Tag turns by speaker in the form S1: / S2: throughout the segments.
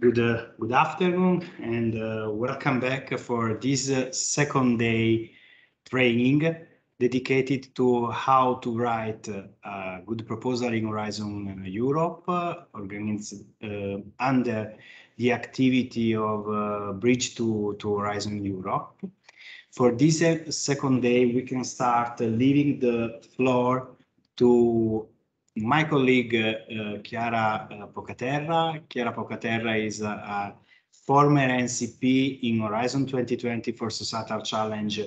S1: Good, uh, good afternoon and uh,
S2: welcome back for this uh, second day training dedicated to how to write uh, a good proposal in Horizon Europe, uh, organized uh, under the activity of Bridge to, to Horizon Europe. For this second day, we can start leaving the floor to my colleague eh, eh, Chiara eh, Pocaterra. Chiara Pocaterra is a, former NCP in Horizon 2020 for Societal Challenge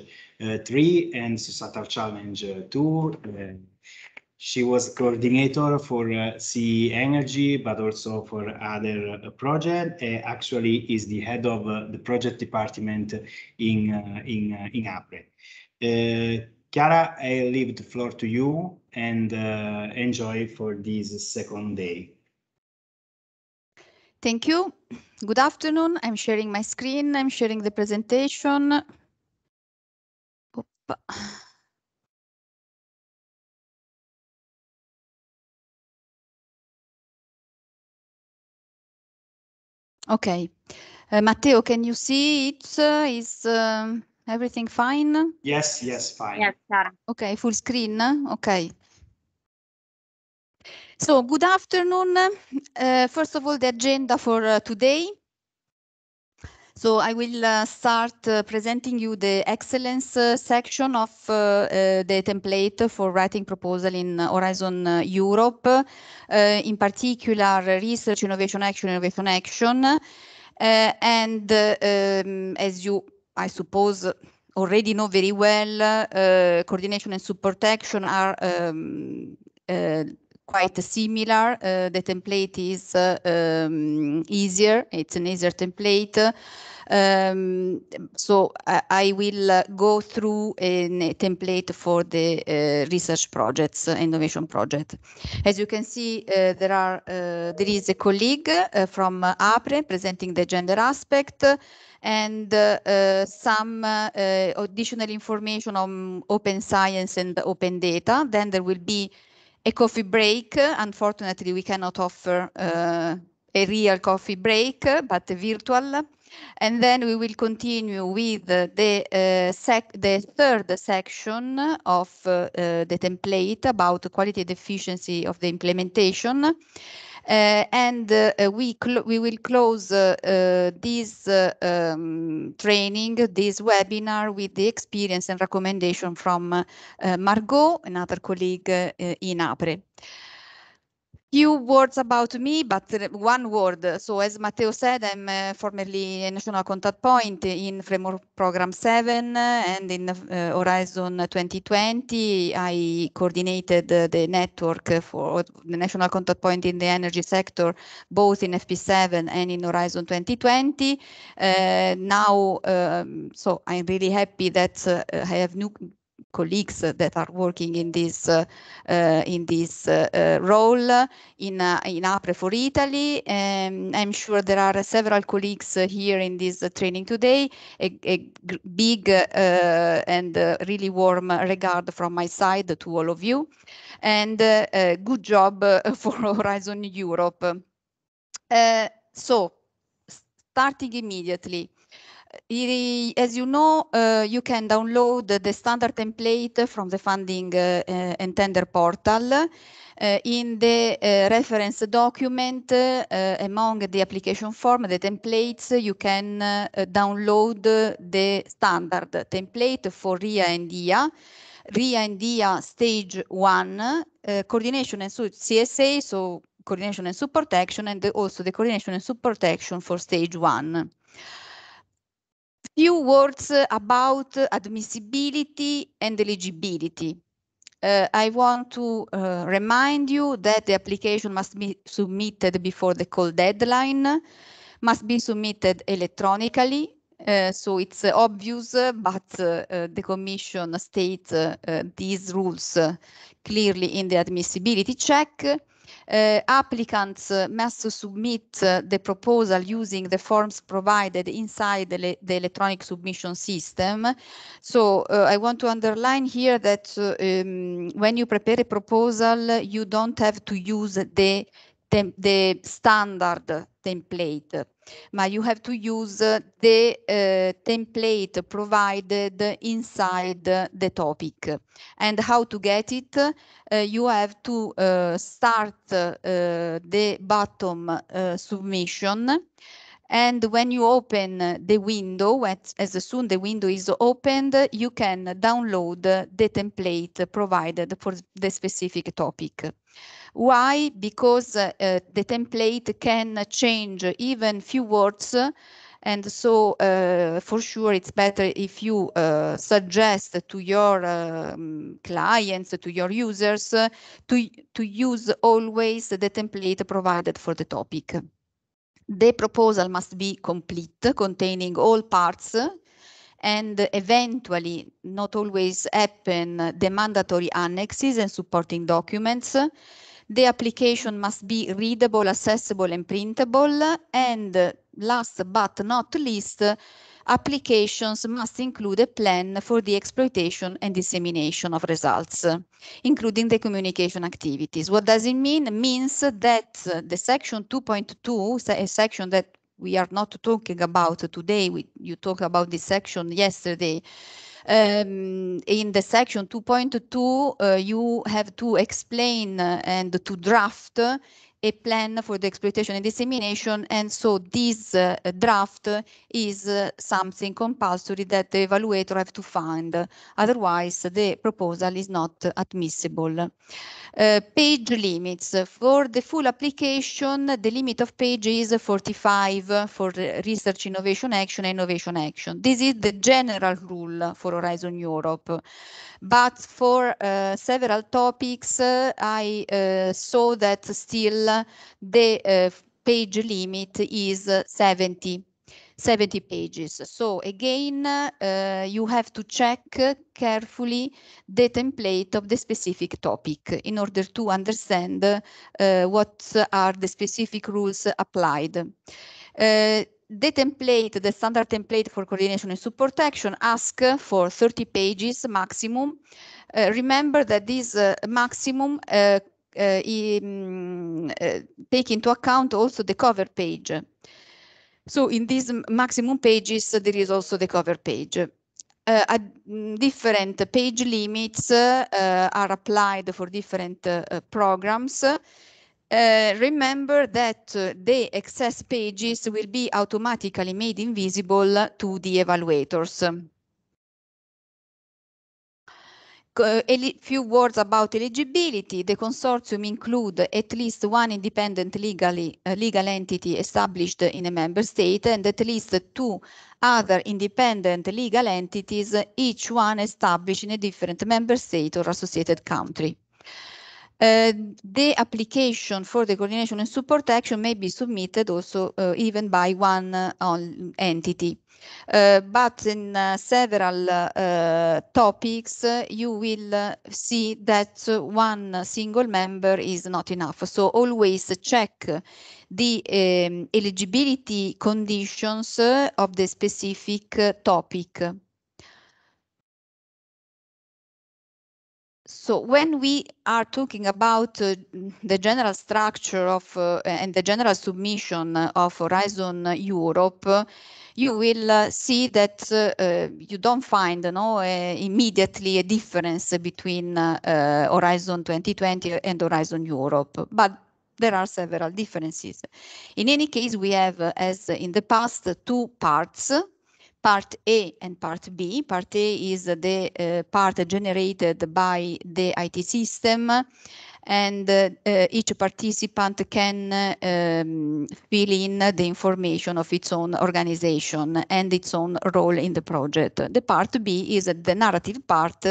S2: 3 and Societal Challenge 2 she was coordinator for uh, CE Energy, but also for other uh, project. Uh, actually, is the head of uh, the project department in in in APRE. Chiara, I leave the floor to you and uh, enjoy for this second day.
S3: Thank you. Good afternoon. I'm sharing my screen. I'm
S1: sharing the presentation. Okay. Uh, Matteo, can you
S3: see it? Uh, is um... Everything fine?
S1: Yes, yes, fine. Yes,
S3: Okay, full screen. Okay. So, good afternoon. Uh, first of all, the agenda for uh, today. So I will uh, start uh, presenting you the excellence uh, section of uh, uh, the template for writing proposal in Horizon uh, Europe, in particular research, innovation, action, innovation, action. and um, as you I suppose, already know very well, uh, coordination and support action are um, uh, quite similar. Uh, the template is uh, um, easier. It's an easier template. Um, so I, I will uh, go through a template for the uh, research projects, innovation project. As you can see, there are there is a colleague from APRE presenting the gender aspect and uh, some uh, additional information on open science and open data. Then there will be a coffee break. Unfortunately, we cannot offer uh, a real coffee break, but virtual. And then we will continue with the, uh, the third section of uh, uh, the template about quality and efficiency of the implementation. Uh, and uh, we we will close uh, this um, training, this webinar, with the experience and recommendation from Margot, another colleague in April few words about me, but uh, one word. So as Matteo said, I'm uh, formerly a national contact point in Framework Program 7 uh, and in uh, Horizon 2020, I coordinated uh, the network for uh, the national contact point in the energy sector, both in FP7 and in Horizon 2020. now, um, so I'm really happy that I have new colleagues that are working in this uh, uh, in this uh, role in in APRE for Italy. Um, I'm sure there are several colleagues here in this training today. A, a big and really warm regard from my side to all of you, and good job for Horizon Europe. so starting immediately as you know, uh, you can download the standard template from the funding uh, uh and tender portal. Uh, in the uh, reference document, uh, among the application form, the templates, you can download the standard template for RIA and DIA. RIA and DIA stage one, coordination and CSA, so coordination and support action, and also the coordination and support action for stage one. Few words uh, about uh, admissibility and eligibility. Uh, I want to uh, remind you that the application must be submitted before the call deadline, must be submitted electronically. Uh, so it's uh, obvious, but the Commission states these rules clearly in the admissibility check. Uh, applicants must submit the proposal using the forms provided inside the, the electronic submission system. So uh, I want to underline here that uh, um, when you prepare a proposal, you don't have to use the, the, the standard template but you have to use the uh, template provided inside the topic. And how to get it? Uh, you have to uh, start the bottom submission and when you open uh, the window, as, as soon the window is opened, you can download the template provided for the specific topic. Why? Because uh, the template can change even few words and so uh, for sure it's better if you uh, suggest to your um, clients to your users uh, to to use always the template provided for the topic the proposal must be complete, containing all parts, and eventually, not always happen, the mandatory annexes and supporting documents. The application must be readable, accessible, and printable. And last but not least, applications must include a plan for the exploitation and dissemination of results, including the communication activities. What does it mean? It means that the section 2.2, a section that we are not talking about today, we, you talked about this section yesterday, um, in the section 2.2, uh, you have to explain and to draft a plan for the exploitation and dissemination. And so this uh, draft is uh, something compulsory that the evaluator have to find. Otherwise, the proposal is not admissible. Uh, page limits. For the full application, the limit of page is 45 for research, innovation, action, innovation, action. This is the general rule for Horizon Europe. But for uh, several topics, uh, I uh, saw that still the uh, page limit is 70. 70 pages. So again, uh, you have to check carefully the template of the specific topic in order to understand uh, what are the specific rules applied. Uh, the template, the standard template for coordination and support action ask for 30 pages maximum. Uh, remember that this uh, maximum Eh, mm, eh, take into account also the cover page. So in these maximum pages, there is also the cover page. Uh, different page limits uh, are applied for different uh, programs. remember that the excess pages will be automatically made invisible to the evaluators a few words about eligibility. The consortium include at least one independent legally, uh, legal entity established in a member state and at least two other independent legal entities, each one established in a different member state or associated country. Uh, the application for the coordination and support action may be submitted also uh, even by one uh, entity. Uh, but in uh, several topics, you will see that one single member is not enough. So always check the um, eligibility conditions of the specific topic. So when we are talking about uh, the general structure of uh, and the general submission of Horizon Europe, you will uh, see that uh, uh, you don't find no, uh, immediately a difference between Horizon 2020 and Horizon Europe, but there are several differences. In any case, we have, as in the past, two parts part A and part B. Part A is the uh, part generated by the IT system and uh, uh, each participant can um, fill in the information of its own organization and its own role in the project. The part B is the narrative part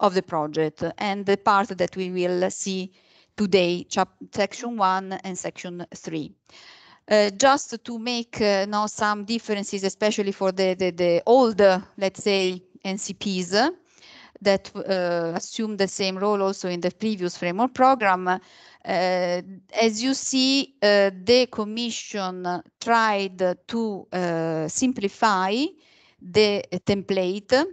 S3: of the project and the part that we will see today, section one and section three. Uh, just to make uh, now some differences, especially for the, the, the older, let's say, NCPs that uh, assume the same role also in the previous framework program. Uh, as you see, uh, the Commission tried to uh, simplify the template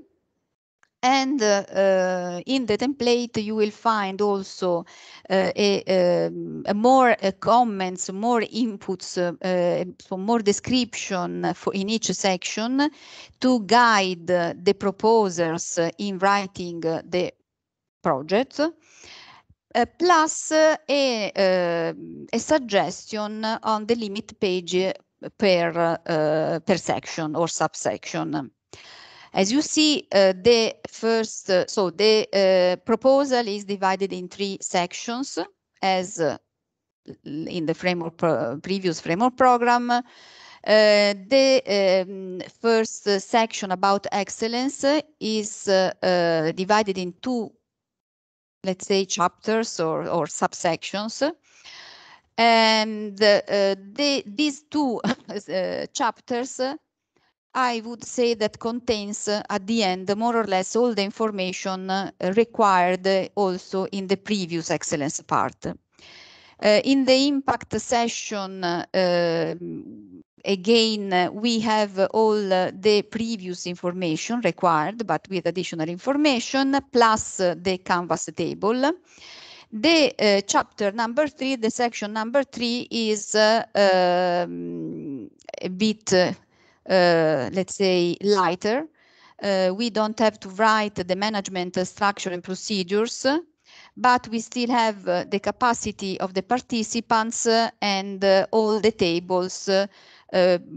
S3: and uh, in the template you will find also uh, a, um, a, more a uh, comments more inputs uh, so uh, more description for in each section to guide the proposers in writing the project uh, plus a, a suggestion on the limit page per per section or subsection as you see, uh, the first, uh, so the uh, proposal is divided in three sections as uh, in the framework pro previous framework program. Uh, the um, first section about excellence is uh, divided in two, let's say, chapters or, or subsections and uh, the, these two uh, chapters I would say that contains uh, at the end more or less all the information uh, required uh, also in the previous excellence part. Uh, in the impact session, uh, um, again, we have all the previous information required, but with additional information, plus the canvas table. The uh, chapter number three, the section number three is um, a bit uh, let's say, lighter. Uh, we don't have to write the management structure and procedures, but we still have uh, the capacity of the participants and all the tables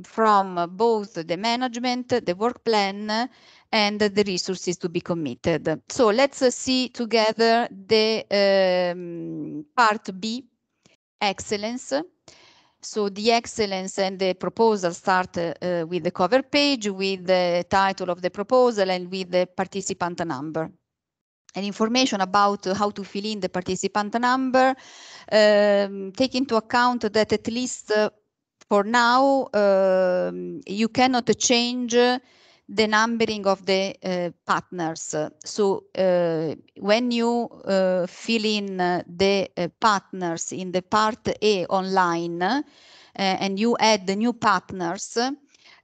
S3: from both the management, the work plan, and the resources to be committed. So let's uh, see together the um, part B, excellence. So the excellence and the proposal start uh, uh, with the cover page, with the title of the proposal and with the participant number. And information about how to fill in the participant number, um, take into account that at least uh, for now, uh, you cannot change the numbering of the uh, partners. So uh, when you uh, fill in uh, the uh, partners in the part A online uh, and you add the new partners,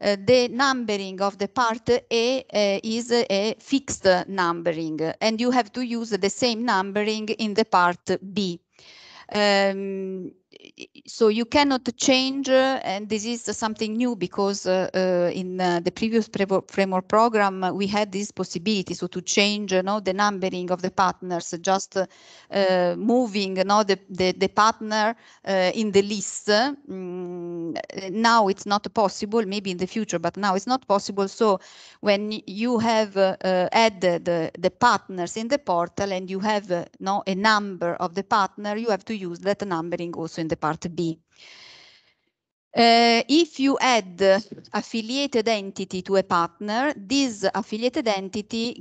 S3: the numbering of the part A is a fixed numbering and you have to use the same numbering in the part B. Um, so you cannot change, uh, and this is something new because uh, uh, in uh, the previous framework program we had this possibility, so to change, you know, the numbering of the partners, just moving, you know, the the, the partner in the list. Mm, now it's not possible, maybe in the future, but now it's not possible. So when you have added the, the partners in the portal and you have uh, no a number of the partner, you have to use that numbering also in the part B. Uh, if you add affiliated entity to a partner, this affiliated entity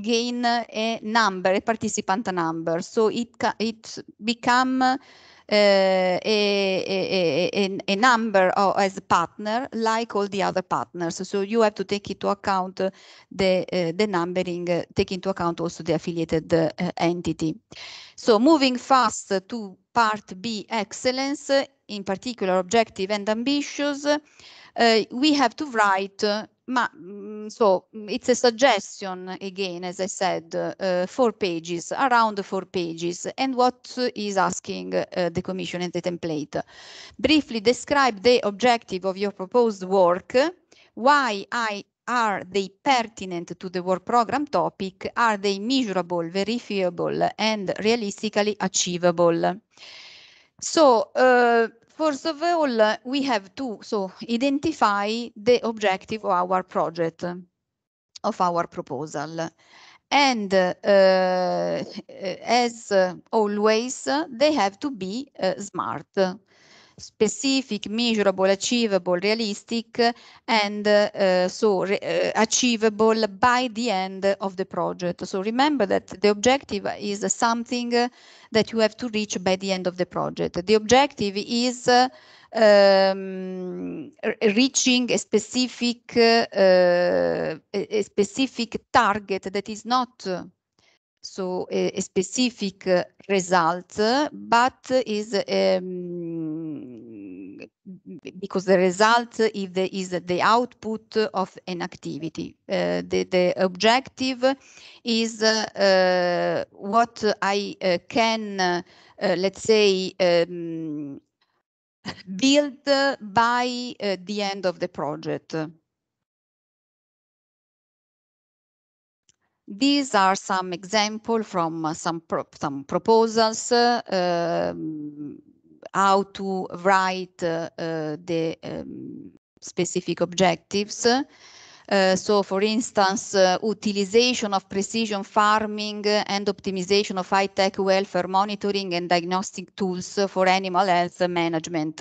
S3: gain a number, a participant number. So it, it become uh, a, a, a, number of, as a partner like all the other partners. So you have to take into account the, uh, the numbering, uh, take into account also the affiliated entity. So moving fast to part B excellence, in particular objective and ambitious, uh, we have to write uh, Ma mm, so mm, it's a suggestion again, as I said, uh, four pages, around four pages. And what is asking uh, the Commission and the template? Briefly describe the objective of your proposed work, why I are they pertinent to the work program topic? Are they measurable, verifiable, and realistically achievable? So uh, First of all, uh, we have to so identify the objective of our project, of our proposal. And uh, as always, they have to be uh, smart specific, measurable, achievable, realistic, and uh, so re uh, achievable by the end of the project. So remember that the objective is something that you have to reach by the end of the project. The objective is um, reaching a specific uh, a specific target that is not so a, a specific result, but is um, because the result if there is is the output of an activity. Uh, the, the, objective is uh, what I uh, can, uh, let's say, um, build by uh, the end of the project. These are some examples from some, pro some proposals um, how to write uh, the um, specific objectives. Uh, so, for instance, uh, utilization of precision farming and optimization of high-tech welfare monitoring and diagnostic tools for animal health management.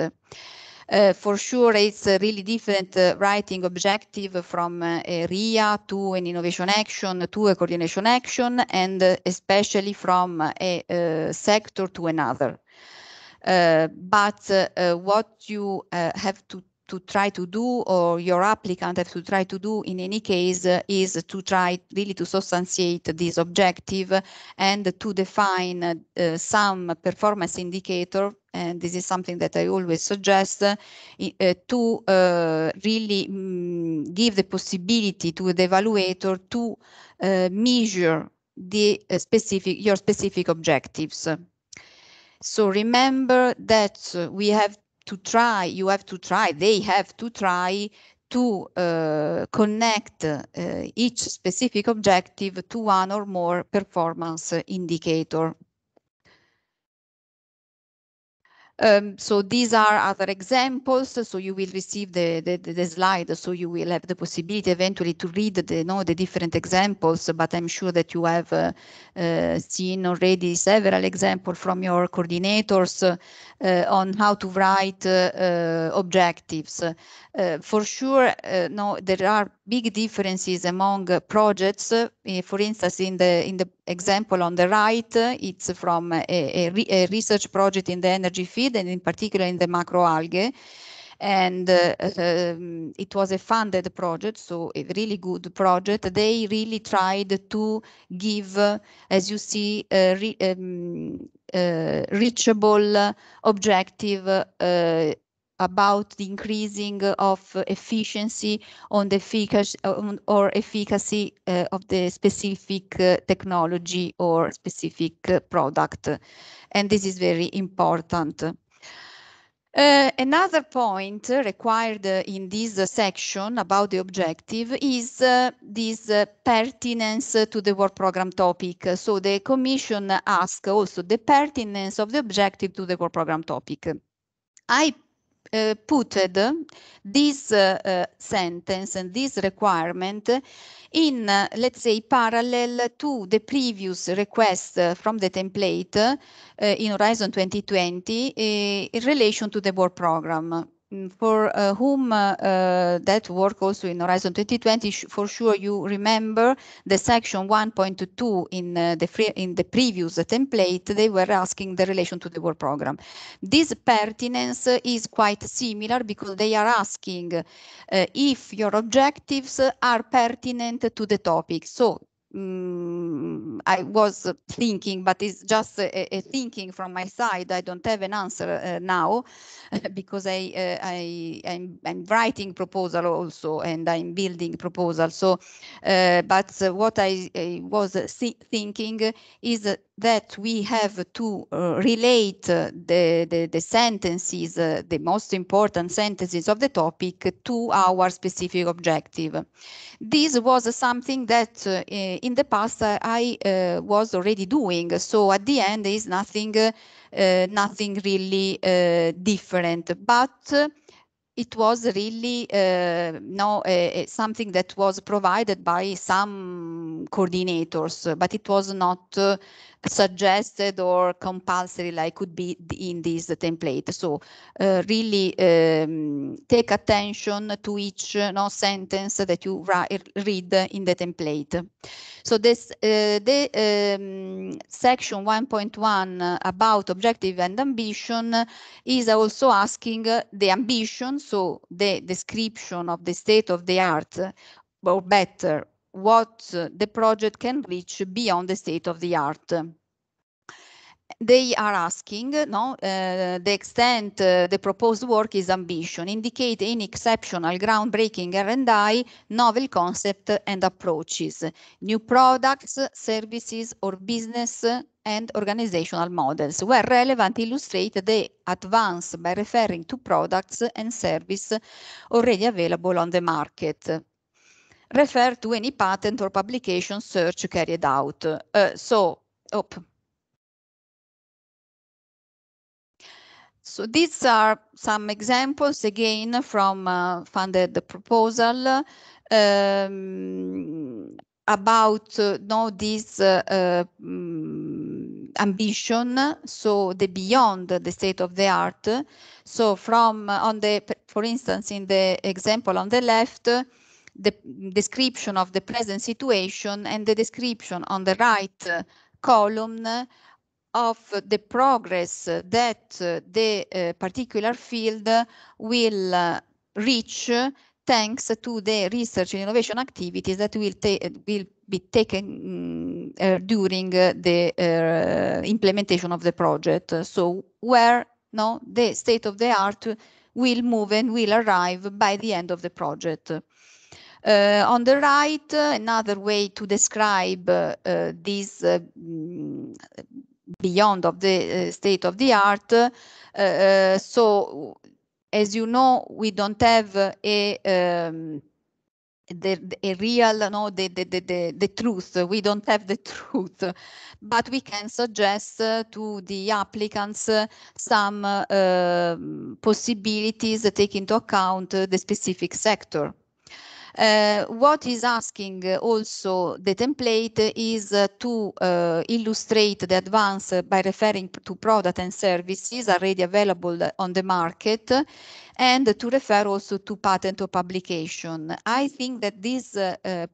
S3: Uh, for sure, it's a uh, really different uh, writing objective from a RIA to an innovation action to a coordination action, and especially from a sector to another. Uh, but uh, what you uh, have to to try to do or your applicant have to try to do in any case uh, is to try really to substantiate this objective and to define uh, some performance indicator and this is something that I always suggest uh, to really mm, give the possibility to the evaluator to measure the specific your specific objectives. So remember that uh, we have to try, you have to try, they have to try to uh, connect uh, each specific objective to one or more performance indicator. Um, so these are other examples. So you will receive the, the, the slide. So you will have the possibility eventually to read the, you know, the different examples, but I'm sure that you have uh, uh, seen already several examples from your coordinators uh, on how to write uh, uh, objectives. Uh, for sure, no, there are big differences among projects. for instance, in the in the example on the right, it's from a, a, re a research project in the energy field seaweed and in particular in the macroalgae and uh, um, it was a funded project, so a really good project. They really tried to give, uh, as you see, uh, re um, reachable objective uh, about the increasing of efficiency on the efficacy or efficacy uh, of the specific uh, technology or specific product. And this is very important. Uh, another point required in this section about the objective is uh, this uh, pertinence to the work program topic. So the Commission asks also the pertinence of the objective to the work program topic. I uh, put this uh, uh, sentence and this requirement in, uh, let's say, parallel to the previous request from the template in Horizon 2020 in relation to the board program for uh, whom uh, uh, that work also in Horizon 2020, for sure you remember the section 1.2 in uh, the in the previous template, they were asking the relation to the work program. This pertinence is quite similar because they are asking uh, if your objectives are pertinent to the topic. So um, I was thinking, but it's just a, a, thinking from my side. I don't have an answer uh, now because I, uh, I I'm, I'm, writing proposal also and I'm building proposal. So, uh, but what I, I was uh, thinking is that we have to uh, relate uh, the, the, the sentences, the most important sentences of the topic to our specific objective. This was something that in the past uh, I uh, was already doing. So at the end is nothing, uh, nothing really different. But it was really uh, no uh, something that was provided by some coordinators, but it was not uh, suggested or compulsory like could be in this template. So uh, really um, take attention to each uh, no, sentence that you read in the template. So this uh, the um, section 1.1 about objective and ambition is also asking the ambition, so the description of the state of the art or better what the project can reach beyond the state of the art they are asking no, uh, the extent uh, the proposed work is ambition, indicate any exceptional, groundbreaking R&I, novel concept and approaches, new products, services or business and organizational models. Where relevant, illustrate the advance by referring to products and service already available on the market refer to any patent or publication search carried out. Uh, so, oh, So these are some examples again from uh, funded proposal um, about uh, no, this uh, um, ambition, so the beyond the state of the art. So from uh, on the, for instance, in the example on the left, the description of the present situation and the description on the right uh, column of the progress that uh, the uh, particular field will reach thanks to the research and innovation activities that will, will be taken uh, during uh, the uh, implementation of the project. So where no, the state of the art will move and will arrive by the end of the project. Uh, on the right, uh, another way to describe uh, this uh, mm, beyond of the state of the art. so, as you know, we don't have a um, the, a real no the, the the the truth we don't have the truth but we can suggest uh, to the applicants uh, some uh, possibilities that take into account the specific sector uh, what is asking uh, also the template is uh, to illustrate the advance by referring to product and services already available on the market and to refer also to patent or publication. I think that this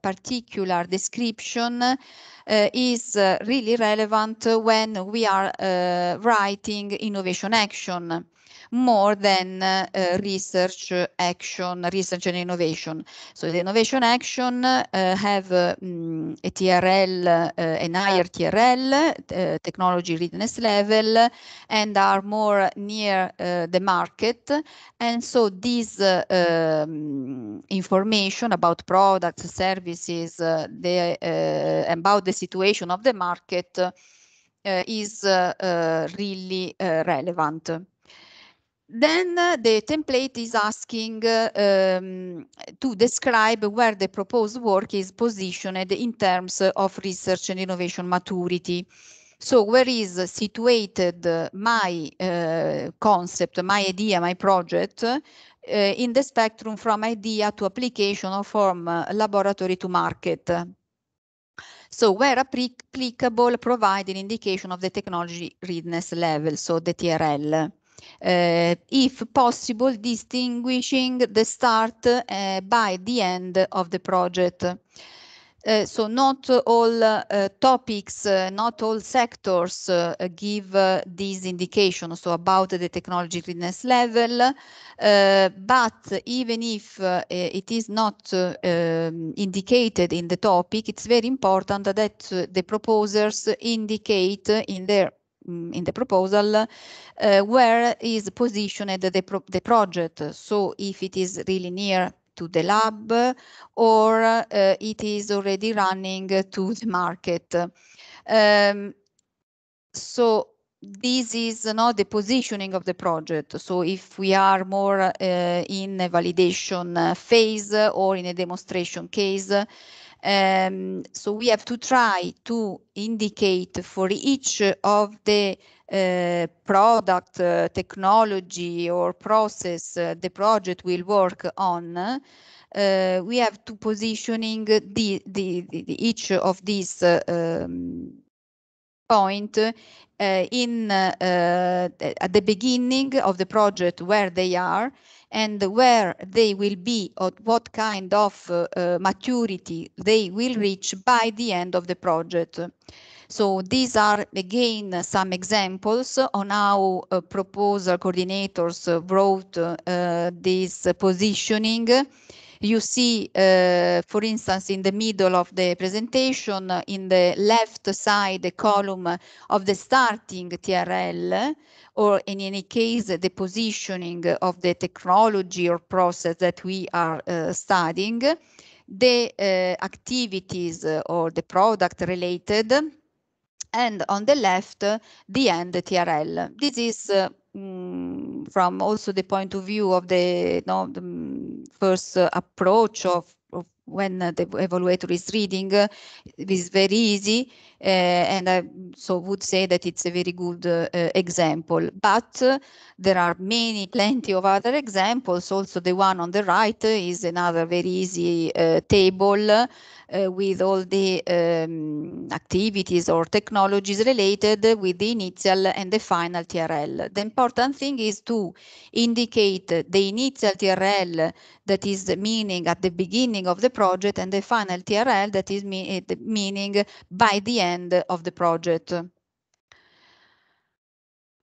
S3: particular description uh, is uh, really relevant when we are uh, writing innovation action more than uh, research action, research and innovation. So the innovation action uh, have mm, uh, a TRL, an higher TRL, uh, technology readiness level, and are more near uh, the market. And so this uh, um, information about products, services, the, about the situation of the market is really relevant. Then uh, the template is asking uh, um, to describe where the proposed work is positioned in terms of research and innovation maturity. So where is situated my uh, concept, my idea, my project uh, in the spectrum from idea to application or from uh, laboratory to market. So where applicable, provide an indication of the technology readiness level, so the TRL. Uh, if possible distinguishing the start uh, by the end of the project. Uh, so not all uh, topics, uh, not all sectors uh, give uh, these indications. so about the technology readiness level, but even if it is not um, indicated in the topic, it's very important that the proposers indicate in their Mm, in the proposal, uh, where is positioned the, pro the project. So if it is really near to the lab or uh, it is already running to the market. Um, so this is not the positioning of the project. So if we are more uh, in a validation uh, phase or in a demonstration case, um, so we have to try to indicate for each of the uh, product, uh, technology or process uh, the project will work on, uh, we have to positioning the, the, the each of these uh, um, point uh, in at the beginning of the project where they are and where they will be or what kind of uh, uh, maturity they will reach by the end of the project. So these are again some examples on how uh, proposal coordinators uh, wrote uh, this positioning you see, uh, for instance, in the middle of the presentation, in the left side the column of the starting TRL, or in any case, the positioning of the technology or process that we are uh, studying, the uh, activities uh, or the product related, and on the left, the end TRL. This is uh, Mm, from also the point of view of the, you know, the mm, first uh, approach of, when uh, the evaluator is reading uh, it is very easy uh, and i so would say that it's a very good uh, example but uh, there are many plenty of other examples also the one on the right is another very easy table uh, with all the um, activities or technologies related with the initial and the final TRL. The important thing is to indicate the initial TRL that is the meaning at the beginning of the project and the final TRL that is me the meaning by the end of the project.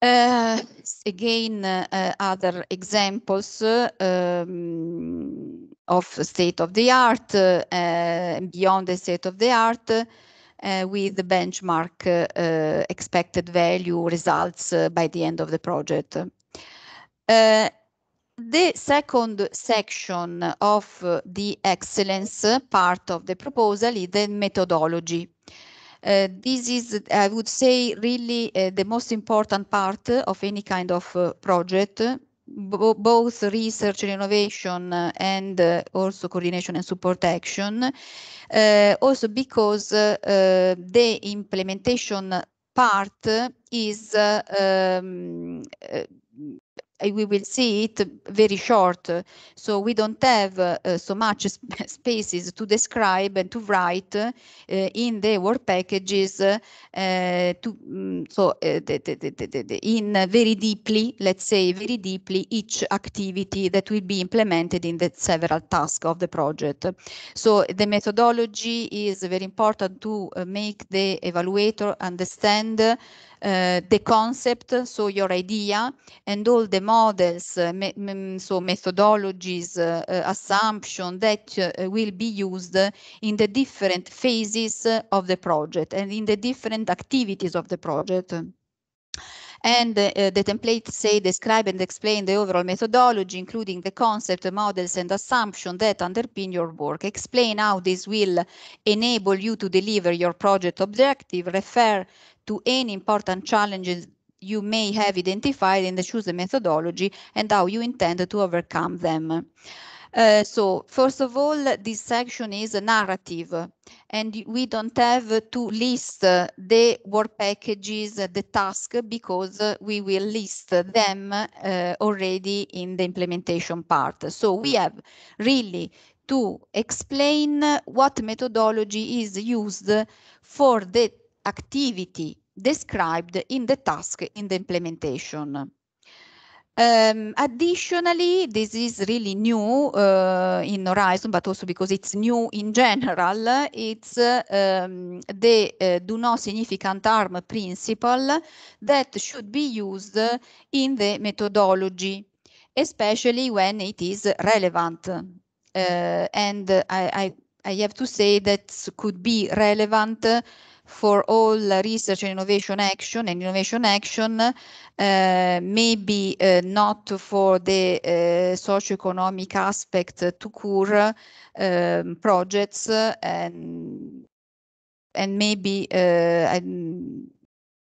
S3: Uh, again, uh, other examples. Um, of state of the art uh, beyond the state of the art uh, with the benchmark uh, uh expected value results uh, by the end of the project. Uh, the second section of the excellence part of the proposal is the methodology. Uh, this is, I would say, really uh, the most important part of any kind of uh, project both research and innovation uh, and uh, also coordination and support action. Uh, also because uh, the implementation part is uh, um, uh, we will see it very short. So we don't have uh, so much sp spaces to describe and to write uh, in the work packages uh, to mm, so uh, the, the, the, in very deeply, let's say very deeply each activity that will be implemented in the several tasks of the project. So the methodology is very important to uh, make the evaluator understand uh, the concept, so your idea, and all the models, uh, me so methodologies, uh, uh, assumption that will be used in the different phases of the project and in the different activities of the project. And uh, the templates say describe and explain the overall methodology, including the concept, models, and assumptions that underpin your work. Explain how this will enable you to deliver your project objective. Refer to any important challenges you may have identified in the chosen methodology and how you intend to overcome them. Uh, so first of all, this section is a narrative and we don't have to list the work packages, the task, because we will list them uh, already in the implementation part. So we hmm. have really to explain what methodology is used for the activity described in the task in the implementation. Um, additionally, this is really new uh, in Horizon, but also because it's new in general, it's uh, um, the uh, do no significant harm principle that should be used in the methodology, especially when it is relevant. Eh, and I, I, I, have to say that could be relevant for all research and innovation action and innovation action, uh, maybe uh, not for the uh, socioeconomic aspect to cure um, projects and and maybe and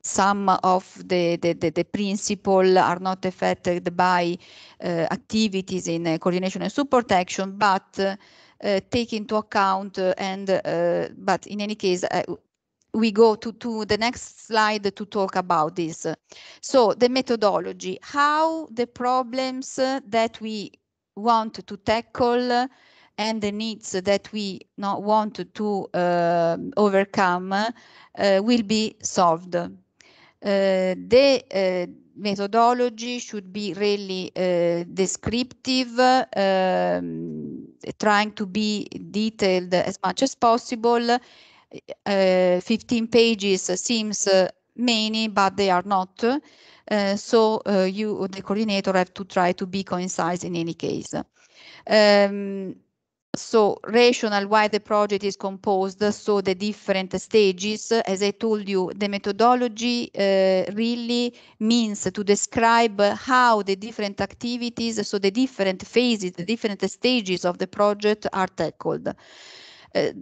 S3: some of the, the, the, the, principle are not affected by uh, activities in uh, coordination and support action, but uh, take into account and but in any case, we go to, to the next slide to talk about this. So the methodology, how the problems that we want to tackle and the needs that we not want to uh, overcome uh, will be solved. Uh, the uh, methodology should be really uh, descriptive, um, trying to be detailed as much as possible Eh, eh, 15 pages seems eh, many, but they are not. so you, the coordinator, have to try to be concise in any case. Um, so rational why the project is composed so the different stages as i told you the methodology uh, really means to describe how the different activities so the different phases the different stages of the project are tackled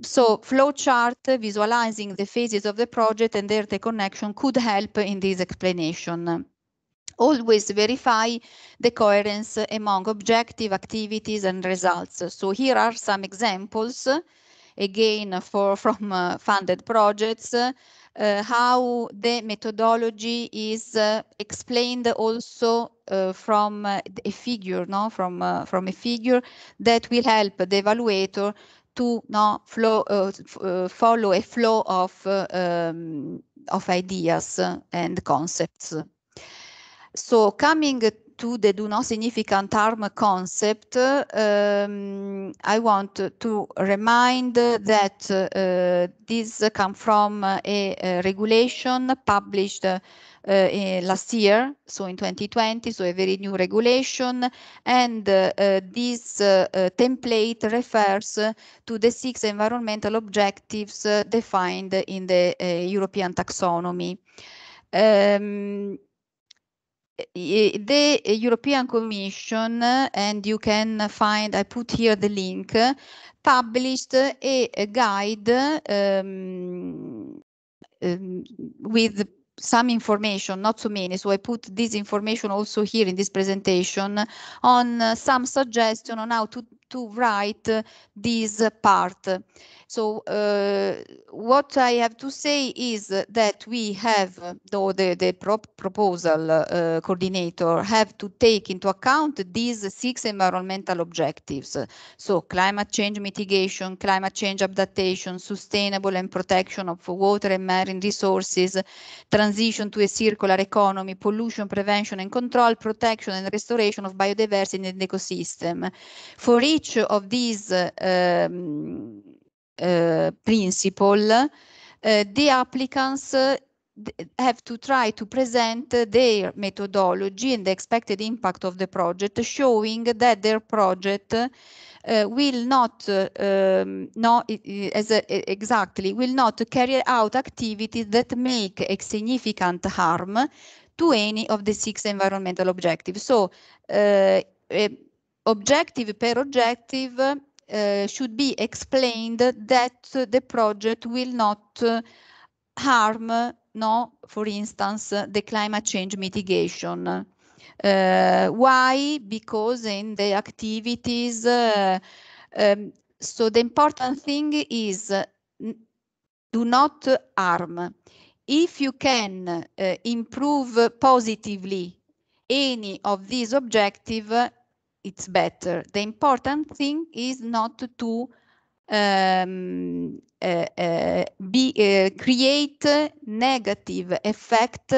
S3: so flowchart visualizing the phases of the project and their connection could help in this explanation always verify the coherence among objective activities and results. So here are some examples, again, for, from uh, funded projects, uh, how the methodology is uh, explained also uh, from uh, a figure, no? from, uh, from a figure that will help the evaluator to no, flow, uh, uh, follow a flow of, uh, um, of ideas and concepts. So coming to the do not significant harm concept, um, I want to remind that uh, this comes from a, a, regulation published uh, in last year, so in 2020, so a very new regulation. And uh, uh, this template refers to the six environmental objectives defined in the European taxonomy. Um, the European Commission, and you can find, I put here the link, published a, a guide um, um, with some information, not so many. So I put this information also here in this presentation on uh, some suggestion on how to to write this part. So uh, what I have to say is that we have, though the, the prop proposal uh, coordinator have to take into account these six environmental objectives. So climate change mitigation, climate change adaptation, sustainable and protection of water and marine resources, transition to a circular economy, pollution prevention and control, protection and restoration of biodiversity and ecosystem. For each each of these uh, um, uh, principle, uh, the applicants have to try to present their methodology and the expected impact of the project, showing that their project uh, will not, uh, um, not as a, exactly will not carry out activities that make a significant harm to any of the six environmental objectives. So. Uh, objective per objective uh, should be explained that the project will not eh, harm, no, for instance, the climate change mitigation. Uh, why? Because in the activities, uh, um, so the important thing is uh, do not harm. If you can improve positively any of these objective, it's better. The important thing is not to um, uh, uh, be uh, create negative effect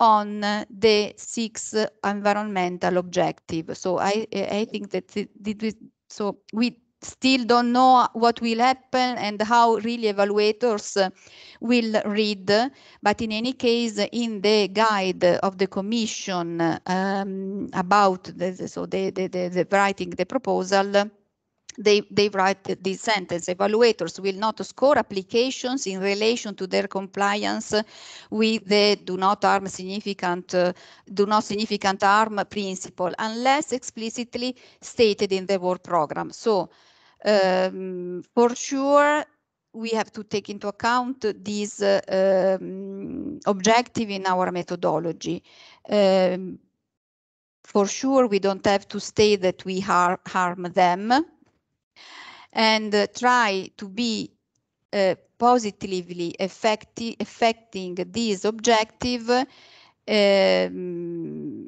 S3: on the six environmental objective. So I I think that so we still don't know what will happen and how really evaluators uh, will read. But in any case, in the guide of the Commission um, about the, so the, the, the, the writing the proposal, they, they write this sentence, evaluators will not score applications in relation to their compliance with the do not harm significant, uh, do not significant harm principle, unless explicitly stated in the work program. So um, for sure, we have to take into account this uh, um, objective in our methodology. Um, for sure, we don't have to state that we har harm them and uh, try to be uh, positively affecting this objective um,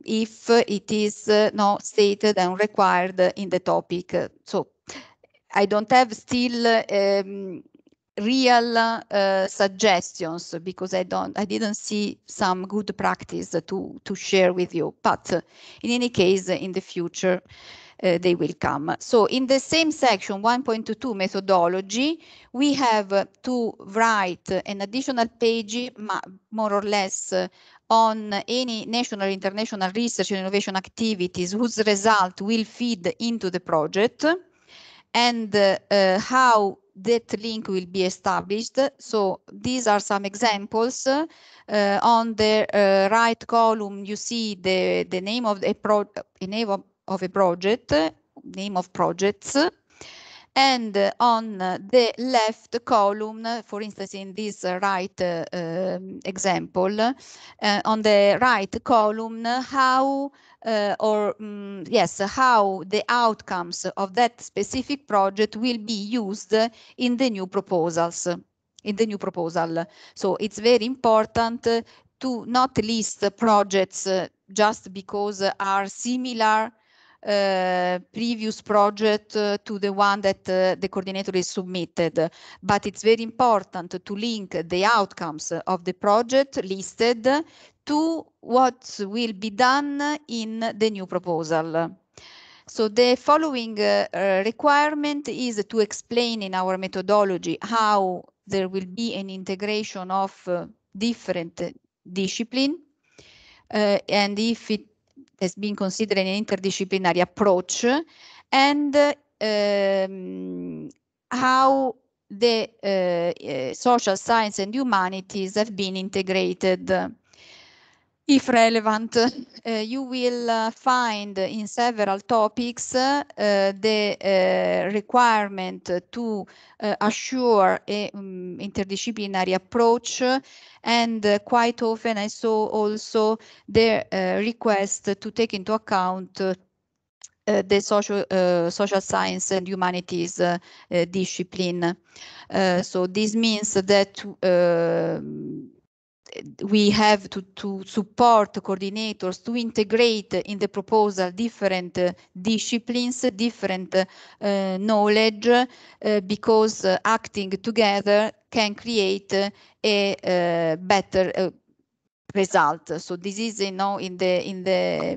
S3: if it is uh, not stated and required in the topic. So I don't have still um, real uh, suggestions because I don't I didn't see some good practice to to share with you. But uh, in any case, uh, in the future. Uh, they will come. So in the same section 1.2 methodology, we have uh, to write an additional page, more or less, uh, on any national international research and innovation activities whose result will feed into the project and uh, uh, how that link will be established. So these are some examples. Uh, on the uh, right column, you see the, the name of a, pro uh, name of, of a project, name of projects, and on the left column, for instance, in this right um, example, uh, on the right column, how uh, or um, yes, how the outcomes of that specific project will be used in the new proposals, in the new proposal. So it's very important to not list projects uh, just because are similar uh, previous project uh, to the one that uh, the coordinator is submitted. But it's very important to link the outcomes of the project listed to what will be done in the new proposal. So the following uh, requirement is to explain in our methodology how there will be an integration of uh, different discipline uh, and if it has been considered an interdisciplinary approach and uh, um, how the uh, uh, social science and humanities have been integrated if relevant, uh, eh, you will uh, find in several topics uh, the requirement to assure an um, mm, interdisciplinary approach and quite often I saw also the request to take into account the social uh, social science and humanities uh, uh, discipline. so this means that we have to, to support coordinators to integrate in the proposal different uh, disciplines, different uh, knowledge, uh, because uh, acting together can create uh, a uh, better result. So this is, you know, in the in the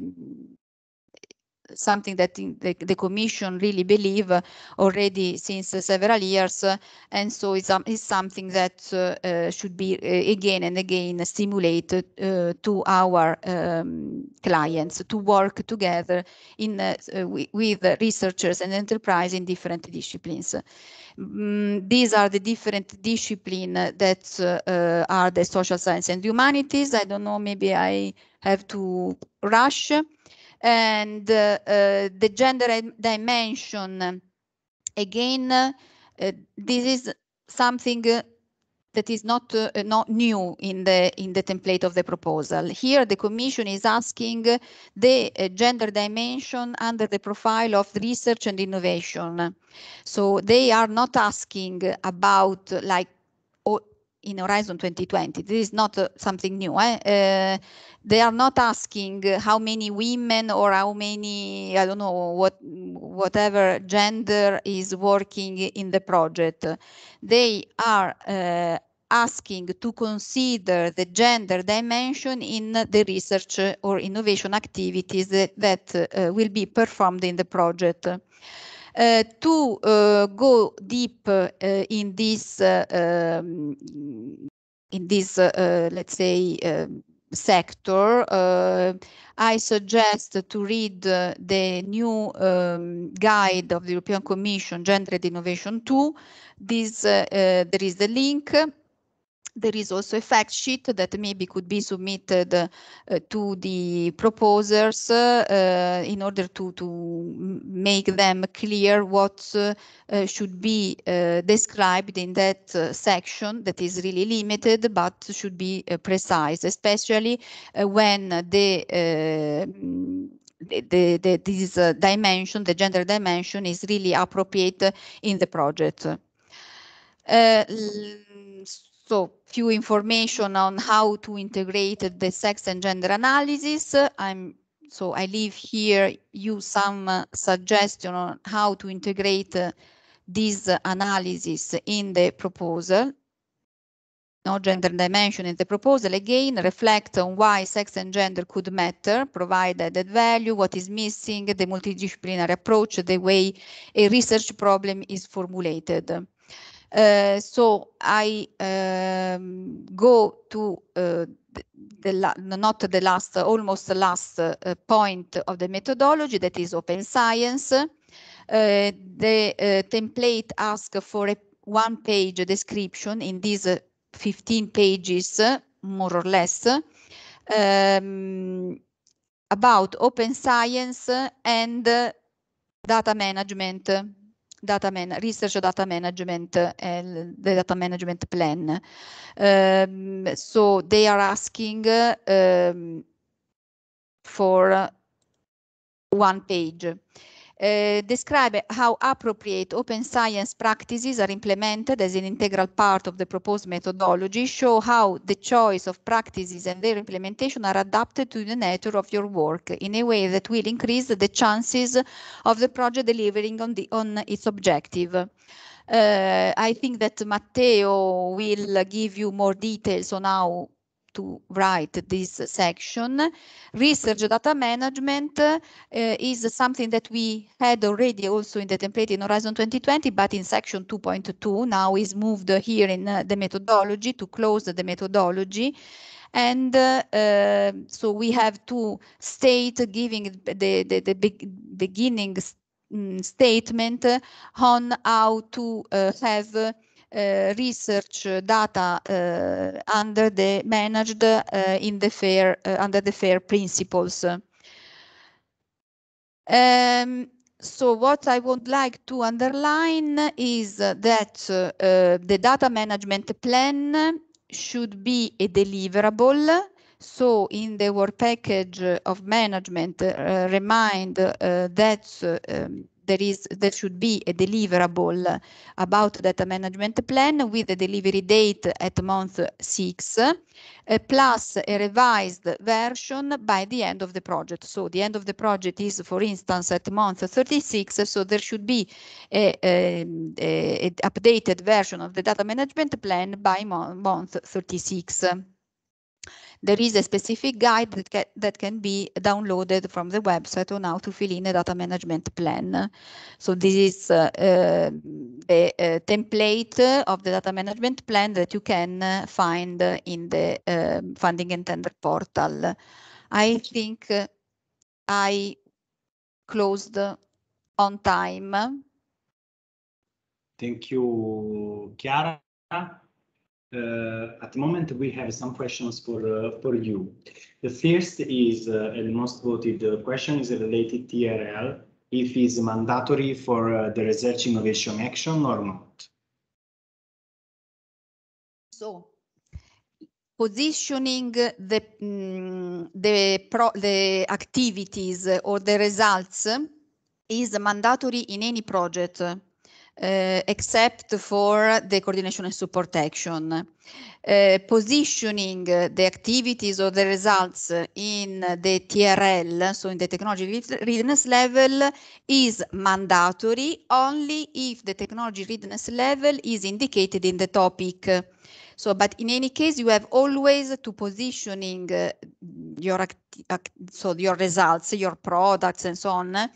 S3: something that the, the Commission really believe already since several years. and so it's, um, it's something that uh, uh, should be uh, again and again stimulated to our um, clients to work together in with researchers and enterprise in different disciplines. Mm, these are the different disciplines that uh, are the social science and humanities. I don't know, maybe I have to rush and uh, the gender dimension again uh, this is something uh, that is not uh, not new in the in the template of the proposal. Here, the Commission is asking the uh, gender dimension under the profile of research and innovation. So they are not asking about like in Horizon 2020, this is not uh, something new. Eh? Uh, they are not asking how many women or how many, I don't know, what, whatever gender is working in the project. They are uh, asking to consider the gender dimension in the research or innovation activities that, that uh, will be performed in the project uh, to uh, go deep uh, in this uh, um, in this uh, uh, let's say um, sector i suggest to read the new um, guide of the european commission gender and innovation 2 this there is the link there is also a fact sheet that maybe could be submitted uh, to the proposers uh, uh in order to, to make them clear what uh, uh should be uh, described in that section that is really limited but should be precise, especially when the the, the, this uh, dimension, the gender dimension, is really appropriate uh, in the project. Uh, so few information on how to integrate the sex and gender analysis. I'm so I leave here you some uh, suggestion on how to integrate uh, this analysis in the proposal. No gender dimension in the proposal. Again, reflect on why sex and gender could matter, provide added value, what is missing, the multidisciplinary approach, the way a research problem is formulated. Uh, so I um, go to uh, the, the not the last, uh, almost the last uh, point of the methodology that is open science. Uh, the template asks for a one-page description in these 15 pages, more or less, um, about open science and data management. data man- research data management and eh, the data management plan. Um, so they are asking um, for one page. Eh, describe how appropriate open science practices are implemented as an integral part of the proposed methodology, show how the choice of practices and their implementation are adapted to the nature of your work in a way that will increase the chances of the project delivering on, the, on its objective. Uh, I think that Matteo will give you more details on how to write this section. Research data management uh, is something that we had already also in the template in Horizon 2020, but in section 2.2 now is moved here in uh, the methodology to close the methodology. And uh, so we have to state giving the, the, the be beginning mm, statement on how to have uh, research data uh, under the managed eh, in the fair under the fair principles. Um, so what I would like to underline is that the data management plan should be a deliverable so in the work package of management, uh, remind uh, that um, there is there should be a deliverable about data management plan with a delivery date at month six, uh, plus a revised version by the end of the project. So the end of the project is, for instance, at month 36. So there should be a, a, a updated version of the data management plan by month 36. There is a specific guide that, ca that can be downloaded from the website on how to fill in a data management plan. So this is uh, uh, template of the data management plan that you can find in the um, funding and tender portal. I think uh, I closed on time.
S2: Thank you, Chiara. Uh, at the moment, we have some questions for uh, for you. The first is, uh, and the most voted question is related TRL, if it's mandatory for the Research Innovation Action or not.
S3: So, positioning the mm, the, pro, the activities or the results is mandatory in any project uh, except for the coordination and support action. Uh, positioning the activities or the results in the TRL, so in the technology readiness level, is mandatory only if the technology readiness level is indicated in the topic. So, but in any case, you have always to positioning uh, your so your results, your products, and so on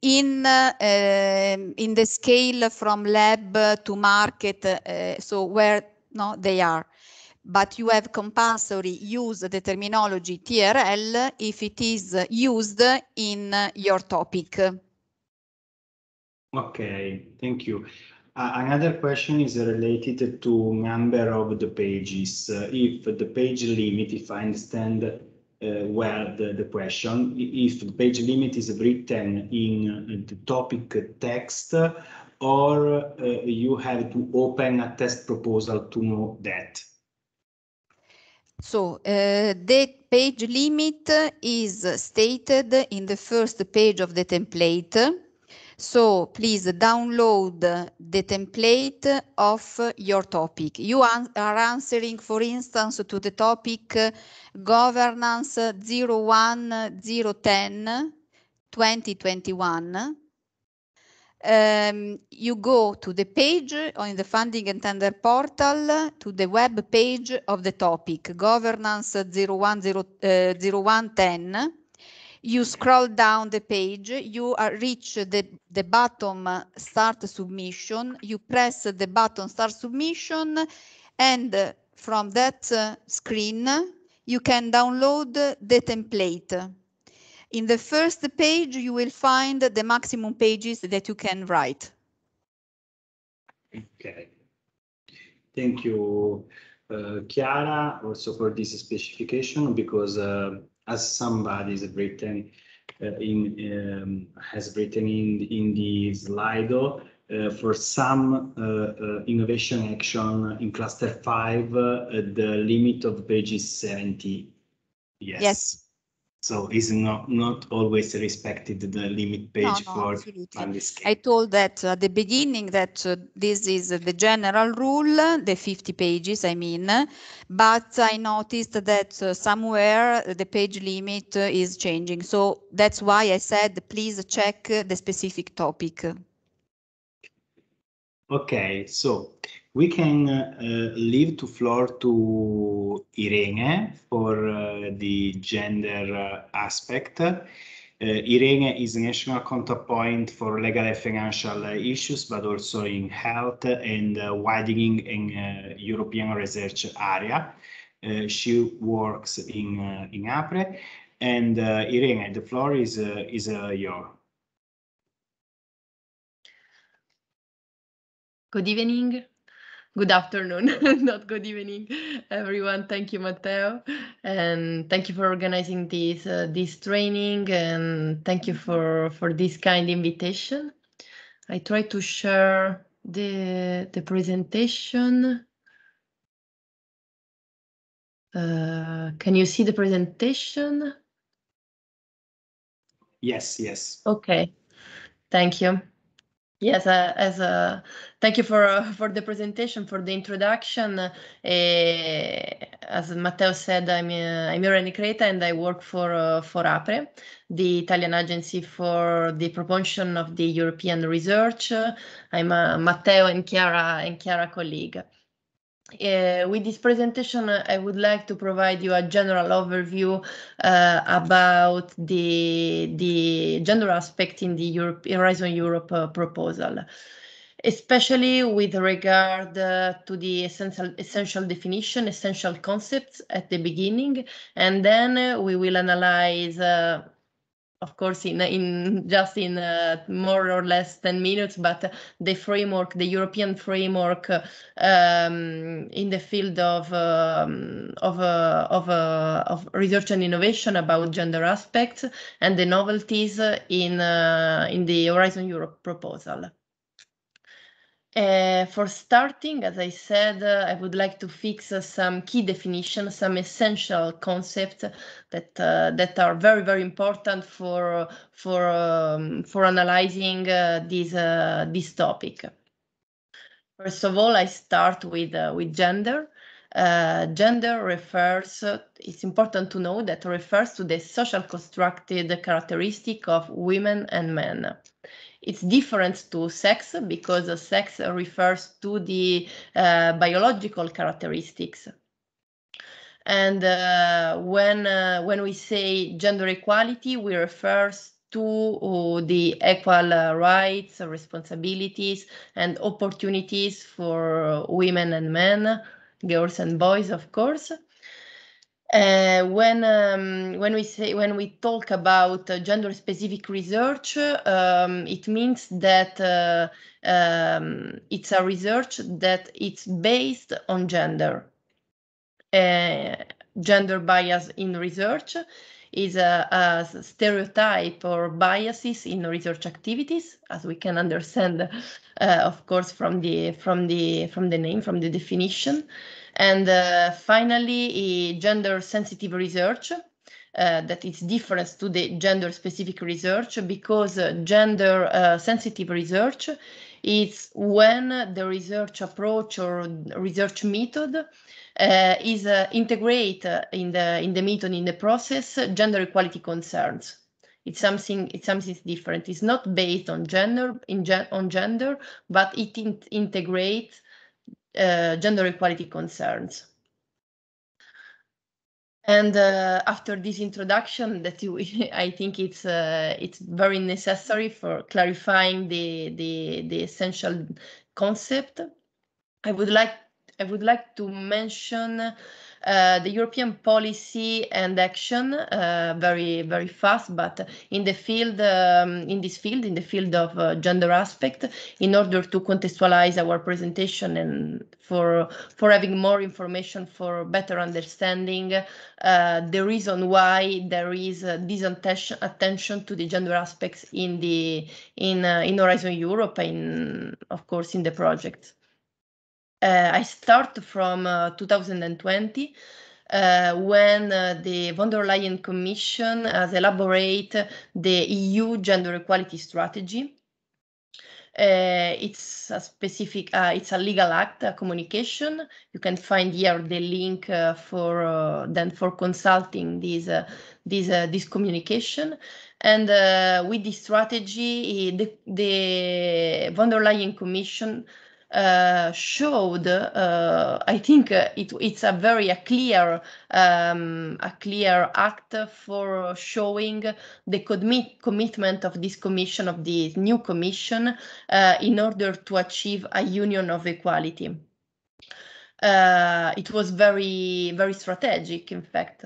S3: in uh, um, in the scale from lab to market, uh, so where no they are but you have compulsory use the terminology TRL if it is used in your topic.
S2: Okay, thank you. Uh, another question is related to number of the pages. Uh, if the page limit, if I understand uh, where the, the question, if the page limit is written in the topic text, or uh, you have to open a test proposal to know that.
S3: So uh, the page limit is stated in the first page of the template so please download the template of your topic. You are answering, for instance, to the topic governance 01010 2021. Um, you go to the page on the funding and tender portal to the web page of the topic governance 0110 you scroll down the page, you uh, reach the, the bottom. Uh, start submission, you press the button start submission, and uh, from that screen, you can download the template. In the first page, you will find the maximum pages that you can write.
S2: Okay. Thank you, uh, Chiara, also for this specification, because uh, as somebody is written uh, in um, has written in in the Slido uh, for some uh, uh innovation action in cluster five, uh, the limit of pages seventy. Yes. Yes. So it's not, not always respected the limit page no, no, for landscape.
S3: I told that at the beginning that uh, this is the general rule, the 50 pages, I mean, but I noticed that uh, somewhere the page limit uh, is changing. So that's why I said, please check the specific topic.
S2: Okay, so we can uh, uh, leave to floor to Irene for uh, the gender aspect. Irene is national contact point for legal and financial issues, but also in health and widening in European research area. she works in in APRE, and Irene, the floor is is yours.
S4: Good evening good afternoon, not good evening, everyone. Thank you, Matteo, and thank you for organizing this uh, this training, and thank you for for this kind invitation. I try to share the the presentation.
S1: Uh, can you see the presentation? Yes, yes. Okay, thank you.
S4: Yes, uh, as uh, thank you for uh, for the presentation, for the introduction. Uh, as Matteo said, I'm uh, I'm Irene Creta and I work for uh, for APRE, the Italian agency for the promotion of the European research. I'm Matteo and Chiara and Chiara colleague. Uh, with this presentation, uh, I would like to provide you a general overview uh, about the, the gender aspect in the Europe, Horizon Europe uh, proposal, especially with regard uh, to the essential, essential definition, essential concepts at the beginning, and then uh, we will analyze of course in in just in uh, more or less 10 minutes but the framework the european framework um, in the field of um, of uh, of, uh, of research and innovation about gender aspects and the novelties in uh, in the horizon europe proposal uh, for starting, as I said, uh, I would like to fix uh, some key definitions, some essential concepts that uh, that are very very important for uh, for um, for analyzing uh, this this topic. First of all, I start with with gender. gender refers. it's important to know that refers to the social constructed characteristic of women and men. It's different to sex because sex refers to the uh, biological characteristics and uh, when uh, when we say gender equality we refer to uh, the equal uh, rights responsibilities and opportunities for women and men girls and boys of course uh, when um, when we say when we talk about uh, gender specific research, um, it means that uh, um, it's a research that it's based on gender. Uh, gender bias in research is a, a, stereotype or biases in research activities, as we can understand, uh, of course, from the from the from the name from the definition. And uh, finally, gender sensitive research. Uh, that is different to the gender specific research because uh, gender uh, sensitive research is when the research approach or research method uh, is integrate in the in the method in the process gender equality concerns it's something it's something different it's not based on gender in gen, on gender but it in, integrates uh, gender equality concerns. And uh, after this introduction, that you, I think it's uh, it's very necessary for clarifying the, the the essential concept. I would like I would like to mention uh, the European policy and action uh, very very fast, but in the field um, in this field in the field of uh, gender aspect, in order to contextualize our presentation and for for having more information for better understanding uh, the reason why there is this attention attention to the gender aspects in the in uh, in Horizon Europe and of course in the project. Uh, I start from uh, 2020 uh, when uh, the von der Leyen Commission uh, has elaborated the EU gender equality strategy. Uh, it's a specific, it's a legal act, a communication. You can find here the link for then for consulting this this this communication. And with this strategy, eh, the, the von der Leyen Commission uh, showed, uh, I think uh, it, it's a very a clear um, a clear act for showing the commit commitment of this commission of this new commission uh, in order to achieve a union of equality. Uh, it was very very strategic, in fact,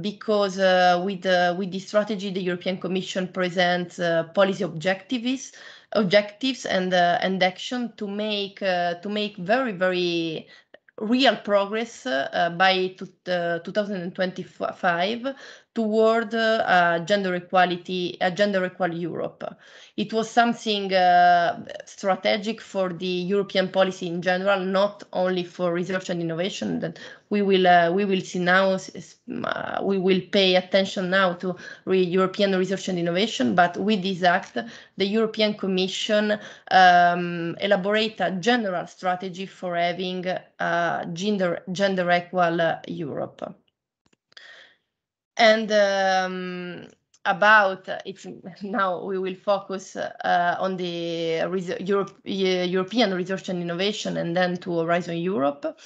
S4: because with with this strategy, the European Commission presents policy objectives objectives and uh, and action to make uh, to make very very real progress uh, by 2025 uh, toward uh, gender equality, a uh, gender equal Europe. It was something uh, strategic for the European policy in general, not only for research and innovation. That we will uh, we will see now, uh, we will pay attention now to re European research and innovation. But with this act, the European Commission um, elaborate a general strategy for having uh, gender gender equal Europe and um, about now we will focus uh, on the Europe, European research and innovation and then to Horizon Europe.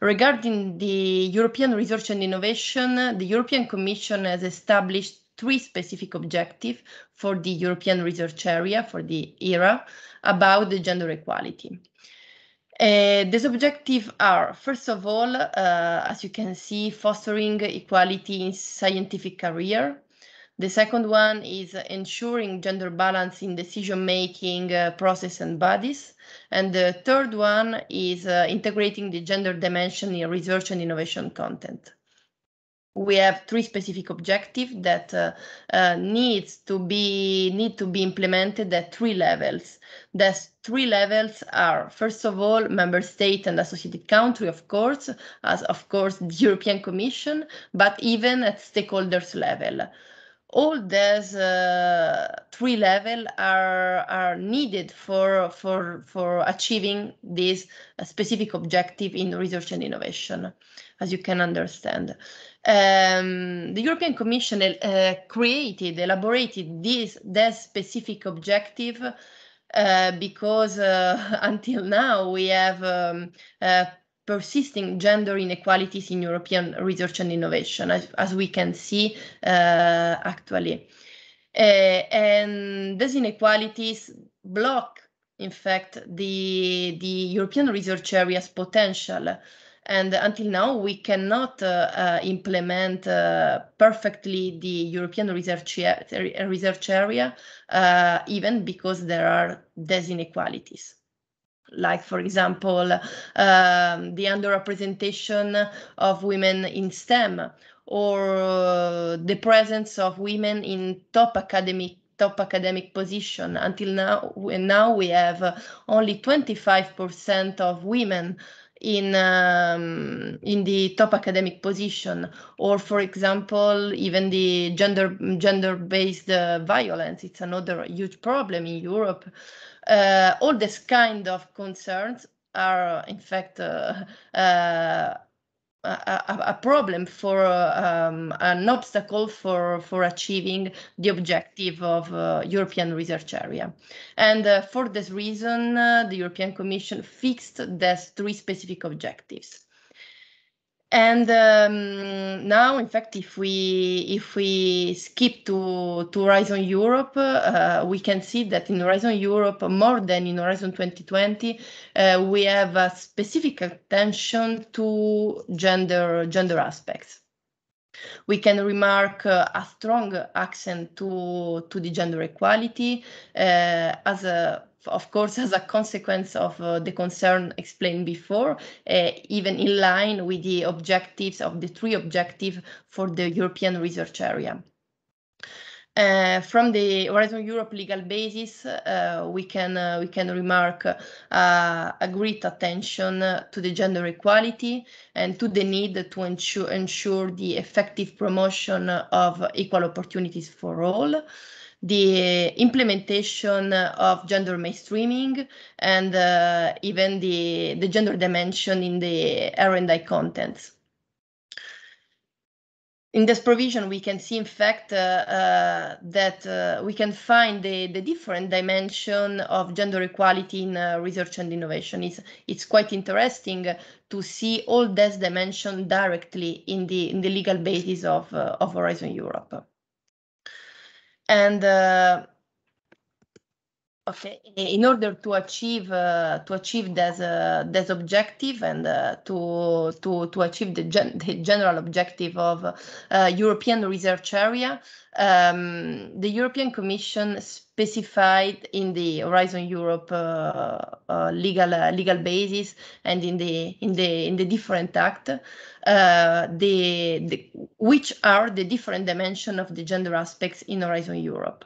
S4: Regarding the European research and innovation, the European Commission has established three specific objectives for the European research area for the era about the gender equality. Uh, eh, the objectives are, first of all, uh, as you can see, fostering equality in scientific career. The second one is ensuring gender balance in decision-making uh, process and bodies. And the third one is integrating the gender dimension in research and innovation content we have three specific objectives that uh, uh, needs to be need to be implemented at three levels. Those three levels are first of all member state and associated country, of course, as of course the European Commission, but even at stakeholders level. All these uh, three levels are are needed for for for achieving this specific objective in research and innovation, as you can understand. Um, the European Commission uh, created, elaborated this, this specific objective uh, because uh, until now we have um, uh, persisting gender inequalities in European research and innovation, as, as we can see uh, actually. Uh, and these inequalities block, in fact, the, the European research area's potential. And until now, we cannot uh, uh, implement uh, perfectly the European research, research area, even because there are these inequalities like for example um, the underrepresentation of women in STEM or uh, the presence of women in top academic top academic position until now now we have only 25% of women in um, in the top academic position or for example even the gender gender based uh, violence it's another huge problem in europe uh, all this kind of concerns are in fact uh, uh a, a problem for uh, um, an obstacle for for achieving the objective of uh, European research area, and uh, for this reason, uh, the European Commission fixed these three specific objectives. And um, now, in fact, if we if we skip to to Horizon Europe, uh, we can see that in Horizon Europe, more than in Horizon 2020, uh, we have a specific attention to gender gender aspects. We can remark uh, a strong accent to to the gender equality uh, as a of course, as a consequence of uh, the concern explained before, uh, even in line with the objectives of the three objectives for the European research area. Uh, from the Horizon Europe legal basis, uh, we can uh, we can remark uh, a great attention to the gender equality and to the need to ensure ensure the effective promotion of equal opportunities for all the implementation of gender mainstreaming and uh, even the, the gender dimension in the R&I contents. In this provision, we can see, in fact, uh, uh, that uh, we can find the, the different dimension of gender equality in uh, research and innovation. It's, it's quite interesting to see all this dimension directly in the, in the legal basis of, uh, of Horizon Europe. And uh, okay, in order to achieve uh, to achieve this uh, this objective and uh, to to to achieve the, gen the general objective of uh, European research area, um, the European Commission specified in the Horizon Europe uh, uh, legal uh, legal basis and in the in the in the different act the, the which are the different dimension of the gender aspects in Horizon Europe.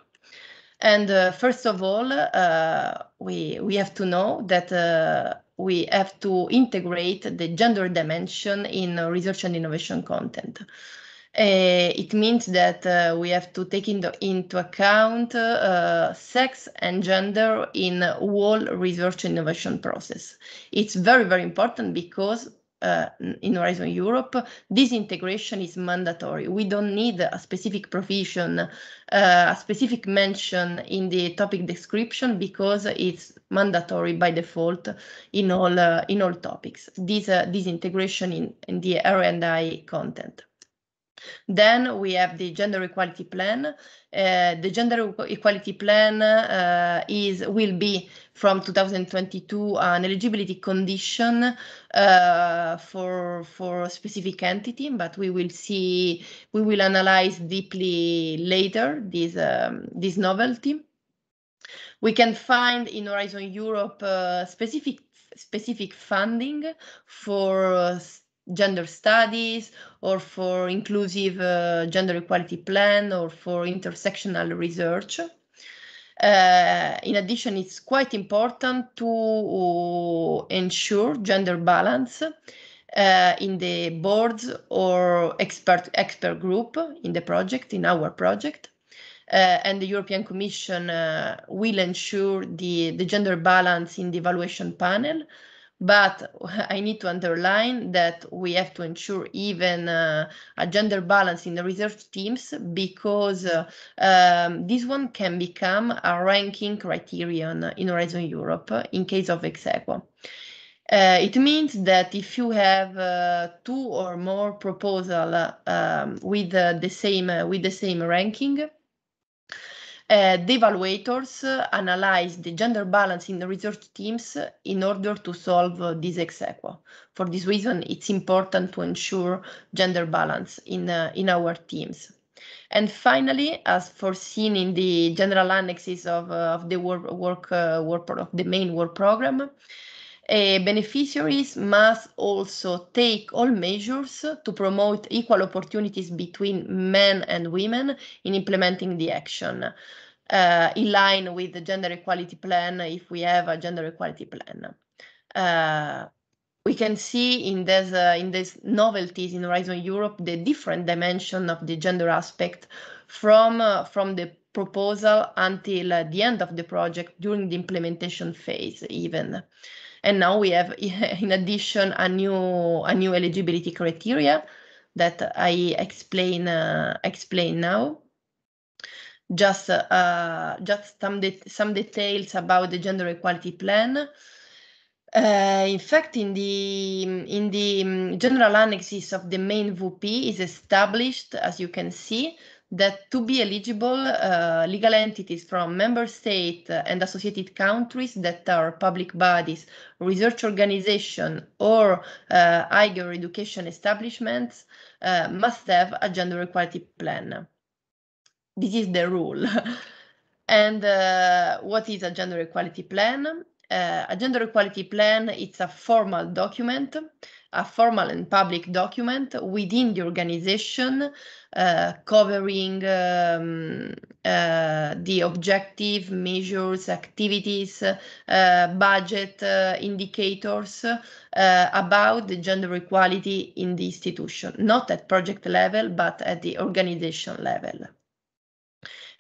S4: And uh, first of all, uh, we we have to know that uh, we have to integrate the gender dimension in research and innovation content. Uh, it means that uh, we have to take into, into account uh, sex and gender in all research innovation process. It's very, very important because uh, in Horizon Europe, this integration is mandatory. We don't need a specific provision, uh, a specific mention in the topic description because it's mandatory by default in all uh, in all topics. This this integration in, in the R&I content. Then we have the gender equality plan. Uh, the gender equality plan uh, is will be from 2022 an eligibility condition uh, for for a specific entity, but we will see we will analyze deeply later this um, this novelty. We can find in Horizon Europe uh, specific specific funding for uh, gender studies or for inclusive uh, gender equality plan or for intersectional research. Uh, in addition, it's quite important to ensure gender balance uh, in the boards or expert expert group in the project, in our project. Uh, and the European Commission uh, will ensure the, the gender balance in the evaluation panel but I need to underline that we have to ensure even uh, a gender balance in the research teams because uh, um, this one can become a ranking criterion in Horizon Europe in case of exequo. Uh, it means that if you have uh, two or more proposal uh, um, with uh, the same uh, with the same ranking, uh, the evaluators analyze the gender balance in the research teams in order to solve uh, this ex For this reason, it's important to ensure gender balance in, uh, in our teams. And finally, as foreseen in the general annexes of, uh, of the work, work, uh, work of the main work program, uh, beneficiaries must also take all measures to promote equal opportunities between men and women in implementing the action, uh, in line with the gender equality plan, if we have a gender equality plan. Uh, we can see in this in these novelties in Horizon Europe the different dimension of the gender aspect from from the proposal until the end of the project during the implementation phase even. And now we have, in addition, a new a new eligibility criteria that I explain uh, explain now. Just uh, just some de some details about the gender equality plan. Uh, in fact, in the in the um, general annexes of the main VP is established, as you can see, that to be eligible, uh, legal entities from member state and associated countries that are public bodies, research organization, or uh, higher education establishments uh, must have a gender equality plan. This is the rule. and uh, what is a gender equality plan? Uh, a gender equality plan, it's a formal document a formal and public document within the organization uh, covering um, uh, the objective, measures, activities, uh, budget uh, indicators uh, about the gender equality in the institution, not at project level, but at the organization level.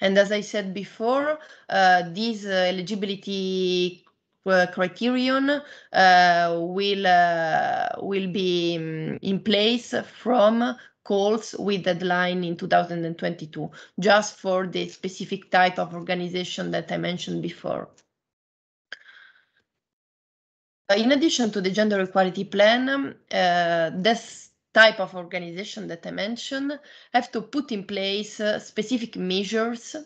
S4: And as I said before, uh, these eligibility criterion uh, will uh, will be mm, in place from calls with deadline in 2022, just for the specific type of organization that I mentioned before. Uh, in addition to the gender equality plan, um, uh, this type of organization that I mentioned have to put in place uh, specific measures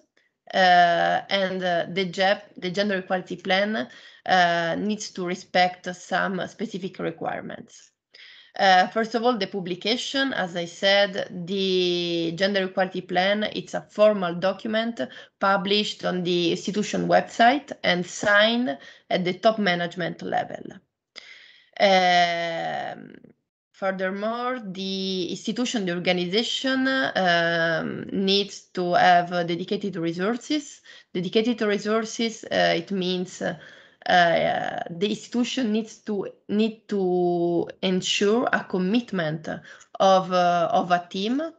S4: uh, and uh, the, GEP, the gender equality plan uh, needs to respect some specific requirements. Uh, first of all, the publication, as I said, the gender equality plan, it's a formal document published on the institution website and signed at the top management level. Um, Furthermore, the institution, the organization um, needs to have uh, dedicated resources. Dedicated resources, uh, it means uh, uh, the institution needs to need to ensure a commitment of uh, of a team uh,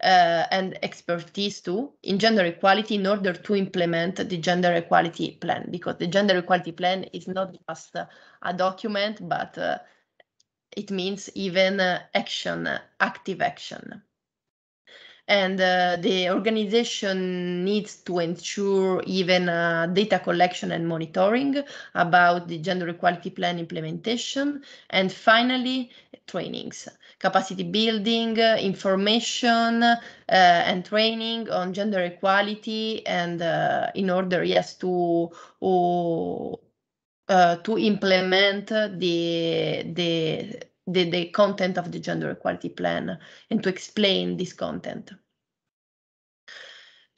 S4: and expertise too in gender equality in order to implement the gender equality plan because the gender equality plan is not just a document but it means even uh, action, uh, active action. And uh, the organization needs to ensure even data collection and monitoring about the gender equality plan implementation. And finally, trainings, capacity building, uh, information, uh, and training on gender equality, and uh, in order, yes, to oh, uh, to implement the, the, the, the content of the gender equality plan and to explain this content.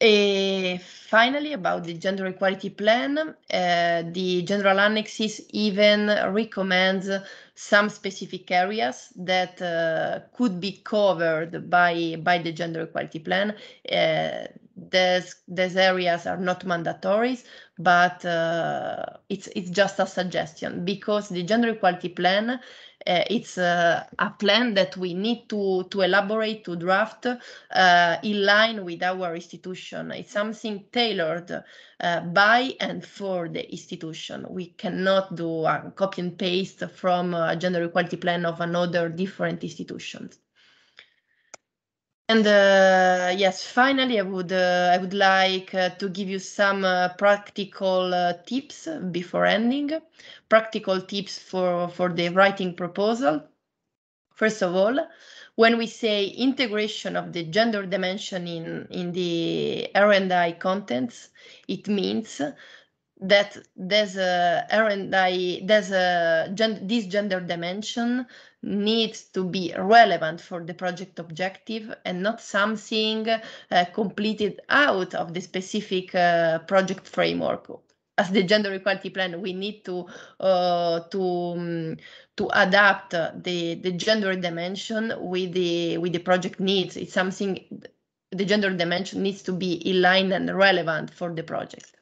S4: Uh, finally, about the gender equality plan, uh, the general annexes even recommends some specific areas that uh, could be covered by by the gender equality plan. Uh, these, these areas are not mandatory, but uh, it's it's just a suggestion because the gender equality plan uh, it's uh, a plan that we need to to elaborate to draft uh, in line with our institution it's something tailored uh, by and for the institution we cannot do a copy and paste from a gender equality plan of another different institutions and uh, yes, finally, I would uh, I would like uh, to give you some uh, practical uh, tips before ending. Practical tips for for the writing proposal. First of all, when we say integration of the gender dimension in in the R&I contents, it means that there's a R&I there's a gen, this gender dimension needs to be relevant for the project objective and not something uh, completed out of the specific uh, project framework. As the gender equality plan, we need to uh, to um, to adapt the the gender dimension with the with the project needs. It's something the gender dimension needs to be in line and relevant for the project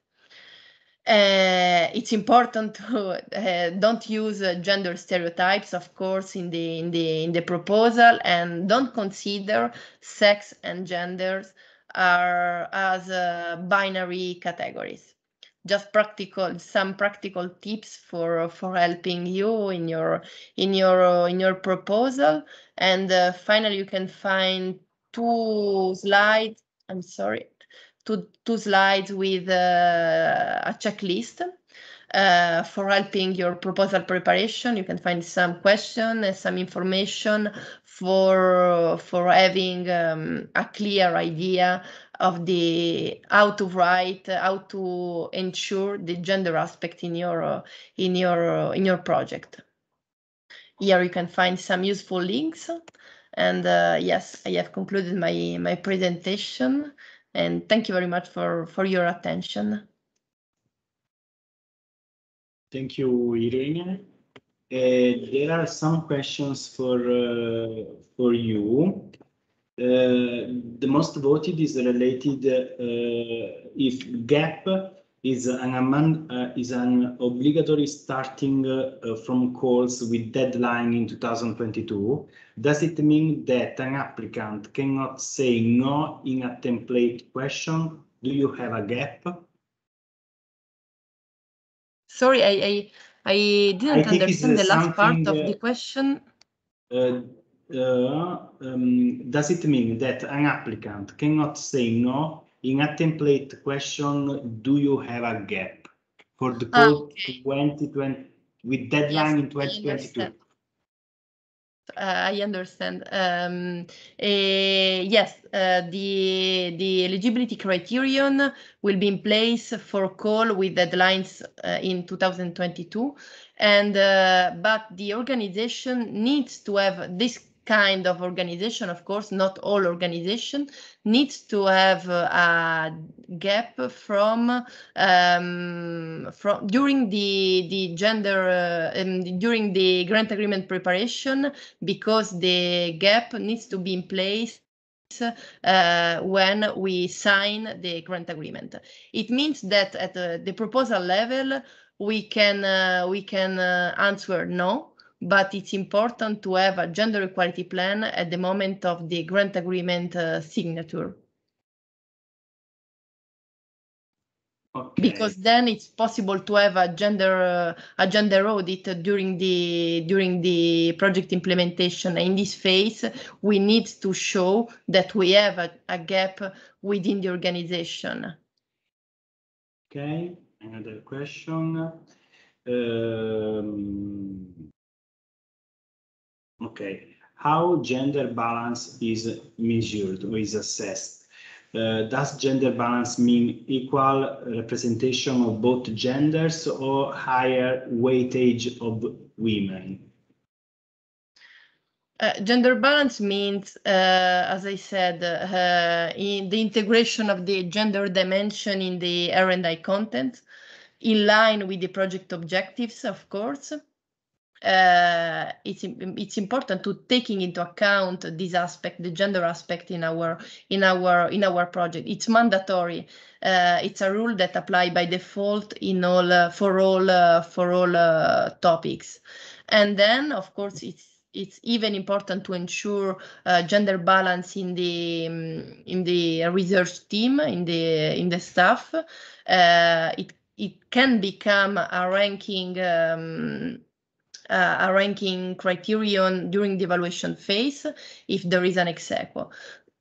S4: uh, it's important to uh, don't use uh, gender stereotypes of course in the in the in the proposal and don't consider sex and genders are as uh, binary categories just practical some practical tips for uh, for helping you in your in your uh, in your proposal and finally you can find two slides i'm sorry two, two slides with uh, a checklist uh, for helping your proposal preparation. You can find some questions, and uh, some information for for having um, a clear idea of the how to write, how to ensure the gender aspect in your uh, in your in your project. Here you can find some useful links. And uh, yes, I have concluded my my presentation. And thank you very much for, for your attention.
S2: Thank you, Irene. Uh, there are some questions for uh, for you. Uh, the most voted is related uh, if gap is an, amend, uh, is an obligatory starting uh, from calls with deadline in 2022. Does it mean that an applicant cannot say no in a template question? Do you have a gap?
S4: Sorry, I I, I didn't I understand uh, the last part of the uh, question.
S2: Uh, uh, um, does it mean that an applicant cannot say no in a template question, do you have a gap for the code ah, okay. 2020 with deadline yes, in 2022? I understand. Uh,
S4: I understand. Um, uh, yes, uh, the the eligibility criterion will be in place for call with deadlines uh, in 2022, and uh, but the organization needs to have this kind of organization, of course, not all organization, needs to have a gap from um, from during the the gender uh, um, during the grant agreement preparation because the gap needs to be in place uh, when we sign the grant agreement. It means that at uh, the proposal level, we can uh, we can uh, answer no but it's important to have a gender equality plan at the moment of the grant agreement uh, signature. Okay. Because then it's possible to have a gender uh, a gender audit during the during the project implementation. In this phase, we need to show that we have a, a gap within the organization.
S1: Okay, another question. Um, Okay,
S2: how gender balance is measured or is assessed? Uh, does gender balance mean equal representation of both genders or higher weightage of women?
S4: Uh, gender balance means, uh, as I said, uh, in the integration of the gender dimension in the R&I content, in line with the project objectives, of course it's it's important to taking into account this aspect, the gender aspect in our in our in our project. It's mandatory. Uh, it's a rule that apply by default in all uh, for all uh, for all uh, topics, and then of course it's it's even important to ensure uh, gender balance in the um, in the research team in the in the staff uh, it it can become a ranking um, uh, a ranking criterion during the evaluation phase if there is an ex equo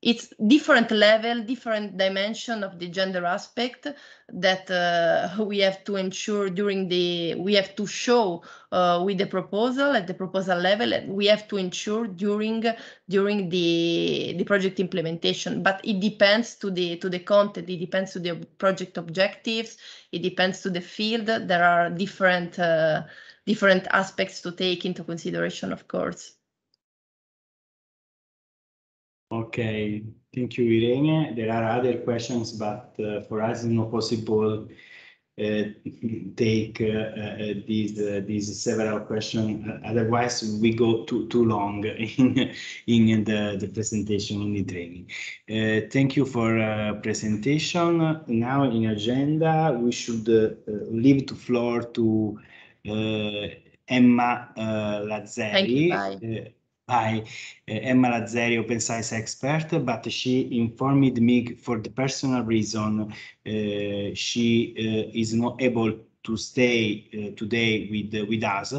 S4: it's different level, different dimension of the gender aspect that uh, we have to ensure during the, we have to show uh, with the proposal at the proposal level, and we have to ensure during during the the project implementation. But it depends to the to the content, it depends to the project objectives, it depends to the field. There are different uh, different aspects to take into consideration, of course.
S2: Okay, thank you, Irene. There are other questions, but uh, for us it's not possible uh, take uh, uh these uh, these several questions. Otherwise, we go too too long in in the the presentation in the training. Uh, thank you for presentation. Now in agenda, we should leave the floor to Emma Lazzari by uh, eh, Emma Lazzeri, open science expert, but she informed me for the personal reason uh, she uh, is not able to stay today with, with us.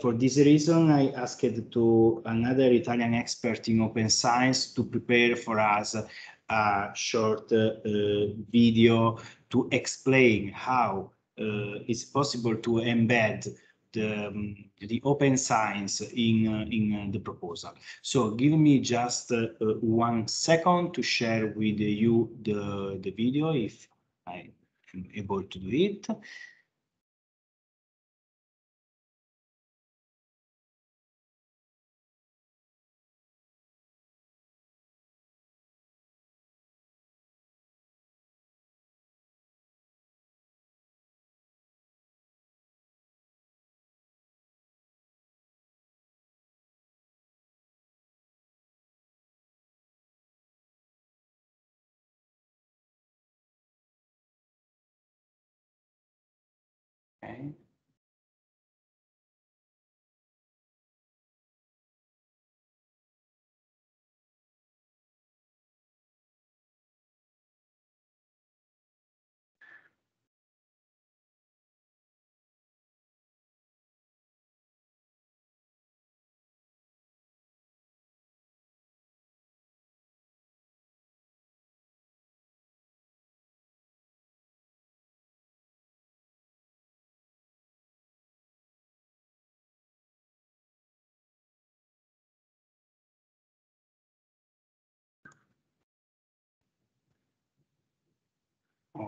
S2: for this reason, I asked to another Italian expert in open science to prepare for us a short video to explain how it's possible to embed the, um, the open science in, uh, in uh, the proposal. So give me just uh, one second to share with you
S1: the, the video if I am able to do it.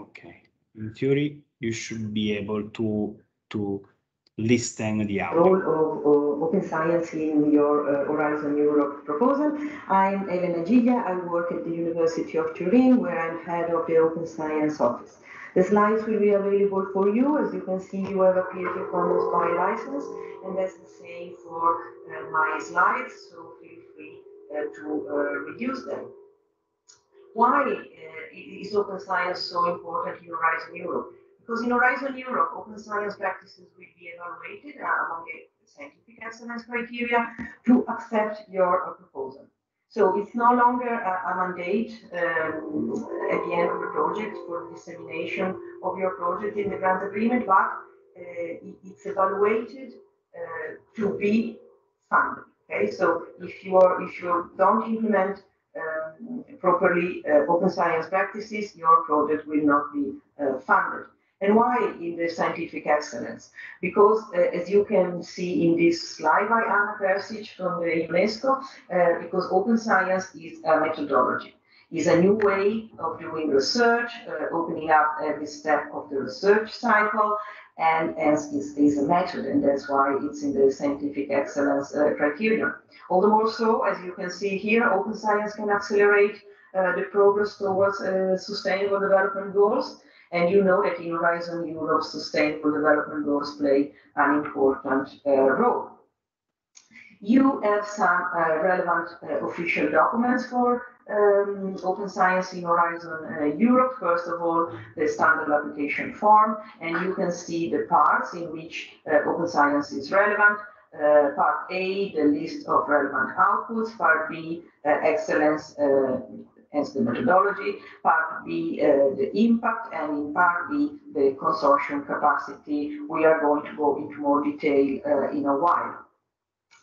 S1: Okay. In theory, you should be able to
S2: to listen the output.
S5: Role of uh, Open Science in your uh, Horizon Europe proposal. I'm Elena Giglia. I work at the University of Turin, where I'm head of the Open Science Office. The slides will be available for you. As you can see, you have a Creative Commons by license, and that's the same for uh, my slides, so feel free uh, to uh, reduce them. Why eh, is open science so important in Horizon Europe? Because in Horizon Europe, open science
S1: practices will be evaluated
S5: uh, among the scientific excellence criteria to accept your uh, proposal. So it's no longer a, a mandate um, at the end of the project for dissemination of your project in the grant agreement, but uh, it's evaluated uh, to be funded. Okay, so if you are, if you don't implement
S1: um,
S5: properly uh, open science practices, your project will not be uh, funded. And why in the scientific excellence? Because uh, as you can see in this slide by Anna Persic from the UNESCO, uh, because open science is a methodology, is a new way of doing research, uh, opening up every step of the research cycle, and as is is method, and that's why it's in the scientific excellence uh, All the more so, as you can see here, open science can accelerate uh, the progress towards uh, sustainable development goals. And you know that in Horizon Europe, sustainable development goals play an important uh, role. You have some uh, relevant uh, official documents for um, Open Science in Horizon uh, Europe. First of all, the standard application form, and you can see the parts in which uh, Open Science is relevant. Uh, part A, the list of relevant outputs. Part B, uh, excellence uh, as the methodology, part B, uh, the impact, and in part B, the consortium capacity. We are going to go into more detail uh, in a while.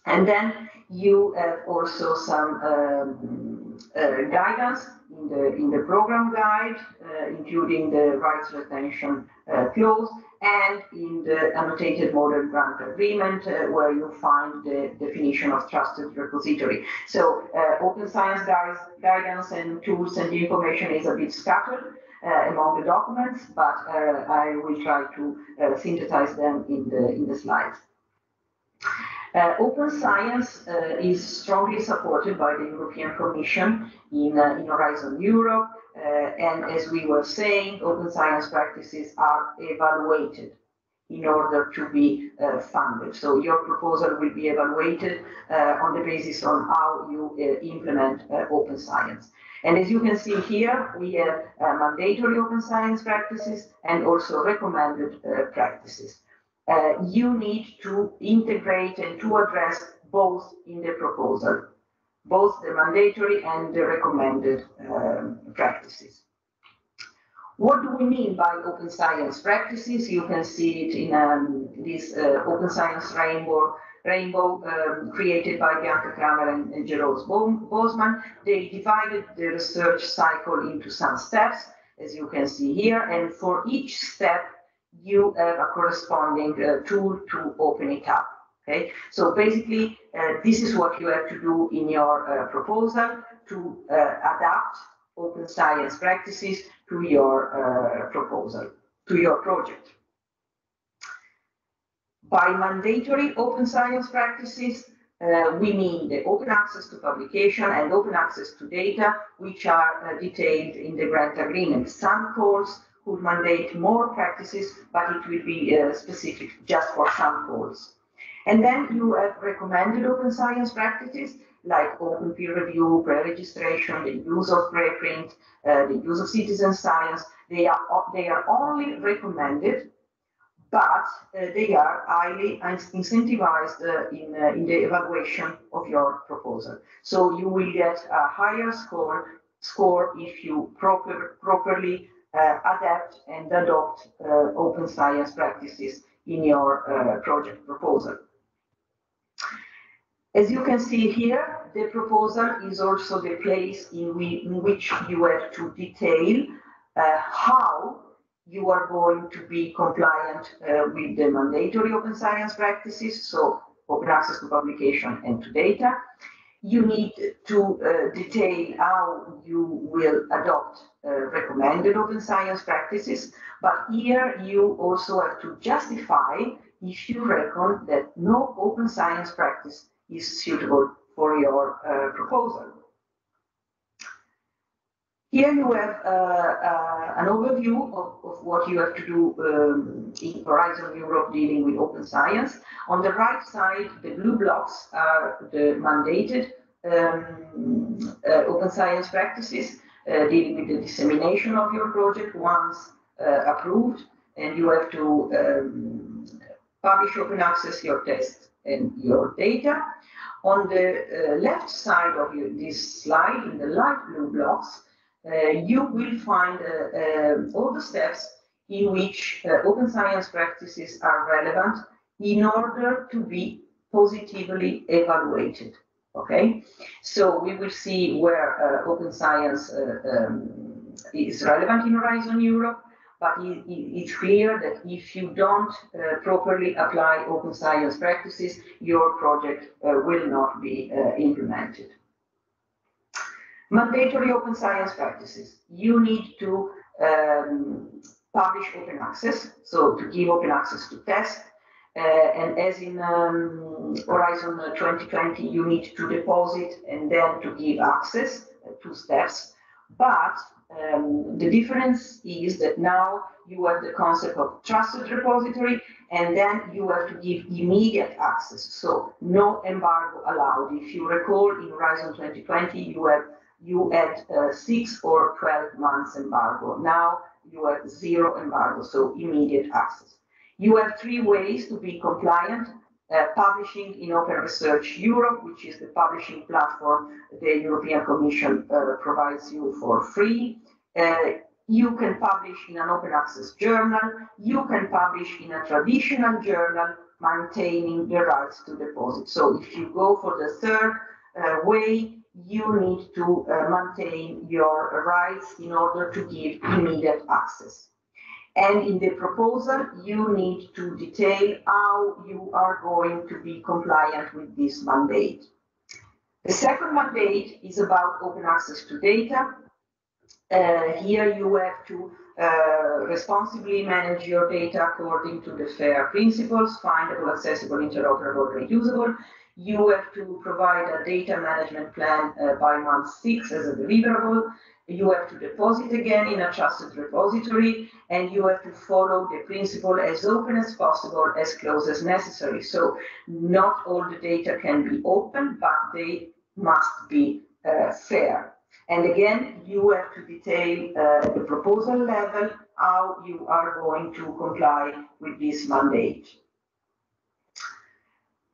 S5: And then you have also some um, uh, guidance in the, in the program guide, uh, including the rights retention uh, clause, and in the annotated model grant agreement, uh, where you find the definition of trusted repository. So uh, open science guidance and tools and information is a bit scattered. Uh, among the documents, but I will try to synthesize them in the in the slides. Uh, open science uh, is strongly supported by the European Commission in, uh, in Horizon Europe, uh, and as we were saying, open science practices are evaluated in order to be uh, funded. So your proposal will be evaluated uh, on the basis on how you implement open science. And as you can see here, we have mandatory open science practices and also recommended practices uh, you need to integrate and to address both in the proposal, both the mandatory and the recommended um, practices. What do we mean by open science practices? You can see it in um, this uh, open science rainbow, rainbow um, created by Bianca Kramer and, and Gerald Boseman. They divided the research cycle into some steps, as you can see here, and for each step you have a corresponding uh, tool to open it up. Okay, so basically, uh, this is what you have to do in your uh, proposal to uh, adapt open science practices to your uh, proposal, to your project. By mandatory open science practices, uh, we mean the open access to publication and open access to data, which are detailed in the grant agreement. Some calls could mandate more practices, but it will be uh, specific just for some goals. And then you have recommended open science practices like open peer review, pre-registration, the use of preprint, uh, the use of citizen science. They are, they are only recommended, but uh, they are highly incentivized uh, in, uh, in the evaluation of your proposal. So you will get a higher score score if you proper, properly uh, adapt and adopt uh, open science practices in your uh, project proposal. As you can see here, the proposal is also the place in, we, in which you have to detail uh, how you are going to be compliant uh, with the mandatory open science practices, so open access to publication and to data, you need to uh, detail how you will adopt uh, recommended open science practices, but here you also have to justify if you reckon that no open science practice is suitable for your uh, proposal. Here you have uh, uh, an overview of, of, what you have to do um, in Horizon Europe dealing with open science. On the right side, the blue blocks are the mandated um, uh, open science practices dealing with the dissemination of your project once approved, and you have to um, publish open access your tests and your data. On the uh, left side of your, this slide, in the light blue blocks, uh, you will find uh, um, all the steps in which uh, open science practices are relevant in order to be positively evaluated. Okay, so we will see where open science um, is relevant in Horizon Europe but it's clear that if you don't uh, properly apply open science practices, your project uh, will not be uh, implemented. Mandatory open science practices. You need to um, publish open access, so to give open access to tests. Uh, and as in um, Horizon 2020, uh, you need to deposit and then to give access, uh, two steps. But um, the difference is that now you have the concept of trusted repository and then you have to give immediate access. So no embargo allowed. If you recall in Horizon 2020, you have you had a uh, six or 12 months embargo. Now you have zero embargo, so immediate access. You have three ways to be compliant. Uh, publishing in Open Research Europe, which is the publishing platform the European Commission uh, provides you for free. Uh, you can publish in an open access journal. You can publish in a traditional journal, maintaining the rights to deposit. So if you go for the third uh, way, you need to uh, maintain your rights in order to give immediate access. And in the proposal, you need to detail how you are going to be compliant with this mandate. The second mandate is about open access to data. Uh, here you have to uh, responsibly manage your data according to the FAIR principles, findable, accessible, interoperable, reusable, you have to provide a data management plan uh, by month six as a deliverable. You have to deposit again in a trusted repository, and you have to follow the principle as open as possible, as close as necessary. So not all the data can be open, but they must be uh, fair. And again, you have to detail uh, the proposal level how you are going to comply with this mandate.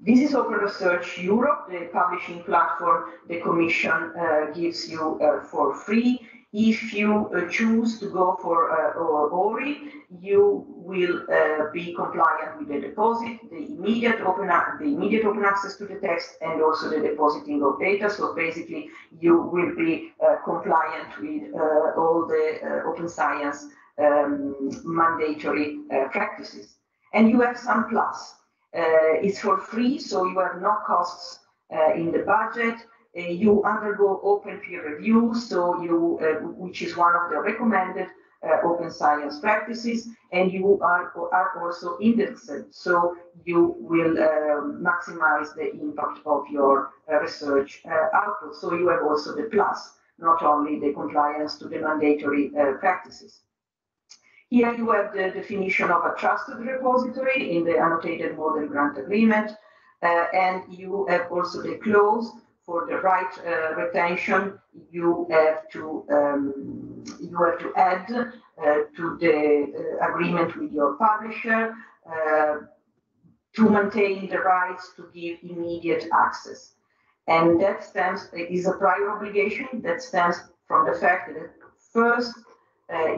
S5: This is Open
S1: Research Europe, the publishing platform the Commission uh, gives you uh, for free. If you uh, choose
S5: to go for uh, ORI, you will uh, be compliant with the deposit, the immediate, open the immediate open access to the text, and also the depositing of data. So basically, you will be uh, compliant with all the open science um, mandatory practices. And you have some plus uh, it's for free, so you have no costs uh, in the budget. Uh, you undergo open peer review, so you, which is one of the recommended uh, open science practices, and you are, are also indexed, so you will um, maximize the impact of your uh, research uh, output. So you have also the plus, not only the compliance to the mandatory practices. Here you have the definition of a trusted repository in the annotated model grant agreement, uh, and you have also the clause for the right uh, retention. You have to um, you have to add uh, to the uh, agreement with your publisher uh, to maintain the rights to give immediate access, and that stems uh, is a prior obligation that stems from the fact that first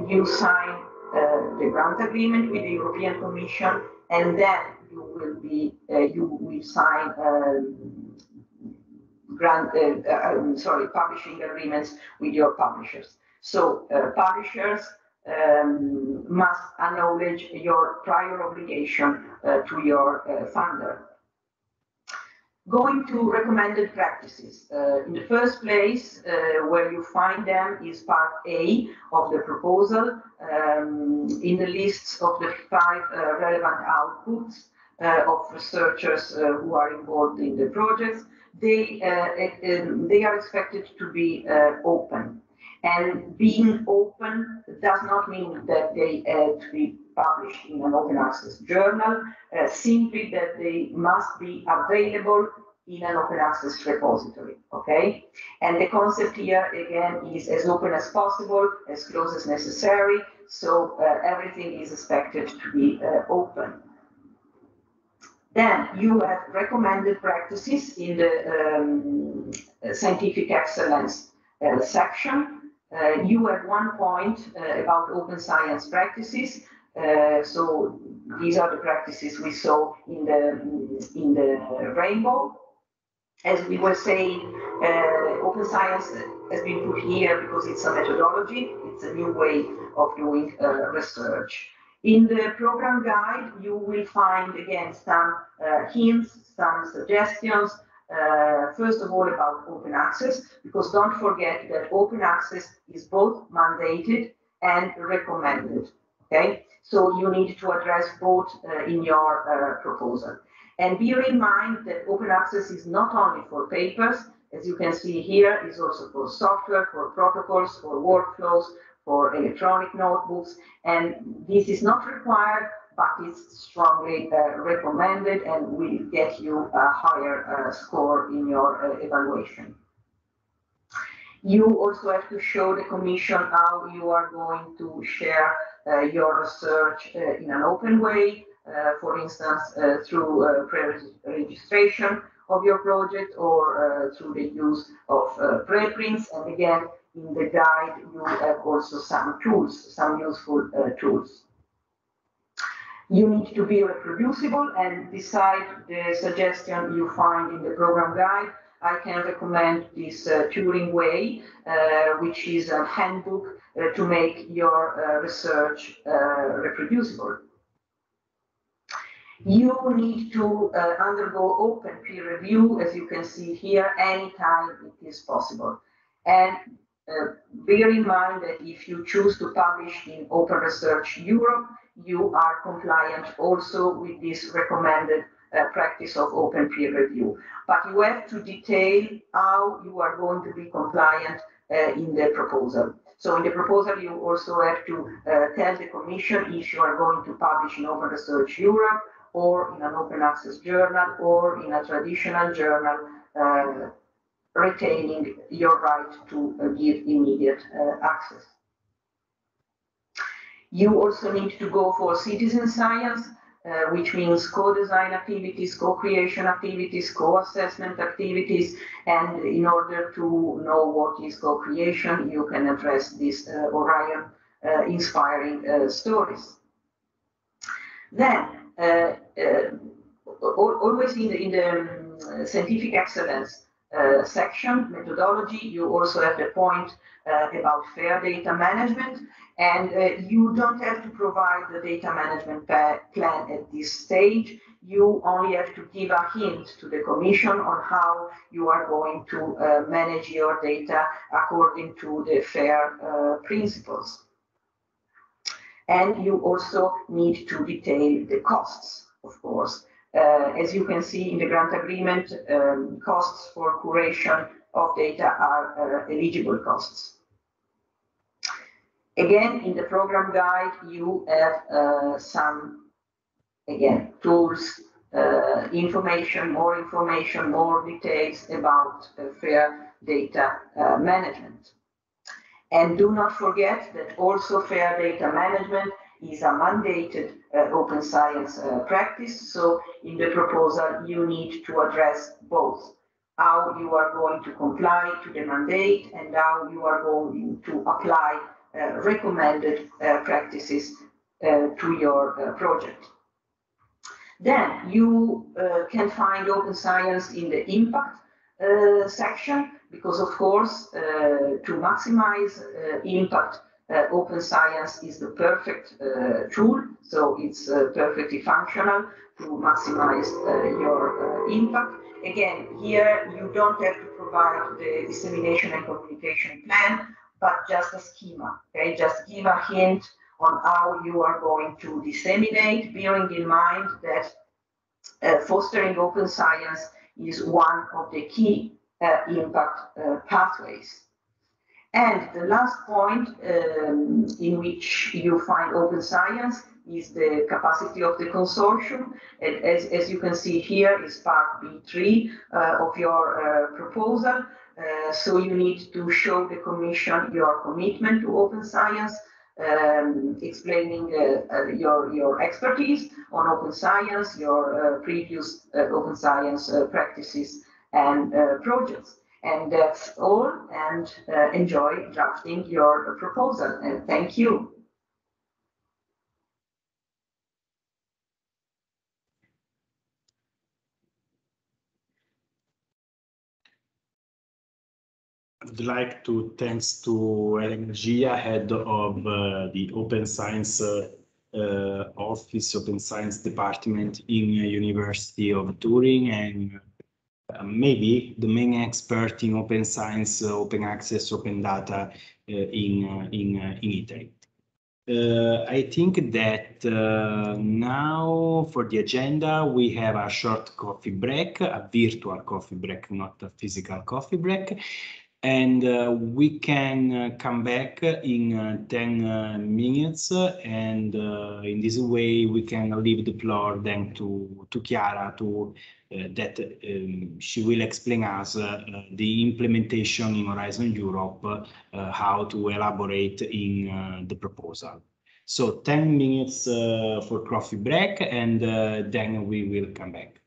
S5: you sign uh, the grant agreement with the European Commission, and then you will be uh, you will sign um, grant uh, um, sorry publishing agreements with your publishers. So publishers um, must acknowledge your prior obligation to your funder. Going to recommended practices. Uh, in the first place, uh, where you find them is part A of the proposal um, in the lists of the five uh, relevant outputs uh, of researchers uh, who are involved in the projects. They, uh, they are expected to be open. And being open does not mean that they treat. to be published in an open access journal, uh, simply that they must be available in an open access repository, okay? And the concept here, again, is as open as possible, as close as necessary, so uh, everything is expected to be uh, open. Then you have recommended practices in the um, scientific excellence uh,
S1: section. Uh, you have one point uh, about open science practices. Uh, so these are the practices we saw
S5: in the in the rainbow. As we were saying, uh, open science has been put here because it's a methodology, it's a new way of doing uh, research. In the program guide, you will find again some uh, hints, some suggestions, uh, first of all about open access, because don't forget that open access is both mandated and recommended. Okay, so you need to address both uh, in your uh, proposal. And bear in mind that open access is not only for papers, as you can see here, it's also for software, for protocols, for workflows, for electronic notebooks. And this is not required, but it's strongly uh, recommended and will get you a higher uh, score in your uh, evaluation you also have to show the commission how you are going to share uh, your research uh, in an open way, uh, for instance, uh, through uh, pre-registration of your project or uh, through the use of preprints. And again, in the guide, you have also some tools, some useful tools. You need to be reproducible and decide the suggestion you find in the program guide I can recommend this uh, Turing Way, uh, which is a handbook uh, to make your research reproducible. You need to undergo open peer review, as you can see here, anytime it is possible. And uh, bear in mind that if you choose to publish in Open Research Europe, you are compliant also with this recommended uh, practice of open peer review. But you have to detail how you are going to be compliant uh, in the proposal. So in the proposal, you also have to uh, tell the commission if you are going to publish in Open Research Europe or in an open access journal or in a traditional journal, uh, retaining your right to uh, give immediate uh, access. You also need to go for citizen science. Uh, which means co-design activities, co-creation activities, co-assessment activities, and in order to know what is co-creation, you can address these uh, Orion uh, inspiring uh, stories. Then, uh, always in the, in the um, scientific excellence, uh, section, methodology. You also have the point uh, about fair data management, and uh, you don't have to provide the data management plan at this stage. You only have to give a hint to the Commission on how you are going to uh, manage your data according to the FAIR uh, principles. And you also need to detail the costs, of course. Uh, as you can see in the grant agreement, um, costs for curation of data are uh, eligible costs. Again, in the program guide, you have uh, some, again, tools uh, information, more information, more details about uh, fair data uh, management. And do not forget that also fair data management is a mandated uh, open science uh, practice. So in the proposal, you need to address both how you are going to comply to the mandate and how you are going to apply uh, recommended uh, practices uh, to your uh, project. Then you can find open science in the impact section because of course to maximize impact uh, open science is the perfect uh, tool, so it's uh, perfectly functional to maximize uh, your uh, impact. Again, here you don't have to provide the dissemination and communication plan, but just a schema, okay? Just give a hint on how you are going to disseminate, bearing in mind that uh, fostering open science is one of the key impact pathways. And the last point um, in which you find open science is the capacity of the consortium. And as, as you can see here is part B3 uh, of your uh, proposal. Uh, so you need to show the Commission your commitment to open science, um, explaining uh, uh, your, your expertise on open science, your uh, previous open science practices and projects and that's uh, all. And uh, enjoy drafting your proposal. And thank you.
S2: I'd like to thanks to Energia, head of uh, the Open Science uh, uh, Office, Open Science Department in uh, University of Turin, and uh, maybe the main expert in open science, uh, open access, open data uh, in, in, in Italy. Uh, I think that uh, now for the agenda, we have a short coffee break, a virtual coffee break, not a physical coffee break and uh, we can uh, come back in uh, 10 uh, minutes and uh, in this way we can leave the floor then to to Chiara to uh, that um, she will explain us the implementation in Horizon Europe how to elaborate in the proposal
S1: so 10 minutes for coffee break and then we will come back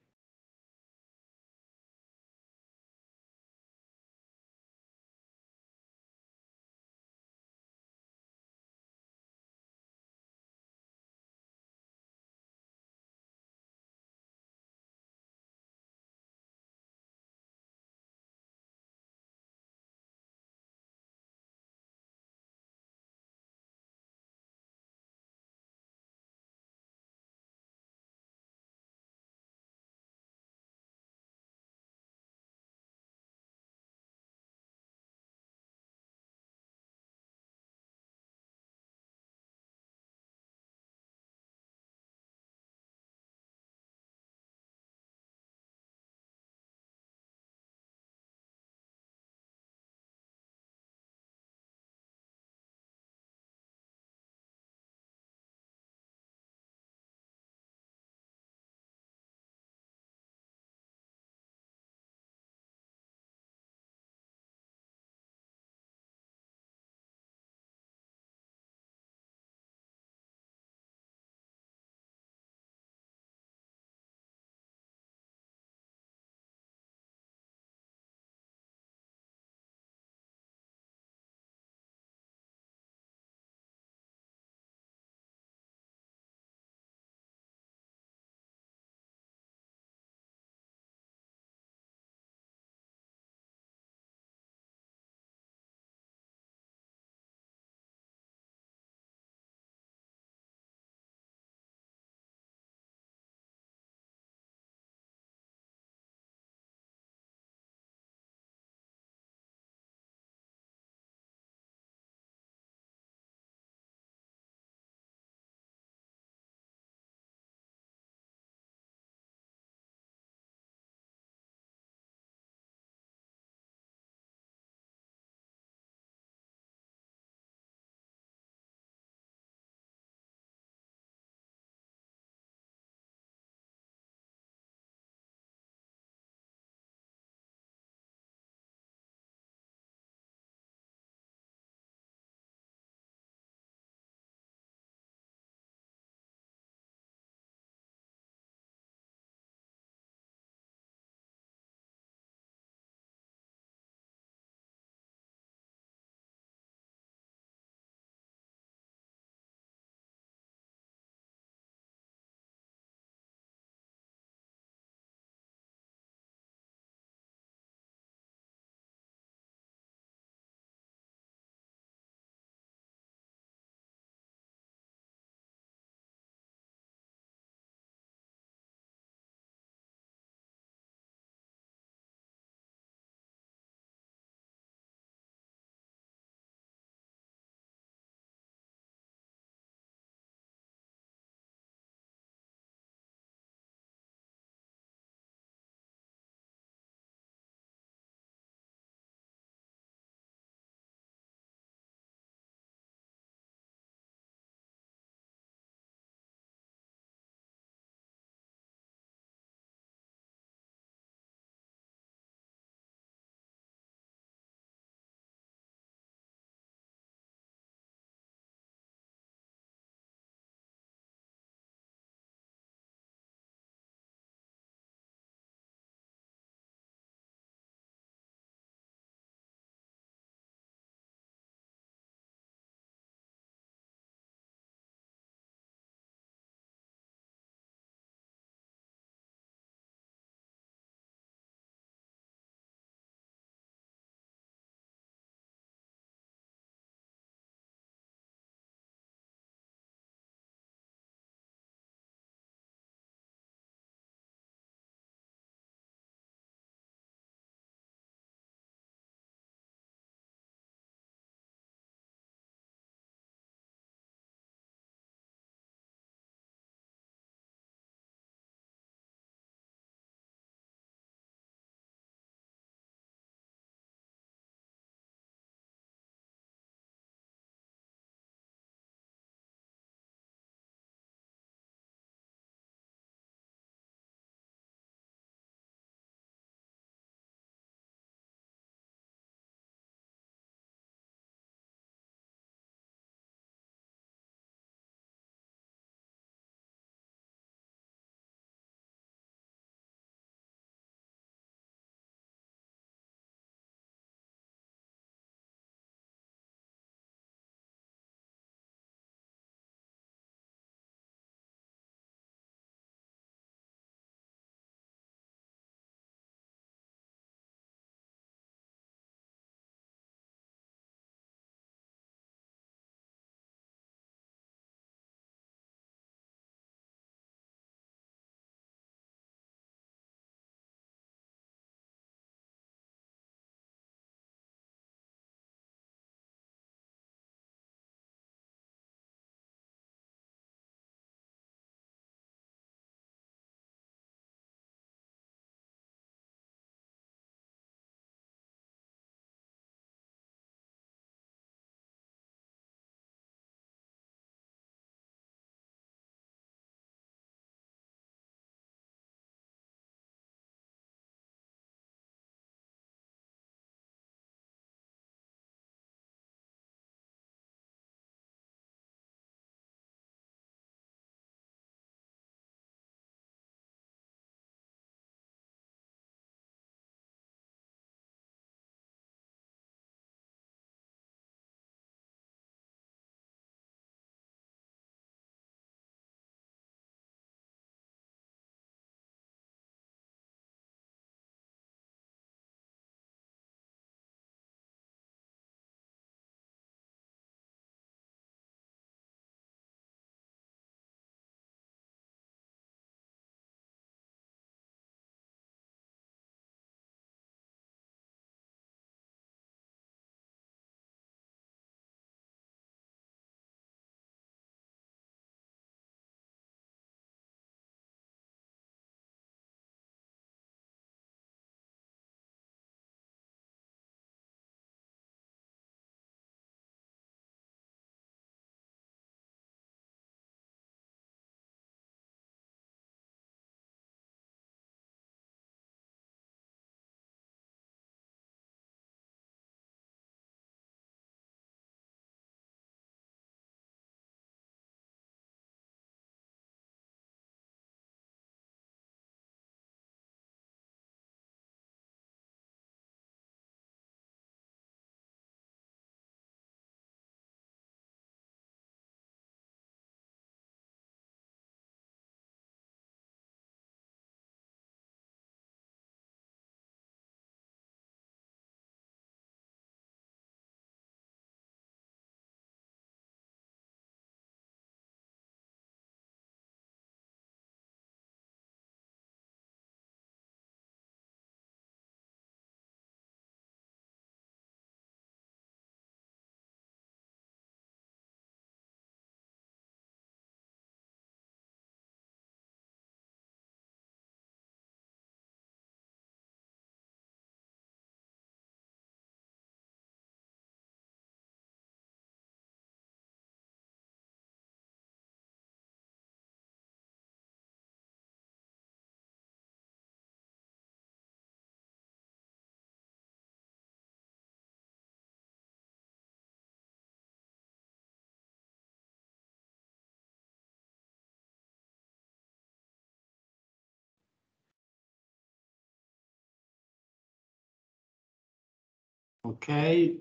S1: Okay,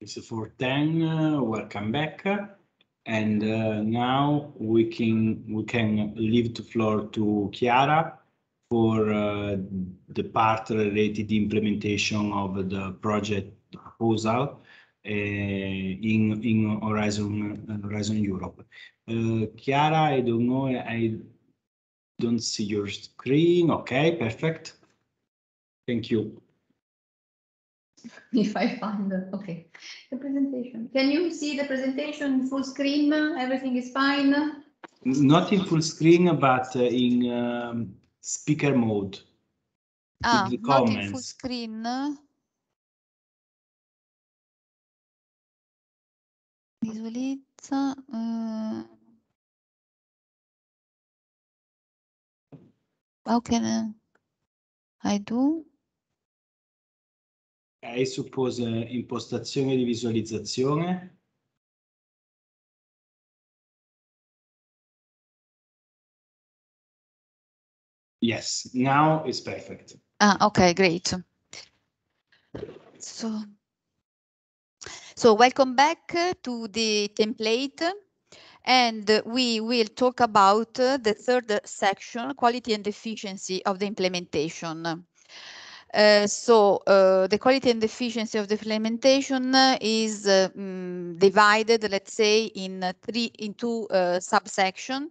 S1: it's 4.10, uh, welcome back.
S2: And uh, now we can we can leave the floor to Chiara for uh, the part related implementation of the project proposal uh, in in Horizon uh, Horizon Europe. Uh, Chiara, I don't know, I don't see your screen. Okay, perfect. Thank you.
S1: if I find, the, okay, the presentation. Can you see the presentation full screen?
S3: Everything is fine?
S2: Not in full screen, but uh, in um,
S1: speaker mode. Ah, not comments. in full screen. Visualizza. Uh, how can I do? I suppose uh, impostazione di visualizzazione. Yes, now it's perfect. Ah, okay, great.
S3: So, so welcome back to the template. And we will talk about the third section, quality and efficiency of the implementation. Uh, so uh, the quality and efficiency of the implementation is um, divided, let's say, in three into subsection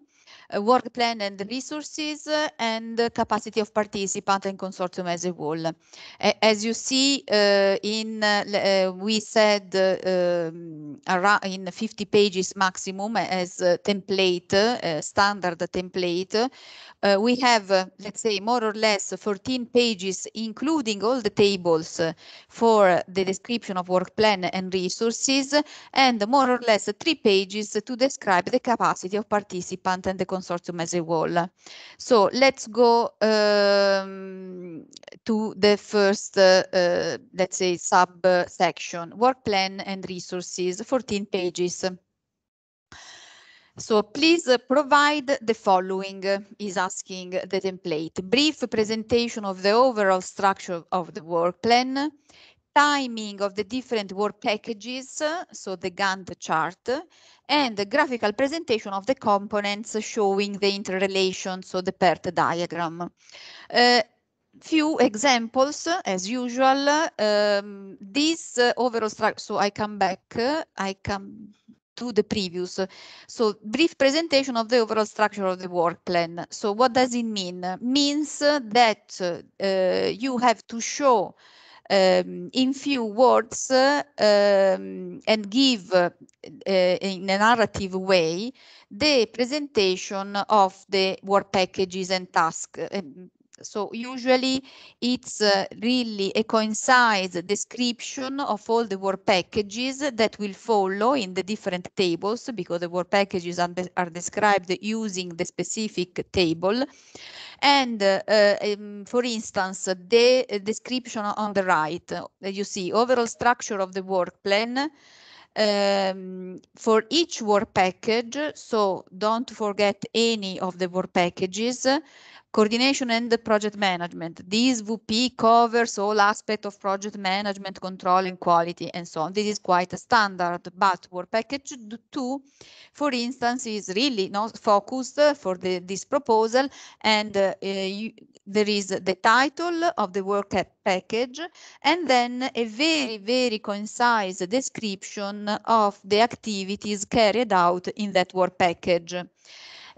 S3: work plan and resources uh, and uh, capacity of participant and consortium as a whole. as you see uh, in, we said um, around in 50 pages maximum as template, standard template, we have, let's say, more or less 14 pages, including all the tables for the description of work plan and resources, and more or less three pages to describe the capacity of participant and the consortium as a whole. So let's go um, to the first, uh, uh, let's say, subsection, work plan and resources, 14 pages. So please provide the following uh, is asking the template. Brief presentation of the overall structure of the work plan, timing of the different work packages, so the Gantt chart, and the graphical presentation of the components showing the interrelation, so the PERT diagram. Uh, few examples as usual um, this uh, overall structure so i come back uh, i come to the previous so brief presentation of the overall structure of the work plan so what does it mean means that uh, you have to show um, in few words uh, um, and give uh, in a narrative way the presentation of the work packages and tasks, um, so usually it's uh, really a concise description of all the work packages that will follow in the different tables because the work packages are, de are described using the specific table. And uh, um, for instance, the description on the right, you see overall structure of the work plan, um, for each work package, so don't forget any of the work packages, Coordination and project management. This VP covers all aspects of project management, control and quality and so on. This is quite a standard, but work package two, for instance, is really not focused uh, for the, this proposal and uh, eh, you, there is the title of the work package and then a very, very concise description of the activities carried out in that work package.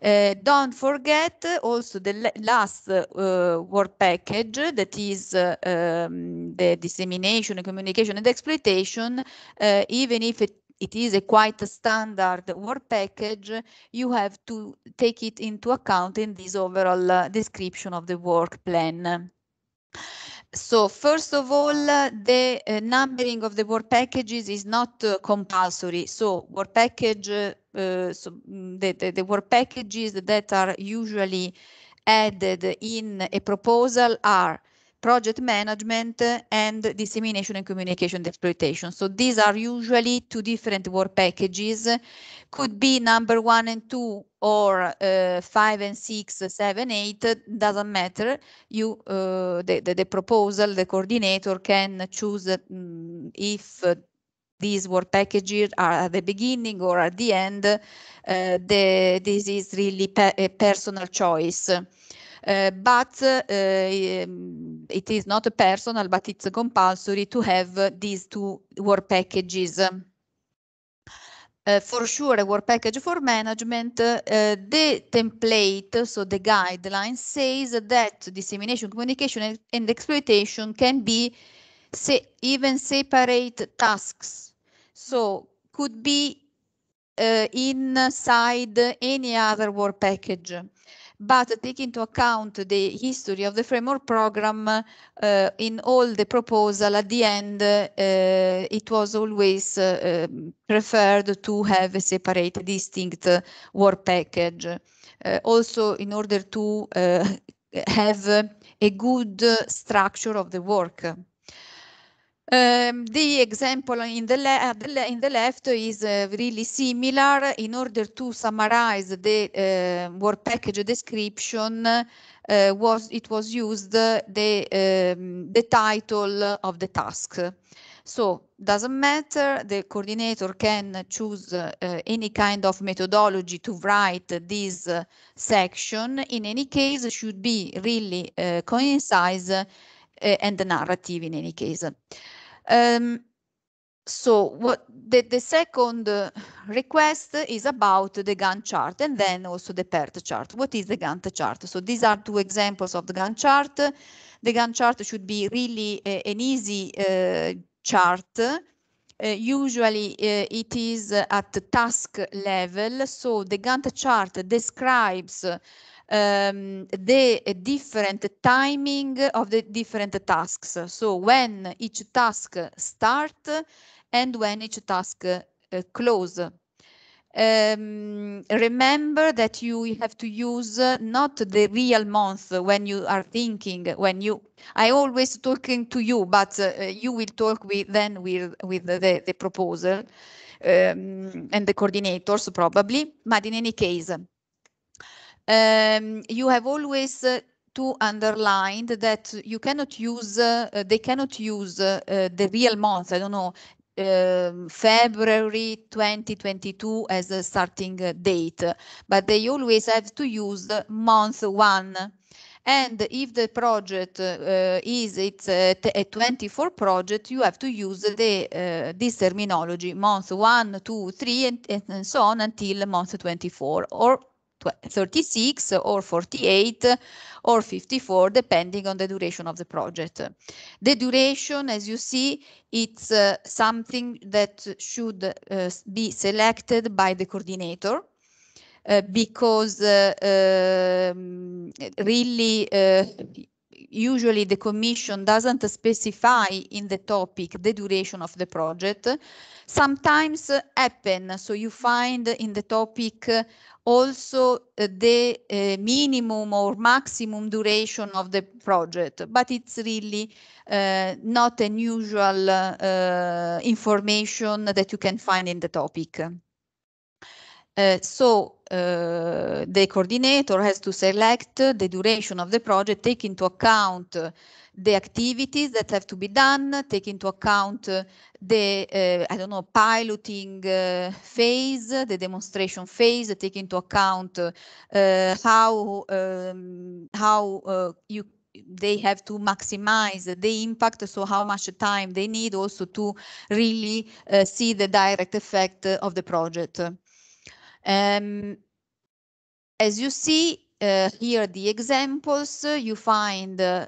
S3: Uh, don't forget also the last uh, work package that is uh, um, the dissemination, communication and exploitation, uh, even if it it is a quite standard work package, you have to take it into account in this overall uh, description of the work plan. So first of all, uh, the uh, numbering of the work packages is not uh, compulsory. So work package, uh, so mm, the, the, the, work packages that are usually added in a proposal are project management and dissemination and communication exploitation. So these are usually two different work packages, could be number one and two or uh, five and six, seven, eight, doesn't matter. You, uh, the, the, the, proposal, the coordinator can choose mm, if these work packages are at the beginning or at the end. Uh, the, this is really pe a personal choice. Eh, but eh, ehm, it is not personal, but it's compulsory to have these two work packages. Uh, for sure a work package for management, uh, the template, so the guideline says that dissemination, communication and exploitation can be even separate tasks. So could be uh, inside any other work package but take into account the history of the framework program uh, in all the proposal at the end uh, it was always uh, um, preferred to have a separate distinct uh, work package uh, also in order to uh, have a good structure of the work um, the example in the, le in the left is uh, really similar. In order to summarize the uh, work package description, uh, was it was used uh, the um, the title of the task. So doesn't matter. The coordinator can choose uh, any kind of methodology to write this uh, section. In any case, should be really concise and the narrative. In any case. Um, so what the, the second request is about the Gantt chart and then also the PERT chart. What is the Gantt chart? So these are two examples of the Gantt chart. The Gantt chart should be really uh, an easy uh, chart. Uh, usually uh, it is at task level. So the Gantt chart describes um, the different timing of the different tasks. So when each task start and when each task uh, close. Um, remember that you have to use uh, not the real month when you are thinking when you i always talking to you but uh, you will talk with then with with the, the proposal um, and the coordinators probably but in any case um, you have always uh, to underline that you cannot use, uh, they cannot use uh, the real month, I don't know, um, February 2022 as a starting date, but they always have to use month one. And if the project uh, is it's a, a, 24 project, you have to use the uh, this terminology month one, two, three, and, and so on until month 24, or 36 or 48 or 54 depending on the duration of the project. The duration as you see it's uh, something that should uh, be selected by the coordinator uh, because uh, um, really uh, usually the Commission doesn't specify in the topic the duration of the project, sometimes uh, happen. So you find in the topic uh, also uh, the uh, minimum or maximum duration of the project, but it's really uh, not unusual uh, information that you can find in the topic. so the coordinator has to select the duration of the project, take into account the activities that have to be done, take into account the, uh, I don't know, piloting uh, phase, the demonstration phase, take into account uh, how, um, how uh, you they have to maximize the impact, so how much time they need also to really uh, see the direct effect of the project. Um, as you see uh, here, the examples, you find uh,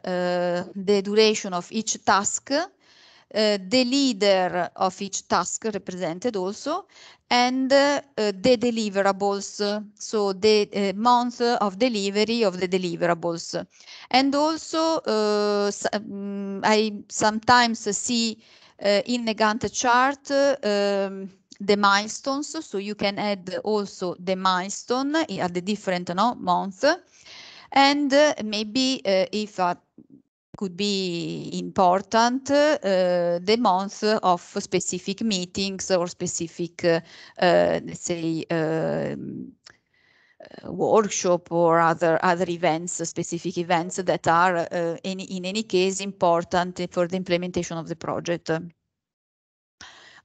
S3: the duration of each task, uh, the leader of each task represented also, and uh, the deliverables, so the month of delivery of the deliverables. And also, mm, I sometimes see uh, in the Gantt chart uh, um, the milestones. So you can add also the milestone at the different no, month. And uh, maybe uh, if uh, could be important, uh, the month of specific meetings or specific, uh, uh, let's say, um, workshop or other other events, specific events that are in, in any case important for the implementation of the project.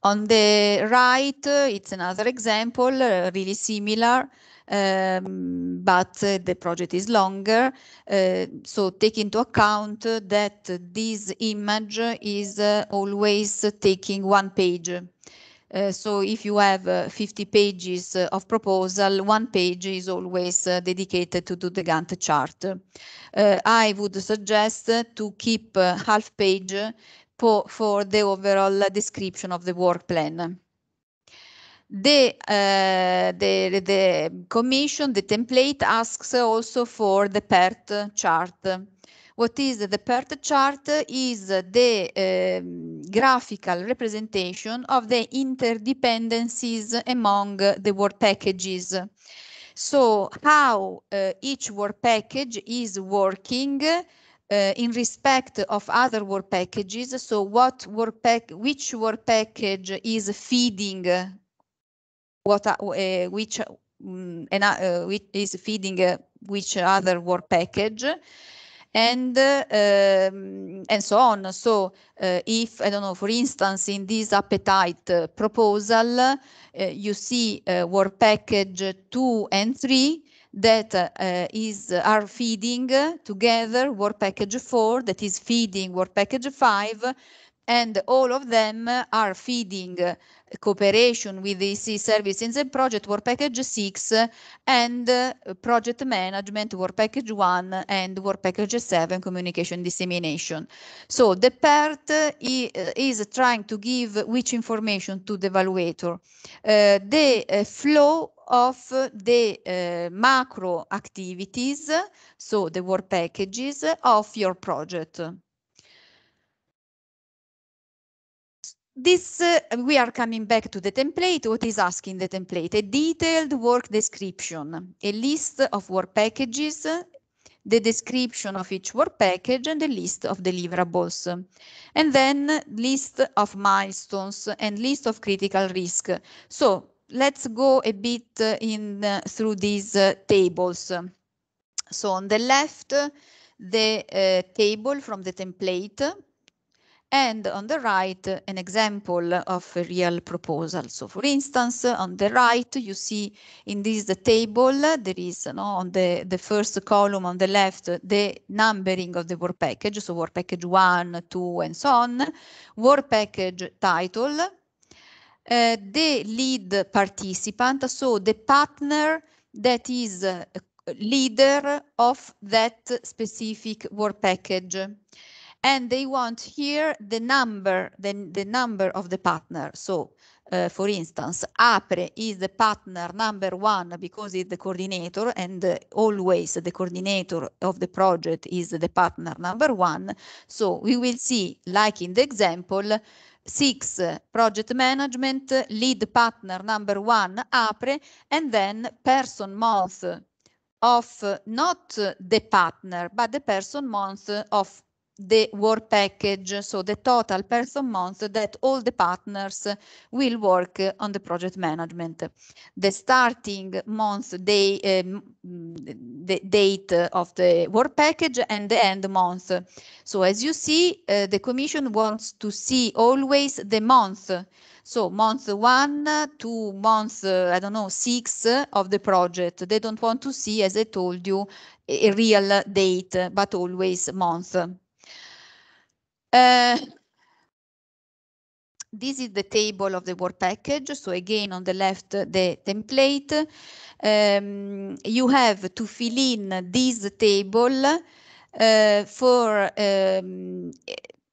S3: On the right, it's another example, uh, really similar. Um, but uh, the project is longer. Uh, so take into account that this image is uh, always taking one page. Uh, so if you have uh, 50 pages of proposal, one page is always dedicated to, to, the Gantt chart. I would suggest to keep half page for, for the overall description of the work plan. The, uh, the, the commission, the template asks also for the PERT chart. What is the PERT chart is the uh, graphical representation of the interdependencies among the work packages. So how uh, each work package is working uh, in respect of other work packages. So what work pack, which work package is feeding uh, what, uh, uh which, um, which is feeding which other work package and uh, um, and so on. So uh, if I don't know, for instance, in this appetite uh, proposal, you see work package two and three that uh, is, uh, are feeding together work package 4 that is feeding work package 5 and all of them are feeding uh, cooperation with EC services and project work package 6 and uh, project management work package 1 and work package 7 communication dissemination. So the part is trying to give which information to the evaluator. Uh, the flow of the uh, macro activities, so the work packages of your project. This, uh, we are coming back to the template. What is asking the template? A detailed work description, a list of work packages, the description of each work package and the list of deliverables. And then list of milestones and list of critical risk. So let's go a bit uh, in uh, through these uh, tables. So on the left, the table from the template and on the right, an example of a real proposal. So for instance, on the right, you see in this the table, there is no, on the, the first column on the left, the numbering of the work package. So work package one, two, and so on. Work package title, uh, the lead participant, so the partner that is a uh, leader of that specific work package. And they want here the number, the, the number of the partner. So uh, for instance, APRE is the partner number one because it's the coordinator and uh, always the coordinator of the project is the partner number one. So we will see, like in the example, six, uh, project management, lead partner number one, APRE, and then person month of not the partner, but the person month of the work package, so the total person month that all the partners will work on the project management. The starting month day, um, the date of the work package and the end month. So as you see, uh, the commission wants to see always the month. So month one to month, uh, I don't know, six of the project. They don't want to see, as I told you, a real date, but always month. Uh, this is the table of the work package. So again, on the left, the template. Um, you have to fill in this table uh, for um,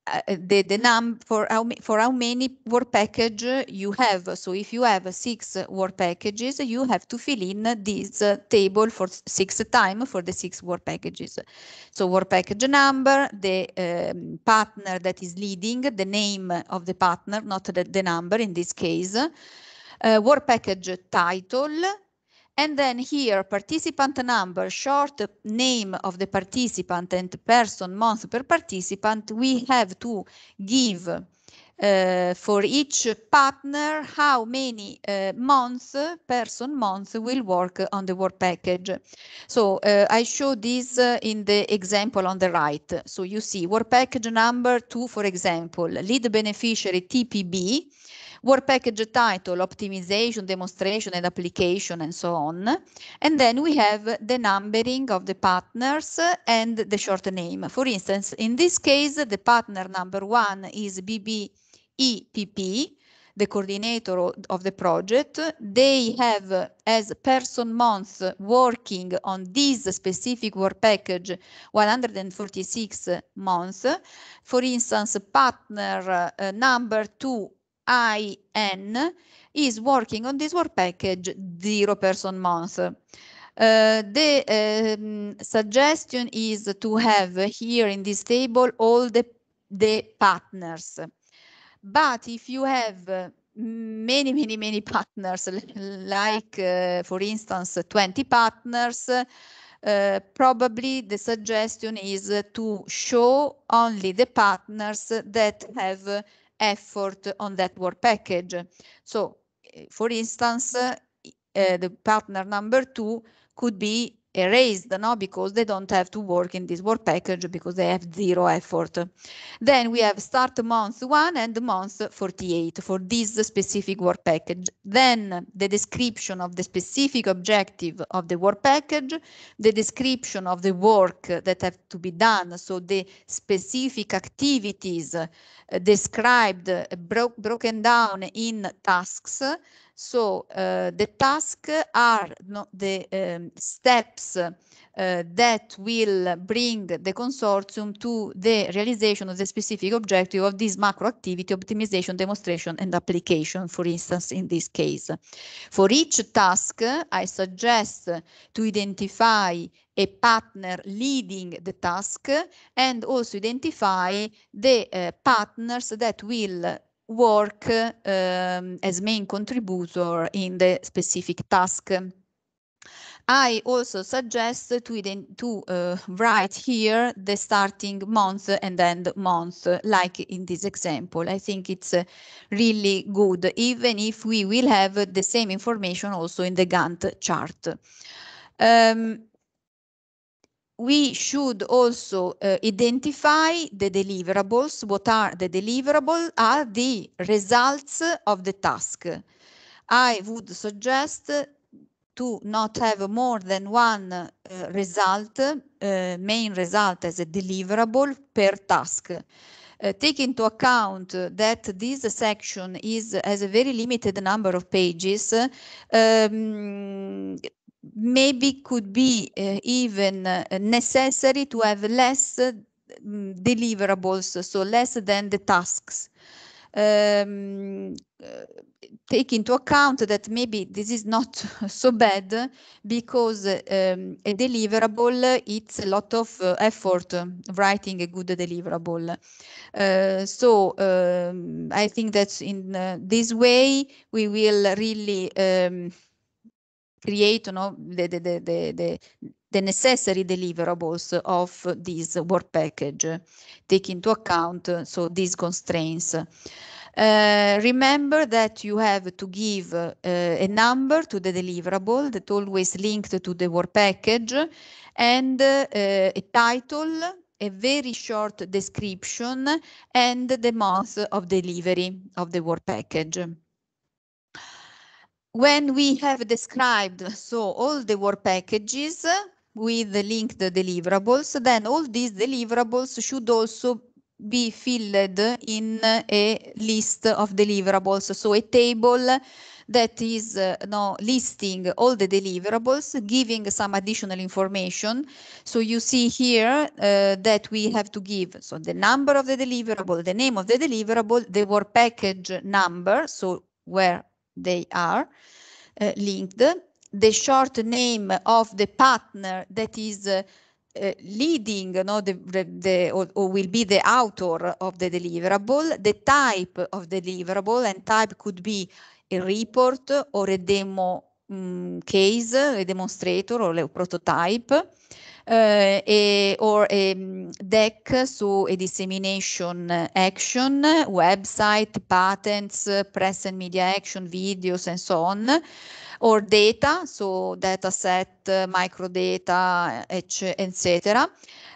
S3: uh, uh, the the num for how for how many work package you have. So if you have six work packages, you have to fill in this table for six time for the six work packages. So work package number, the um, partner that is leading, the name of the partner, not the, the number in this case. Uh, work package title, and then here, participant number, short name of the participant and person month per participant, we have to give uh, for each partner how many uh, months, person month will work on the work package. So uh, I show this uh, in the example on the right. So you see work package number two, for example, lead beneficiary TPB, work package title, optimization, demonstration, and application, and so on. And then we have the numbering of the partners and the short name. For instance, in this case, the partner number one is BBEPP, the coordinator of the project. They have, as person month, working on this specific work package, 146 months. For instance, partner uh, number two IN is working on this work package zero person month. Uh, the um, suggestion is to have here in this table all the, the partners. But if you have uh, many, many, many partners, like, uh, for instance, 20 partners, uh, probably the suggestion is to show only the partners that have effort on that work package. So eh, for instance, eh, eh, the partner number two could be erased no? because they don't have to work in this work package because they have zero effort. Then we have start month 1 and month 48 for this specific work package. Then the description of the specific objective of the work package, the description of the work that have to be done, so the specific activities uh, described, uh, broken down in tasks, so uh, the tasks are not the um, steps uh, that will bring the consortium to the realization of the specific objective of this macro activity, optimization, demonstration and application, for instance, in this case. For each task, I suggest to identify a partner leading the task and also identify the uh, partners that will work um, as main contributor in the specific task. I also suggest to, to uh, write here the starting month and end month, like in this example. I think it's uh, really good, even if we will have the same information also in the Gantt chart. Um, we should also uh, identify the deliverables. What are the deliverables? Are the results of the task. I would suggest to not have more than one uh, result, uh, main result as a deliverable per task. Uh, take into account that this section is has a very limited number of pages. Um, maybe could be uh, even uh, necessary to have less uh, deliverables, so less than the tasks. Um, eh, take into account that maybe this is not so bad because um, a deliverable it's a lot of uh, effort writing a good deliverable uh, so um, i think that in this way we will really um, create you know, the, the, the, the, the necessary deliverables of this work package, take into account uh, so these constraints. Uh, remember that you have to give uh, a number to the deliverable that always linked to the work package and uh, a title, a very short description and the month of delivery of the work package when we have described so all the work packages with the linked deliverables, then all these deliverables should also be filled in a list of deliverables, so a table that is uh, no, listing all the deliverables, giving some additional information. So you see here uh, that we have to give so the number of the deliverable, the name of the deliverable, the work package number, so where they are uh, linked. The short name of the partner that is uh, uh, leading you know, the, the, or, or, will be the author of the deliverable, the type of deliverable and type could be a report or a demo um, case, a demonstrator or a prototype uh, eh, a, or a ehm, deck, so a dissemination action, website, patents, press and media action, videos, and so on, or data, so data set, microdata, etc.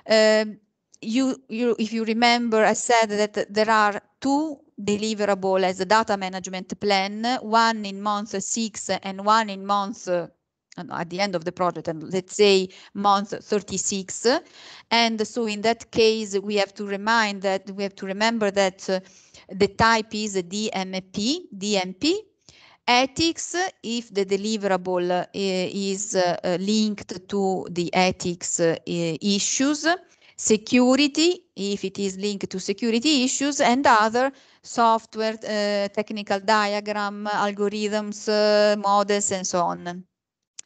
S3: Ehm, you, you, if you remember, I said that there are two deliverable as a data management plan, one in month six and one in month at the end of the project and let's say month 36 and so in that case we have to remind that we have to remember that uh, the type is DMP DMP ethics if the deliverable uh, is uh, uh linked to the ethics uh, issues security if it is linked to security issues and other software uh, technical diagram algorithms models and so on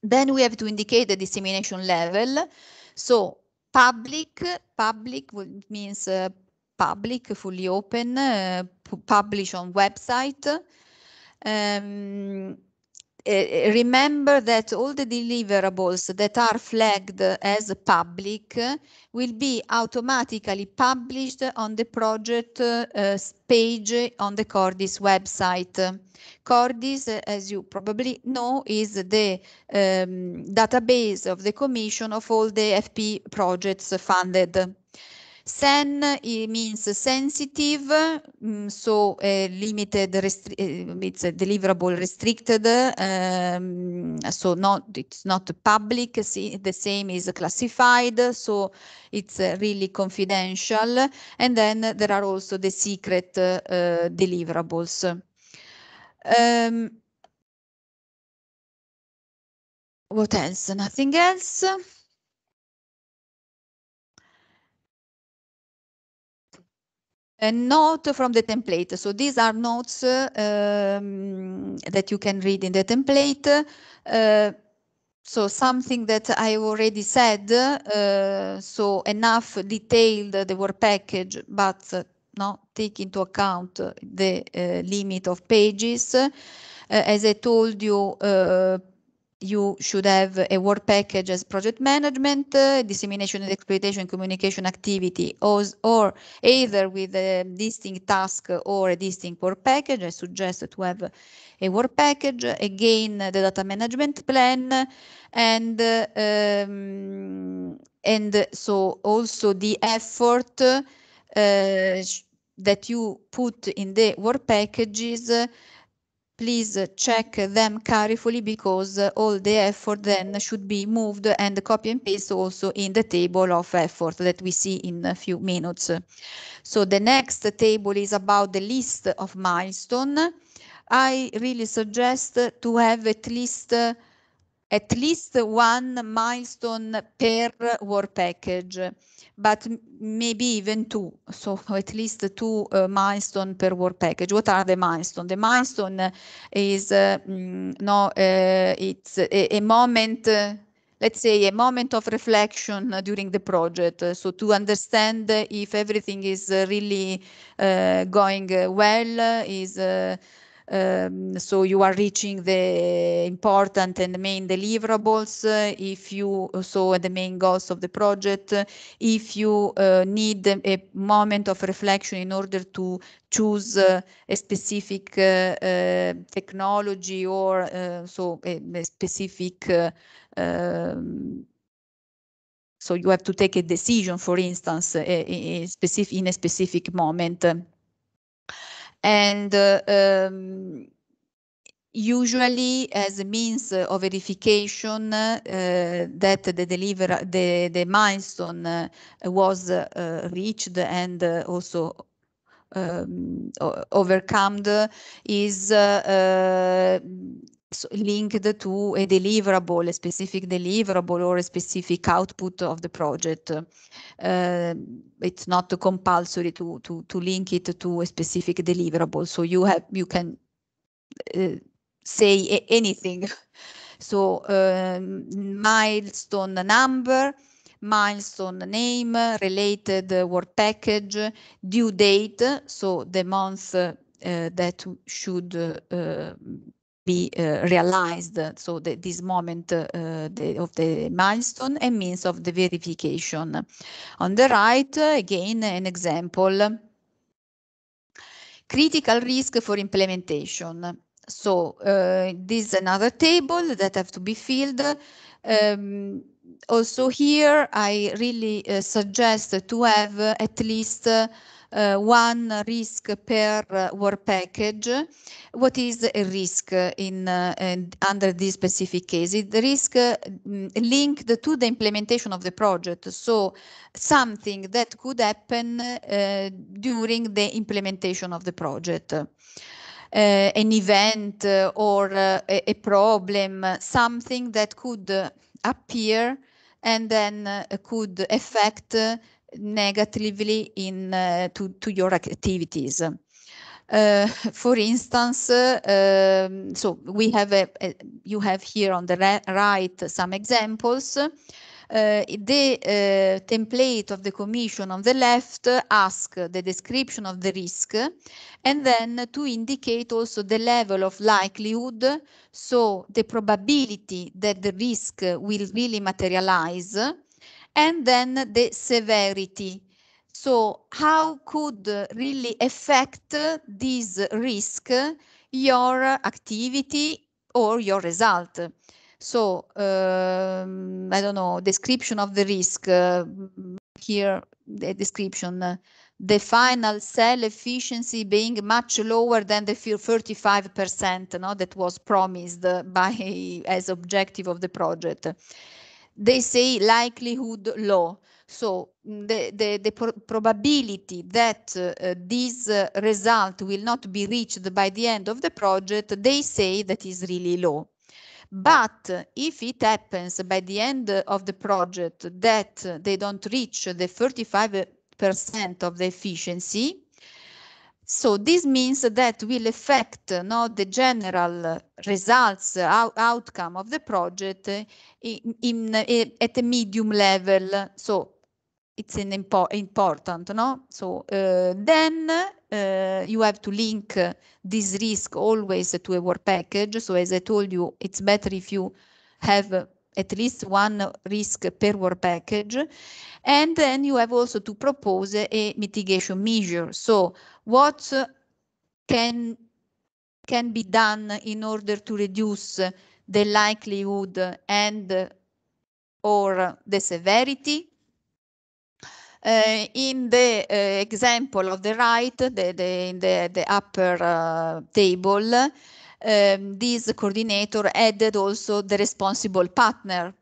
S3: then we have to indicate the dissemination level. So public, public means uh, public, fully open, uh, publish on website. Um, Eh, eh, remember that all the deliverables that are flagged as public will be automatically published on the project uh, page on the Cordis website. Cordis, as you probably know, is the um, database of the Commission of all the FP projects funded. Sen means sensitive, mm, so uh, limited, eh, it's deliverable restricted, um, so not it's not public, the same is classified, so it's uh, really confidential. And then there are also the secret uh, deliverables.
S1: Um, what else? Nothing else.
S3: a note from the template. So these are notes uh, um, that you can read in the template. Uh, so something that I already said, uh, so enough detailed uh, the work package, but uh, not take into account the limit of pages. as I told you, you should have a work package as project management, uh, dissemination and exploitation communication activity, or, or either with a distinct task or a distinct work package. I suggest to have a work package, again, the data management plan, and, uh, um, and so also the effort uh, that you put in the work packages please check them carefully because all the effort then should be moved and copy and paste also in the table of effort that we see in a few minutes. So the next table is about the list of milestone. I really suggest to have at least at least one milestone per work package, but maybe even two. So at least two uh, milestone per work package. What are the milestone? The milestone is uh, no, uh, it's a, a moment. Let's say a moment of reflection during the project, so to understand if everything is really uh, going well, is uh, um, so you are reaching the important and main deliverables uh, if you uh, so the main goals of the project uh, if you uh, need a moment of reflection in order to choose uh, a specific uh, technology or so a, a specific um, so you have to take a decision for instance a, a specific, in a specific moment and um, usually as a means of verification uh, that the deliver the, the milestone uh, was uh, reached and uh, also um, overcome is uh, linked to a deliverable, a specific deliverable or a specific output of the project. Uh, it's not compulsory to, to, to link it to a specific deliverable. So you have you can uh, say anything. So um, milestone number, milestone name, related work package, due date, so the month uh, that should uh, be uh, realized. So the, this moment uh, the, of the milestone and means of the verification. On the right, uh, again, an example. Critical risk for implementation. So uh, this is another table that have to be filled. Um, also here, I really uh, suggest to have uh, at least uh, one risk per uh, work package. What is a risk in, in uh, under this specific case? the risk uh, mm, linked to the implementation of the project. So something that could happen during the implementation of the project. Uh, an event uh, or uh, a, a, problem, something that could appear and then could affect negatively in uh, to, to your activities. Uh, for instance, uh, um, so we have a, a, you have here on the right some examples. Uh, the uh, template of the commission on the left asks the description of the risk and then to indicate also the level of likelihood, so the probability that the risk will really materialize and then the severity. So how could really affect this risk your activity or your result? So um, I don't know, description of the risk. Uh, here, the description. the final cell efficiency being much lower than the 35% no, that was promised by as objective of the project they say likelihood law. So mm, the, the, the pro probability that uh, this uh, result will not be reached by the end of the project, they say that is really low. But uh, if it happens by the end of the project that they don't reach the 35% of the efficiency, so this means that will affect uh, not the general uh, results, uh, out outcome of the project uh, in, in, at a medium level. So it's an impo important, no? So uh, then uh, you have to link uh, this risk always to a work package. So as I told you, it's better if you have at least one risk per work package. And then you have also to propose a mitigation measure. So what can, can be done in order to reduce the likelihood and or the severity uh, in the uh, example of the right, the, the, the, the upper uh, table, um, this coordinator added also the responsible partner.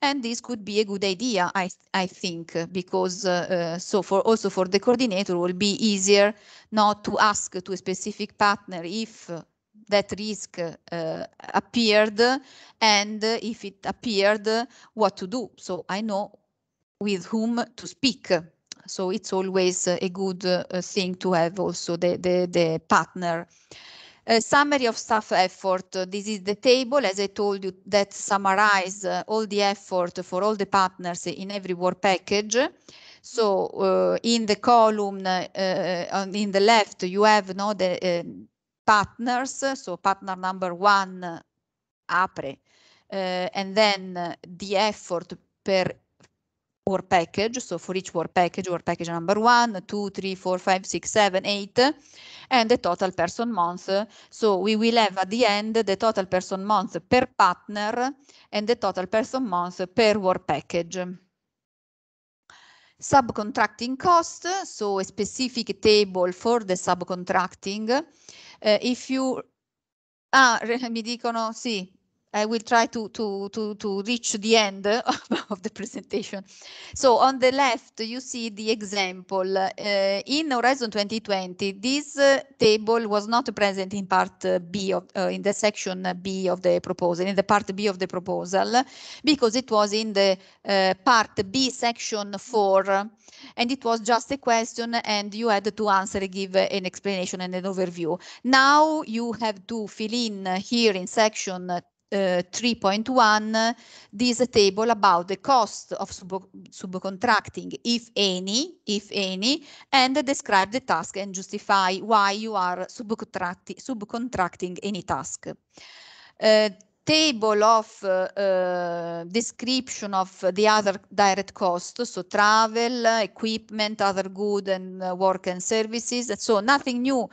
S3: And this could be a good idea, I, I think, because uh, uh, so for also for the coordinator will be easier not to ask to a specific partner if that risk uh, appeared and if it appeared, what to do. So I know with whom to speak. So it's always a good uh, thing to have also the, the, the partner a summary of staff effort. This is the table, as I told you, that summarize uh, all the effort for all the partners in every work package. So uh, in the column uh, uh, on in the left, you have no, the uh, partners. So partner number one, APRE, uh, and then the effort per work package. So for each work package, work package number one, two, three, four, five, six, seven, eight, and the total person month. So we will have at the end the total person month per partner and the total person month per work package. Subcontracting cost, so a specific table for the subcontracting. Uh, if you Ah, mi dicono sì, I will try to, to, to, to reach the end of, the presentation. So on the left, you see the example. Uh, in Horizon 2020, this uh, table was not present in part uh, B, of, uh, in the section B of the proposal, in the part B of the proposal, because it was in the uh, part B section 4, and it was just a question and you had to answer, give an explanation and an overview. Now you have to fill in here in section uh, 3.1 this table about the cost of sub subcontracting, if any, if any, and describe the task and justify why you are subcontracting subcontracting any task. Uh, table of uh, description of the other direct costs, so travel, equipment, other good and eh, work and services. So nothing new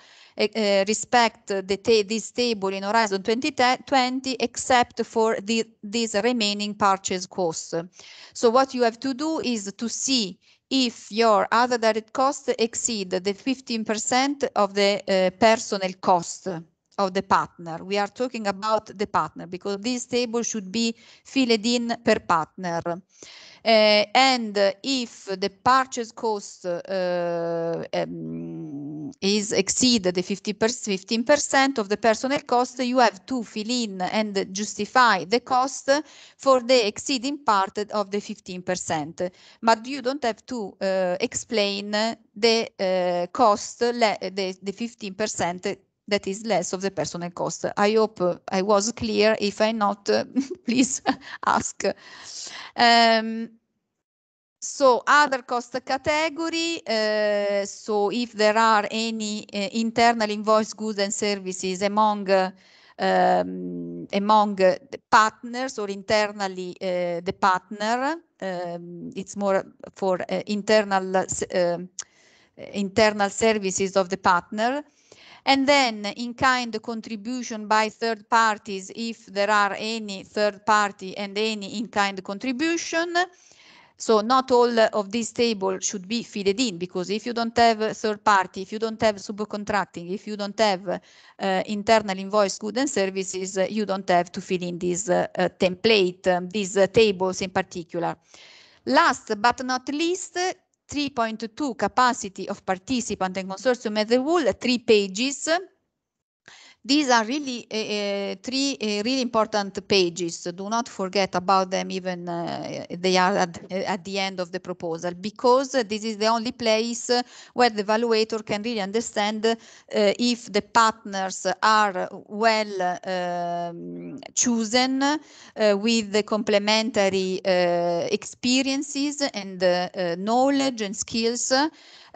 S3: respect the ta this table in Horizon 2020 except for the, these remaining purchase costs. So what you have to do is to see if your other direct costs exceed the 15% of the uh, personnel cost of the partner. We are talking about the partner because this table should be filled in per partner. Uh, and if the purchase cost uh, um, is exceed the 15% of the personnel cost, you have to fill in and justify the cost for the exceeding part of the 15%. But you don't have to uh, explain the uh, cost, the, the 15% that is less of the personal cost. I hope I was clear. If I'm not, please ask. Um, so other cost category, uh, so if there are any uh, internal invoice goods and services among uh, um, among the partners or internally uh, the partner, um, it's more for uh, internal uh, um, internal services of the partner and then in-kind contribution by third parties, if there are any third party and any in-kind contribution. So not all of this table should be filled in because if you don't have third party, if you don't have subcontracting, if you don't have uh, internal invoice goods and services, you don't have to fill in this uh, template, um, these tables in particular. Last but not least, 3.2 capacity of participant and consortium as a whole, three pages these are really uh, three uh, really important pages. Do not forget about them even uh, they are at, at, the end of the proposal because this is the only place where the evaluator can really understand if the partners are well ehm, chosen with the complementary experiences and knowledge and skills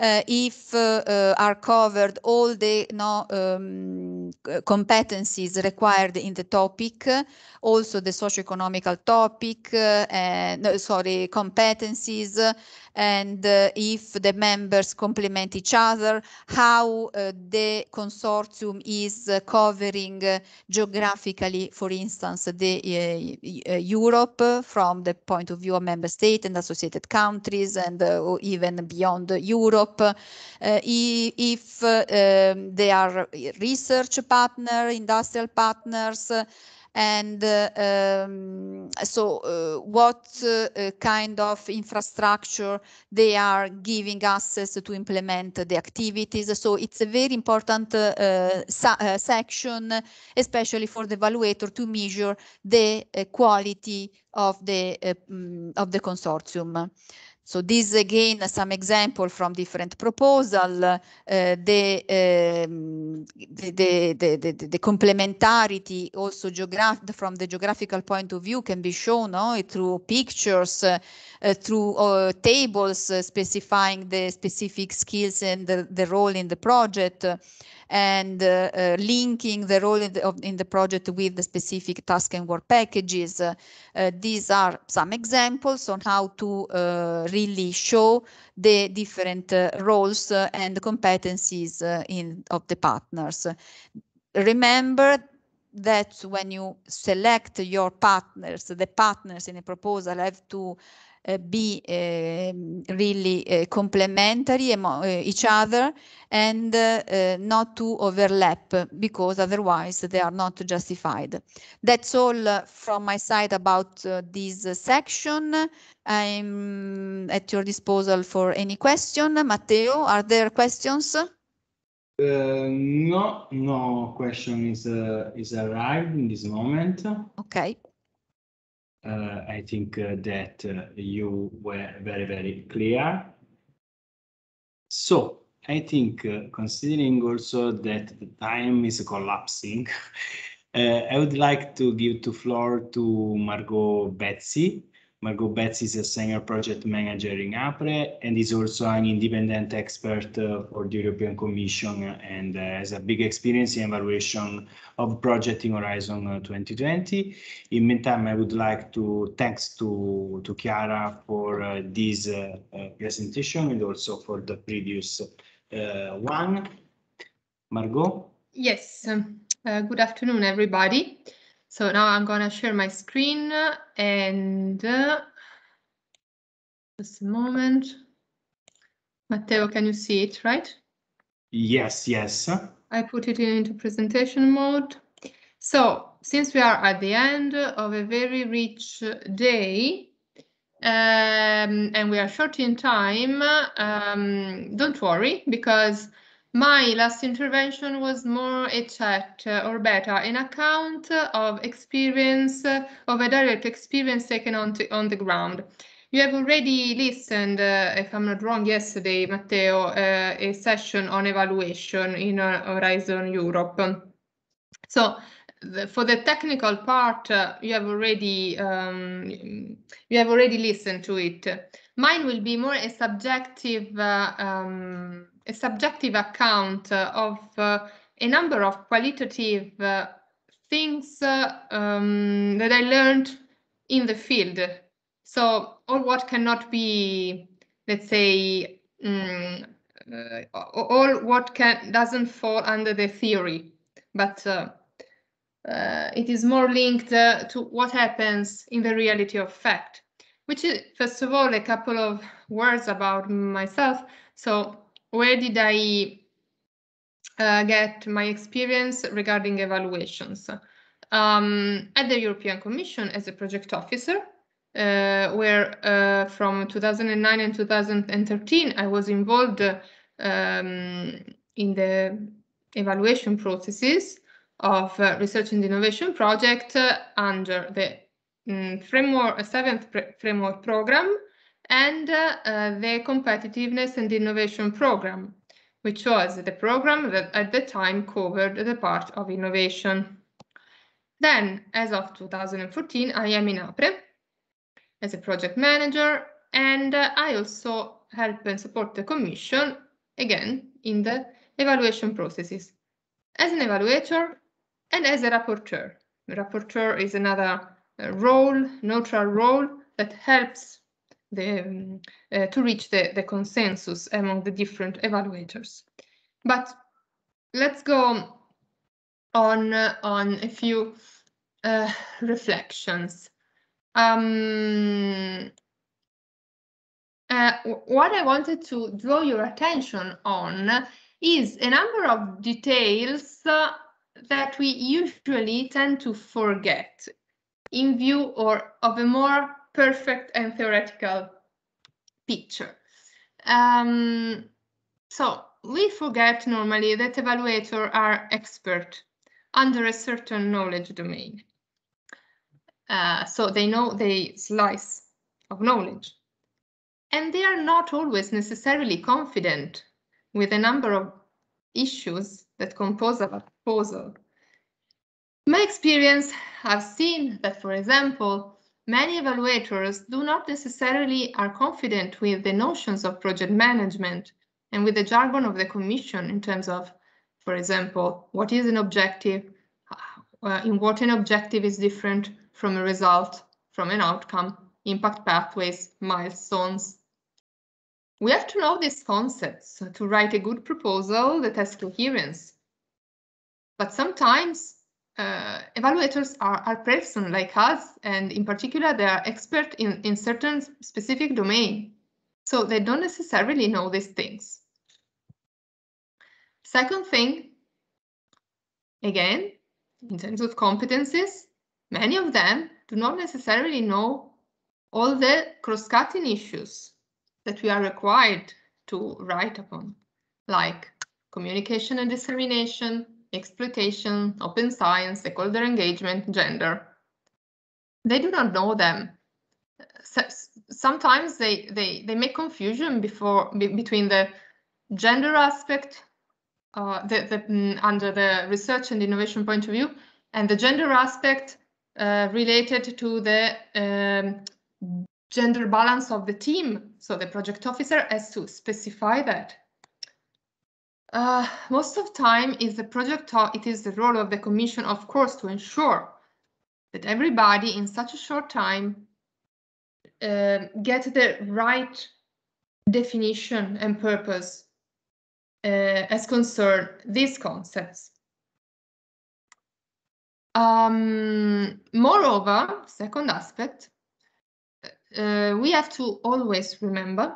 S3: uh, if uh, are covered all the no, um, competencies required in the topic, also the socio-economical topic, uh, no, sorry, competencies, and uh, if the members complement each other, how uh, the consortium is uh, covering uh, geographically, for instance, the uh, uh, Europe from the point of view of member state and associated countries and even beyond Europe. if um, they are research partner, industrial partners, and um, so uh, what uh, kind of infrastructure they are giving access to implement the activities. So it's a very important uh, section, especially for the evaluator to measure the quality of the, mm, of the consortium. So this again some example from different proposal. Uh, the, um, the, the, the, the, the, complementarity also geograph from the geographical point of view can be shown no? through pictures, uh, uh, through uh, tables uh, specifying the specific skills and the, the role in the project and uh, uh, linking the role in the, of, in the project with the specific task and work packages. Uh, these are some examples on how to really show the different roles and competencies in of the partners. Remember that when you select your partners, the partners in a proposal have to Eh, be ehm, really eh, complementary among eh, each other and not to overlap because otherwise they are not justified. That's all from my side about this section. I'm at your disposal for any question. Matteo, are there questions? Uh,
S2: no, no question is uh, is arrived in this moment. Okay. Uh, I think uh, that uh, you were very, very clear. So I think considering also that the time is collapsing, I would like to give the floor to Margot Betsy Margot Betts is a senior project manager in APRE and is also an independent expert uh, for the European Commission and uh, has a big experience in evaluation of project in Horizon 2020. Uh, in meantime, I would like to thanks to, to Chiara for uh, this uh, uh, presentation and also for the previous one. Margot?
S6: Yes, good afternoon, everybody. So now I'm gonna share my screen and uh, just a moment. Matteo, can you see it, right?
S2: Yes, yes.
S6: I put it into presentation mode. So since we are at the end of a very rich day um, and we are short in time, um, don't worry because my last intervention was more a chat uh, or better, an account of experience, uh, of a direct experience taken on, to, on the ground. You have already listened, uh, if I'm not wrong, yesterday, Matteo, uh, a session on evaluation in uh, Horizon Europe. So the, for the technical part, uh, you have already um, you have already listened to it. Mine will be more a subjective um, a subjective account of uh, a number of qualitative uh, things uh, um, that I learned in the field. So, all what cannot be, let's say, mm, uh, all what can doesn't fall under the theory, but uh, uh, it is more linked to what happens in the reality of fact. Which is, first of all, a couple of words about myself. So where did I uh, get my experience regarding evaluations? Um, at the European Commission as a project officer, uh, where uh, from 2009 and 2013 I was involved um, in the evaluation processes of uh, research and innovation project under the mm, framework seventh framework program and uh, uh, the Competitiveness and Innovation Programme, which was the programme that at the time covered the part of innovation. Then, as of 2014, I am in APRE as a project manager, and uh, I also help and support the Commission, again, in the evaluation processes, as an evaluator and as a rapporteur. The rapporteur is another role, neutral role, that helps the, mm, uh, to reach the, the consensus among the different evaluators. But let's go on uh, on a few uh, reflections. Um, uh, what I wanted to draw your attention on is a number of details uh, that we usually tend to forget in view or of a more perfect and theoretical picture. Um, so we forget normally that evaluators are expert under a certain knowledge domain. Uh, so they know the slice of knowledge. And they are not always necessarily confident with a number of issues that compose a proposal. my experience, I've seen that, for example, Many evaluators do not necessarily are confident with the notions of project management and with the jargon of the commission in terms of, for example, what is an objective, uh, in what an objective is different from a result, from an outcome, impact pathways, milestones. We have to know these concepts to write a good proposal that has coherence. But sometimes uh, evaluators are, are persons like us, and in particular, they are expert in, in certain specific domain. So they don't necessarily know these things. Second thing, again, in terms of competencies, many of them do not necessarily know all the cross-cutting issues that we are required to write upon, like communication and discrimination, exploitation, open science, stakeholder engagement, gender. They do not know them. Sometimes they, they, they make confusion before, be, between the gender aspect uh, the, the, mm, under the research and innovation point of view and the gender aspect uh, related to the um, gender balance of the team. So the project officer has to specify that uh, most of time is the project it is the role of the commission, of course, to ensure that everybody in such a short time uh, um, get the right definition and purpose uh, as concern these concepts. Um, moreover, second aspect, uh, we have to always remember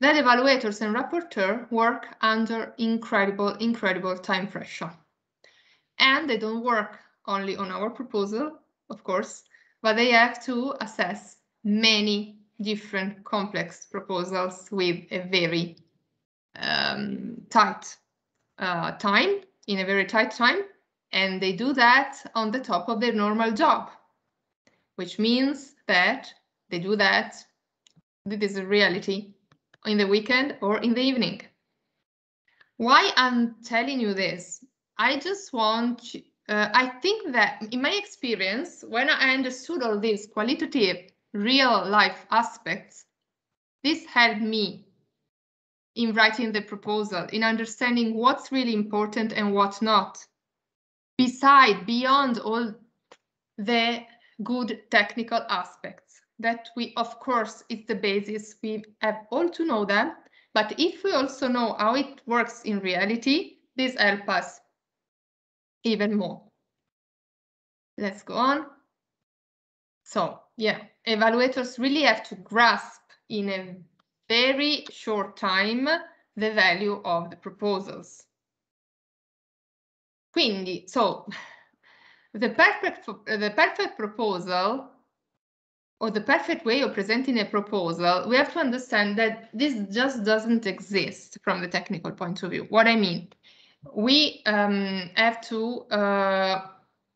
S6: that evaluators and rapporteurs work under incredible, incredible time pressure. And they don't work only on our proposal, of course, but they have to assess many different complex proposals with a very um, tight uh, time, in a very tight time, and they do that on the top of their normal job, which means that they do that. This is a reality in the weekend or in the evening. Why I'm telling you this? I just want, uh, I think that in my experience, when I understood all these qualitative real life aspects, this helped me in writing the proposal, in understanding what's really important and what not. Beside, beyond all the good technical aspects that we, of course, is the basis. We have all to know that. But if we also know how it works in reality, this helps us even more. Let's go on. So yeah, evaluators really have to grasp in a very short time the value of the proposals. Quindi, so the perfect, the perfect proposal or the perfect way of presenting a proposal, we have to understand that this just doesn't exist from the technical point of view. What I mean, we um, have to uh,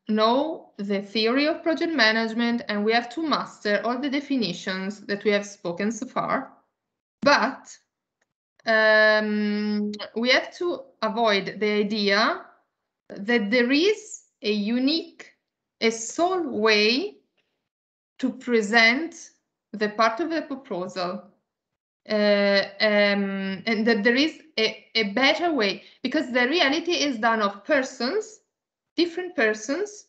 S6: know the theory of project management and we have to master all the definitions that we have spoken so far, but um, we have to avoid the idea that there is a unique, a sole way to present the part of the proposal uh, um, and that there is a, a, better way because the reality is done of persons, different persons,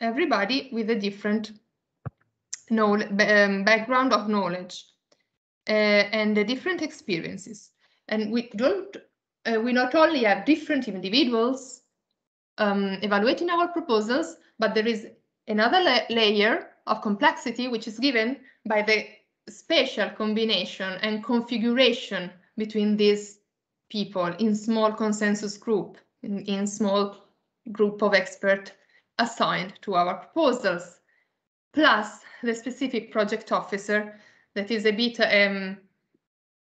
S6: everybody with a different knowledge, um, background of knowledge uh, and the different experiences. And we don't, uh, we not only have different individuals um, evaluating our proposals, but there is another la layer of complexity, which is given by the spatial combination and configuration between these people in small consensus group, in, in small group of experts assigned to our proposals, plus the specific project officer that is a bit um,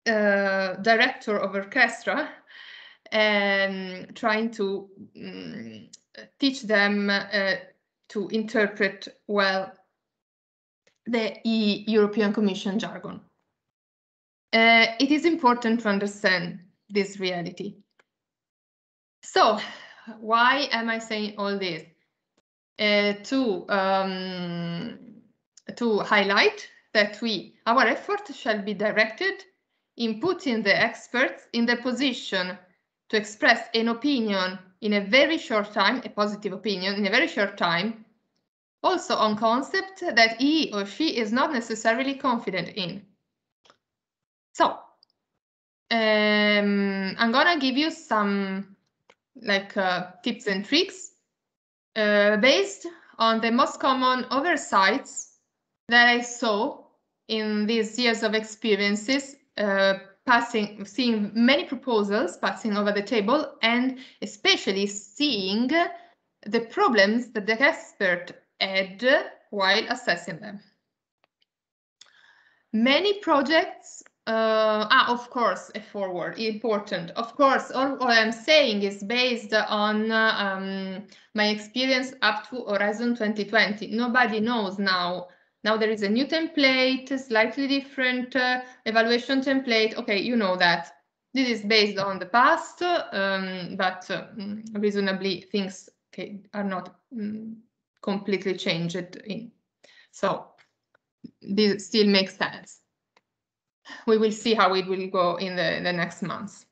S6: uh, director of orchestra and um, trying to um, teach them uh, to interpret well the e European Commission jargon. Uh, it is important to understand this reality. So, why am I saying all this? Uh, to um, to highlight that we our effort shall be directed in putting the experts in the position to express an opinion in a very short time, a positive opinion in a very short time, also on concept that he or she is not necessarily confident in. So um, I'm gonna give you some like uh, tips and tricks uh, based on the most common oversights that I saw in these years of experiences, uh, passing, seeing many proposals passing over the table, and especially seeing the problems that the expert add while assessing them. Many projects, uh, ah, of course, a forward, important. Of course, all, all I'm saying is based on uh, um, my experience up to Horizon 2020. Nobody knows now. Now there is a new template, slightly different uh, evaluation template. Okay, you know that. This is based on the past, um, but uh, mm, reasonably things okay, are not um, completely change it in. So this still makes sense. We will see how it will go in the, the next months.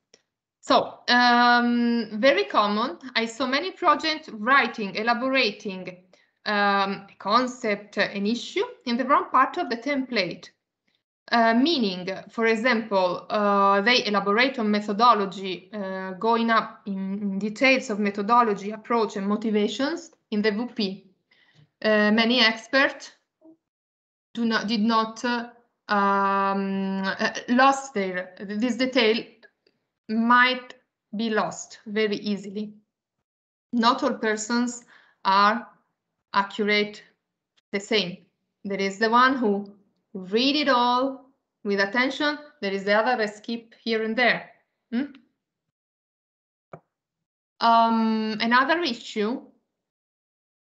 S6: So um, very common, I saw many projects writing, elaborating um, a concept, uh, an issue in the wrong part of the template. Uh, meaning, for example, uh, they elaborate on methodology, uh, going up in, in details of methodology, approach and motivations in the VP, uh, many experts do not did not uh, um, uh, lost their this detail might be lost very easily. Not all persons are accurate the same. There is the one who read it all with attention. There is the other that skip here and there. Hmm? Um, another issue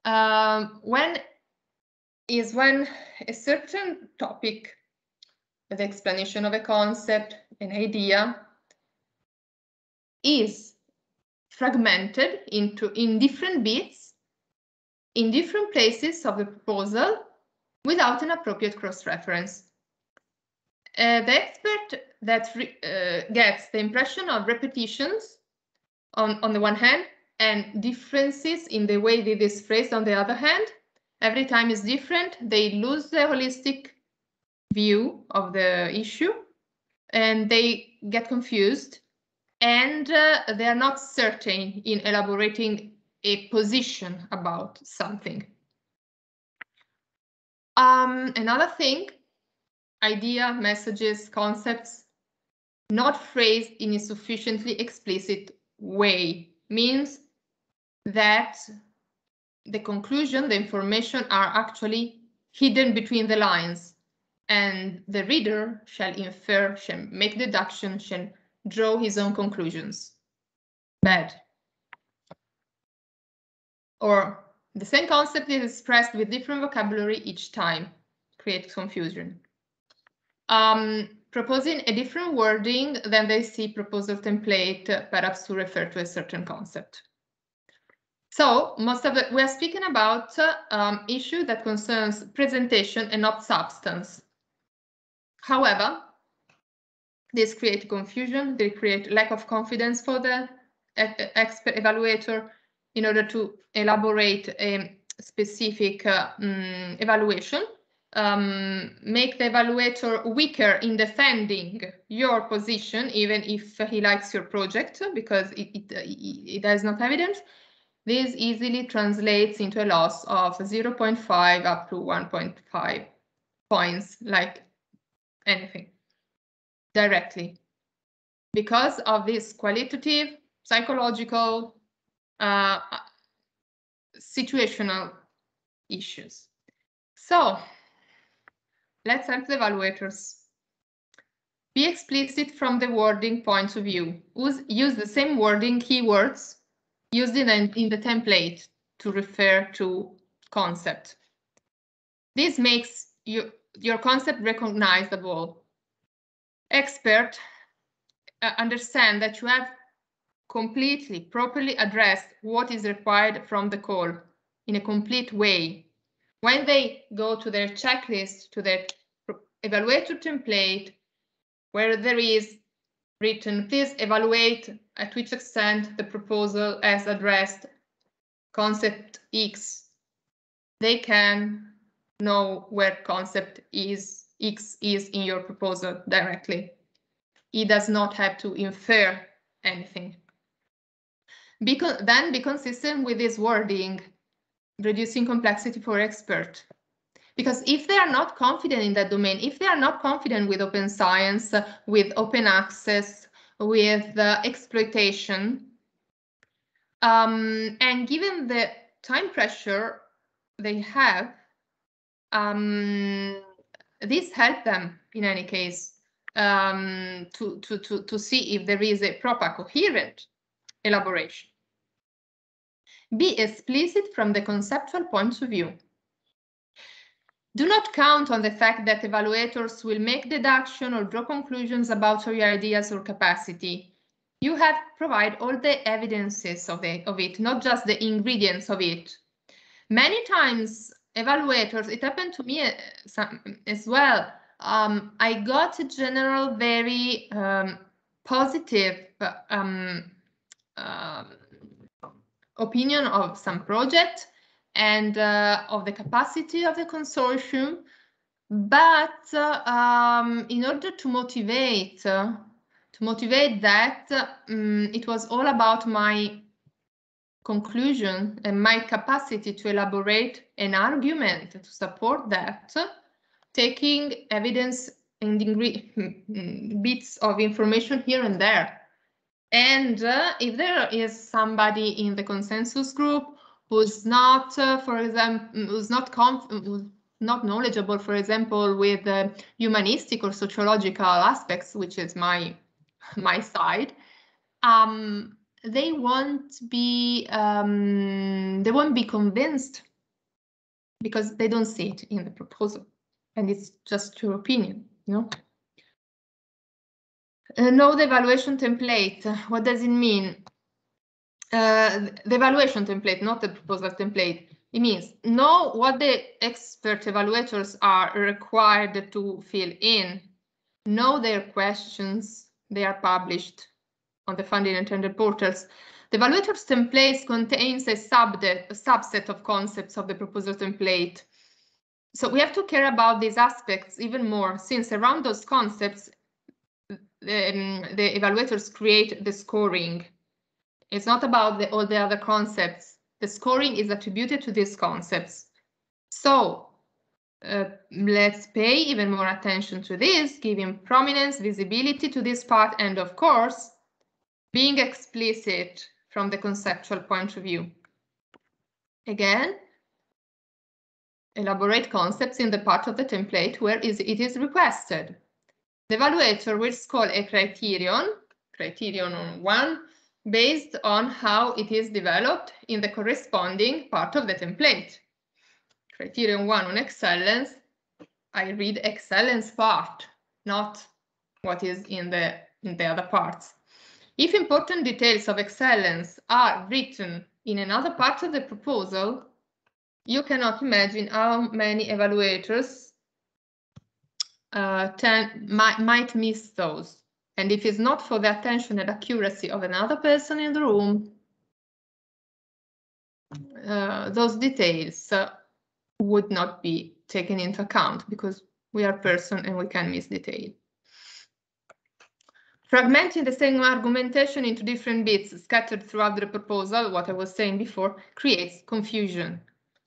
S6: um, when is when a certain topic, the explanation of a concept, an idea, is fragmented into in different bits in different places of the proposal without an appropriate cross-reference. Uh, the expert that uh, gets the impression of repetitions on, on the one hand and differences in the way they phrased, on the other hand, every time is different. They lose the holistic view of the issue and they get confused and uh, they are not certain in elaborating a position about something. Um, another thing, idea, messages, concepts, not phrased in a sufficiently explicit way means that the conclusion, the information are actually hidden between the lines and the reader shall infer, shall make deduction, shall draw his own conclusions. Bad. Or the same concept is expressed with different vocabulary each time, create confusion. Um, proposing a different wording than the see proposal template, perhaps to refer to a certain concept. So most of it, we are speaking about uh, um, issue that concerns presentation and not substance. However, this create confusion, they create lack of confidence for the expert evaluator in order to elaborate a specific uh, um, evaluation, um, make the evaluator weaker in defending your position, even if he likes your project because it, it, it, it has not evidence, this easily translates into a loss of 0.5 up to 1.5 points, like anything, directly. Because of this qualitative, psychological, uh, situational issues. So let's help the evaluators. Be explicit from the wording point of view. Use the same wording keywords used in, in the template to refer to concept. This makes you, your concept recognizable. Expert uh, understand that you have completely, properly addressed what is required from the call in a complete way. When they go to their checklist, to their evaluator template, where there is written, please evaluate at which extent the proposal has addressed concept X. They can know where concept is, X is in your proposal directly. It does not have to infer anything. Be then be consistent with this wording, reducing complexity for expert. Because if they are not confident in that domain, if they are not confident with open science, with open access, with uh, exploitation, um, and given the time pressure they have, um, this helped them in any case um, to, to, to, to see if there is a proper coherent elaboration. Be explicit from the conceptual point of view. Do not count on the fact that evaluators will make deduction or draw conclusions about your ideas or capacity. You have provide all the evidences of, of it, not just the ingredients of it. Many times, evaluators, it happened to me uh, as well, um, I got a general very um, positive uh, um, uh, opinion of some project and uh, of the capacity of the consortium. But um, in order to motivate, uh, to motivate that, um, it was all about my conclusion and my capacity to elaborate an argument to support that, taking evidence and bits of information here and there. And uh, if there is somebody in the consensus group who's not, uh, for example, who's not conf- not knowledgeable, for example, with uh, humanistic or sociological aspects, which is my my side, um, they won't be um, they won't be convinced because they don't see it in the proposal, and it's just your opinion, you know. Uh, know the evaluation template. What does it mean? the evaluation template, not the proposal template. It means know what the expert evaluators are required to fill in, know their questions, they are published on the funding and tender portals. The evaluators template contains a, a subset of concepts of the proposal template. So we have to care about these aspects even more, since around those concepts, um, the evaluators create the scoring it's not about the, all the other concepts. The scoring is attributed to these concepts. So uh, let's pay even more attention to this, giving prominence, visibility to this part, and of course, being explicit from the conceptual point of view. Again, elaborate concepts in the part of the template where is it is requested. The evaluator will score a criterion, criterion 1, based on how it is developed in the corresponding part of the template. Criterion one on excellence, I read excellence part, not what is in the, in the other parts. If important details of excellence are written in another part of the proposal, you cannot imagine how many evaluators uh, might, might miss those. And if it's not for the attention and accuracy of another person in the room, uh, those details uh, would not be taken into account because we are person and we can miss detail. Fragmenting the same argumentation into different bits scattered throughout the proposal, what I was saying before, creates confusion.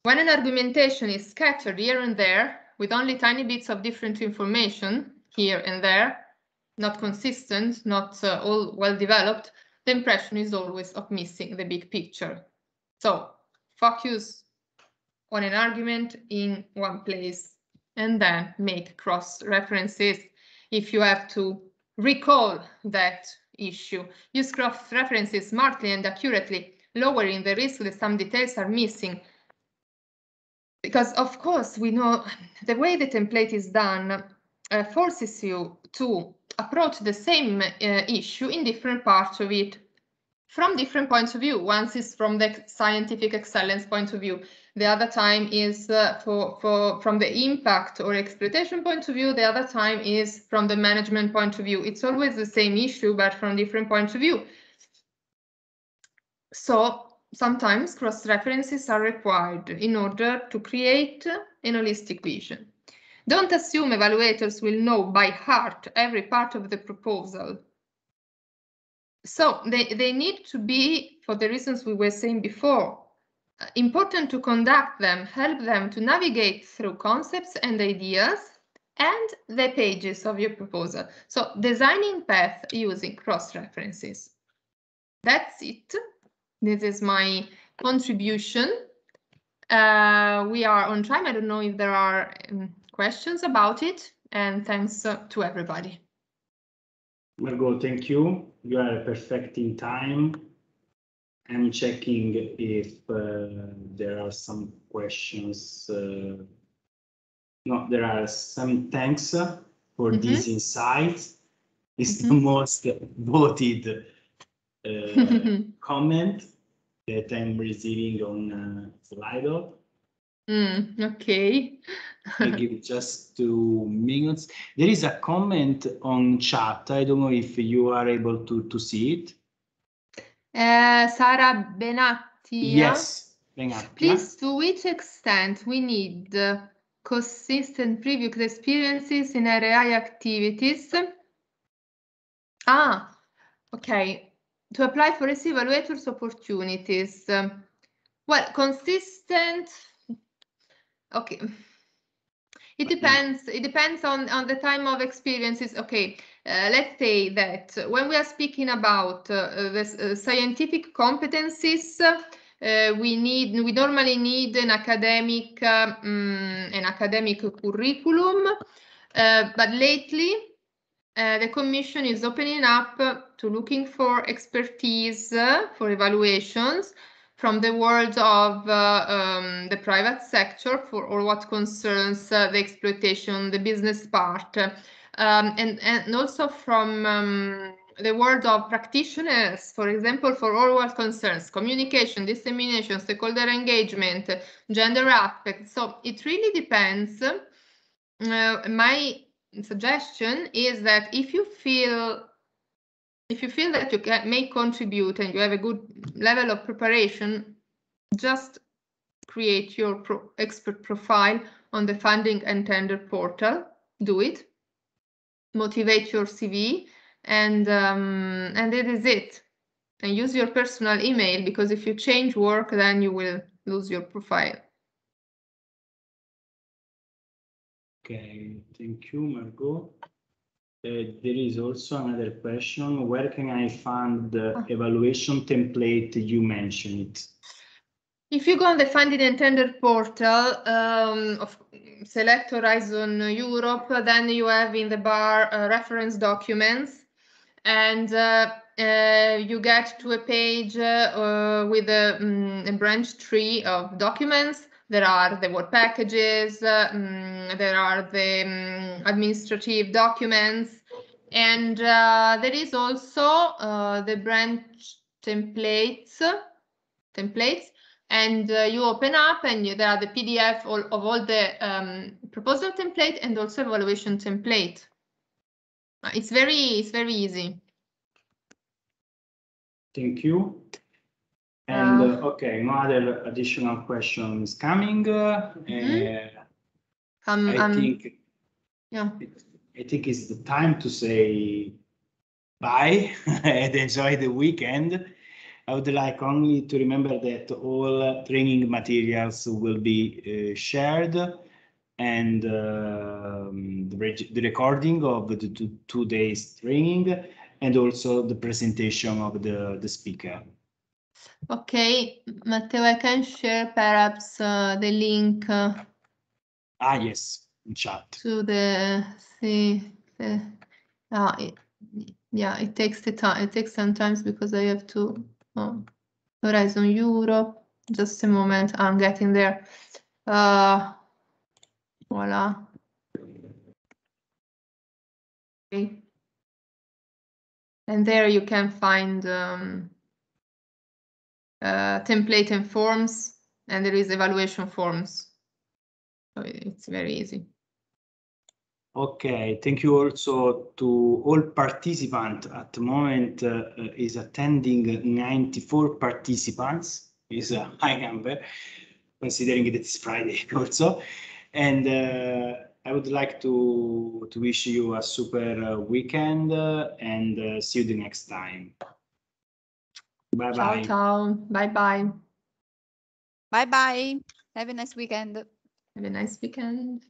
S6: When an argumentation is scattered here and there, with only tiny bits of different information here and there, not consistent, not uh, all well developed, the impression is always of missing the big picture. So focus on an argument in one place and then make cross references if you have to recall that issue. Use cross references smartly and accurately, lowering the risk that some details are missing. Because of course we know the way the template is done uh, forces you to approach the same uh, issue in different parts of it from different points of view. Once is from the scientific excellence point of view, the other time is uh, for, for, from the impact or exploitation point of view, the other time is from the management point of view. It's always the same issue, but from different points of view. So sometimes cross references are required in order to create an holistic vision. Don't assume evaluators will know by heart every part of the proposal. So they, they need to be, for the reasons we were saying before, important to conduct them, help them to navigate through concepts and ideas and the pages of your proposal. So designing path using cross-references. That's it. This is my contribution uh, we are on time. I don't know if there are um, questions about it. And thanks uh, to everybody.
S2: Margot, thank you. You are perfecting time. I'm checking if uh, there are some questions. Uh, no, there are some thanks for mm -hmm. these It's mm -hmm. the mm-hmm. most voted uh, comment that I'm receiving on uh, Slido.
S6: Mm, okay.
S2: I give just two minutes. There is a comment on chat. I don't know if you are able to, to see it.
S6: Uh, Sara Benatti. Yes,
S1: Benatti. Please,
S6: to which extent we need consistent previous experiences in AI activities? Ah, okay to apply for these evaluators opportunities. Um, well, consistent, okay. It depends, it depends on, on the time of experiences. Okay, uh, let's say that when we are speaking about uh, uh the uh, scientific competencies, uh, we need we normally need an academic um, mm, an academic curriculum, uh, but lately Eh, the Commission is opening up to looking for expertise for evaluations from the world of uh, um, the private sector for or what concerns uh, the exploitation, the business part, um, and, and also from um, the world of practitioners, for example, for all what concerns communication, dissemination, stakeholder engagement, gender aspects. So it really depends. Uh, my suggestion is that if you feel if you feel that you can, may contribute and you have a good level of preparation, just create your pro expert profile on the funding and tender portal. Do it. Motivate your CV, and um, and that is it. And use your personal email because if you change work, then you will lose your profile.
S1: Okay, thank you, Margot. Uh, there is also another question. Where can I find the ah.
S2: evaluation template you mentioned?
S6: If you go on the funding and tender portal um, of select Horizon Europe, then you have in the bar uh, reference documents and uh, uh you get to a page uh, with a, um, a branch tree of documents there are the work packages, um, there are the um, administrative documents, and uh, there is also uh, the branch templates, templates, and uh, you open up and you, there are the PDF all, of all the um, proposal template and also evaluation template. Uh, it's very, it's very easy.
S2: Thank you. And um, uh, okay, no other additional question is coming. Mm
S1: -hmm. um, I um, think yeah.
S2: I think it's the time to say bye and enjoy the weekend. I would like only to remember that all training materials will be uh, shared and uh, the, the, recording of the two, two days training and also the presentation of the, the speaker.
S6: Okay, Matteo, I can share perhaps uh, the link. Uh,
S2: ah, yes, in chat.
S6: To the, see the uh, it, yeah, it takes the time. It takes sometimes because I have to oh, um, Horizon Europe. Just a moment, I'm getting there. Uh, voila. Okay. And there you can find um, uh, template and forms, and there is evaluation forms. So it's very easy.
S1: Okay,
S2: thank you also to all participants. At the moment uh, uh is attending 94 participants, is a high number, considering that it's Friday also. And uh, I would like to, to wish you a super uh, weekend uh, and see you the next time. Bye bye. Ciao,
S6: ciao. Bye bye. Bye
S3: bye. Have a nice weekend. Have
S6: a nice weekend.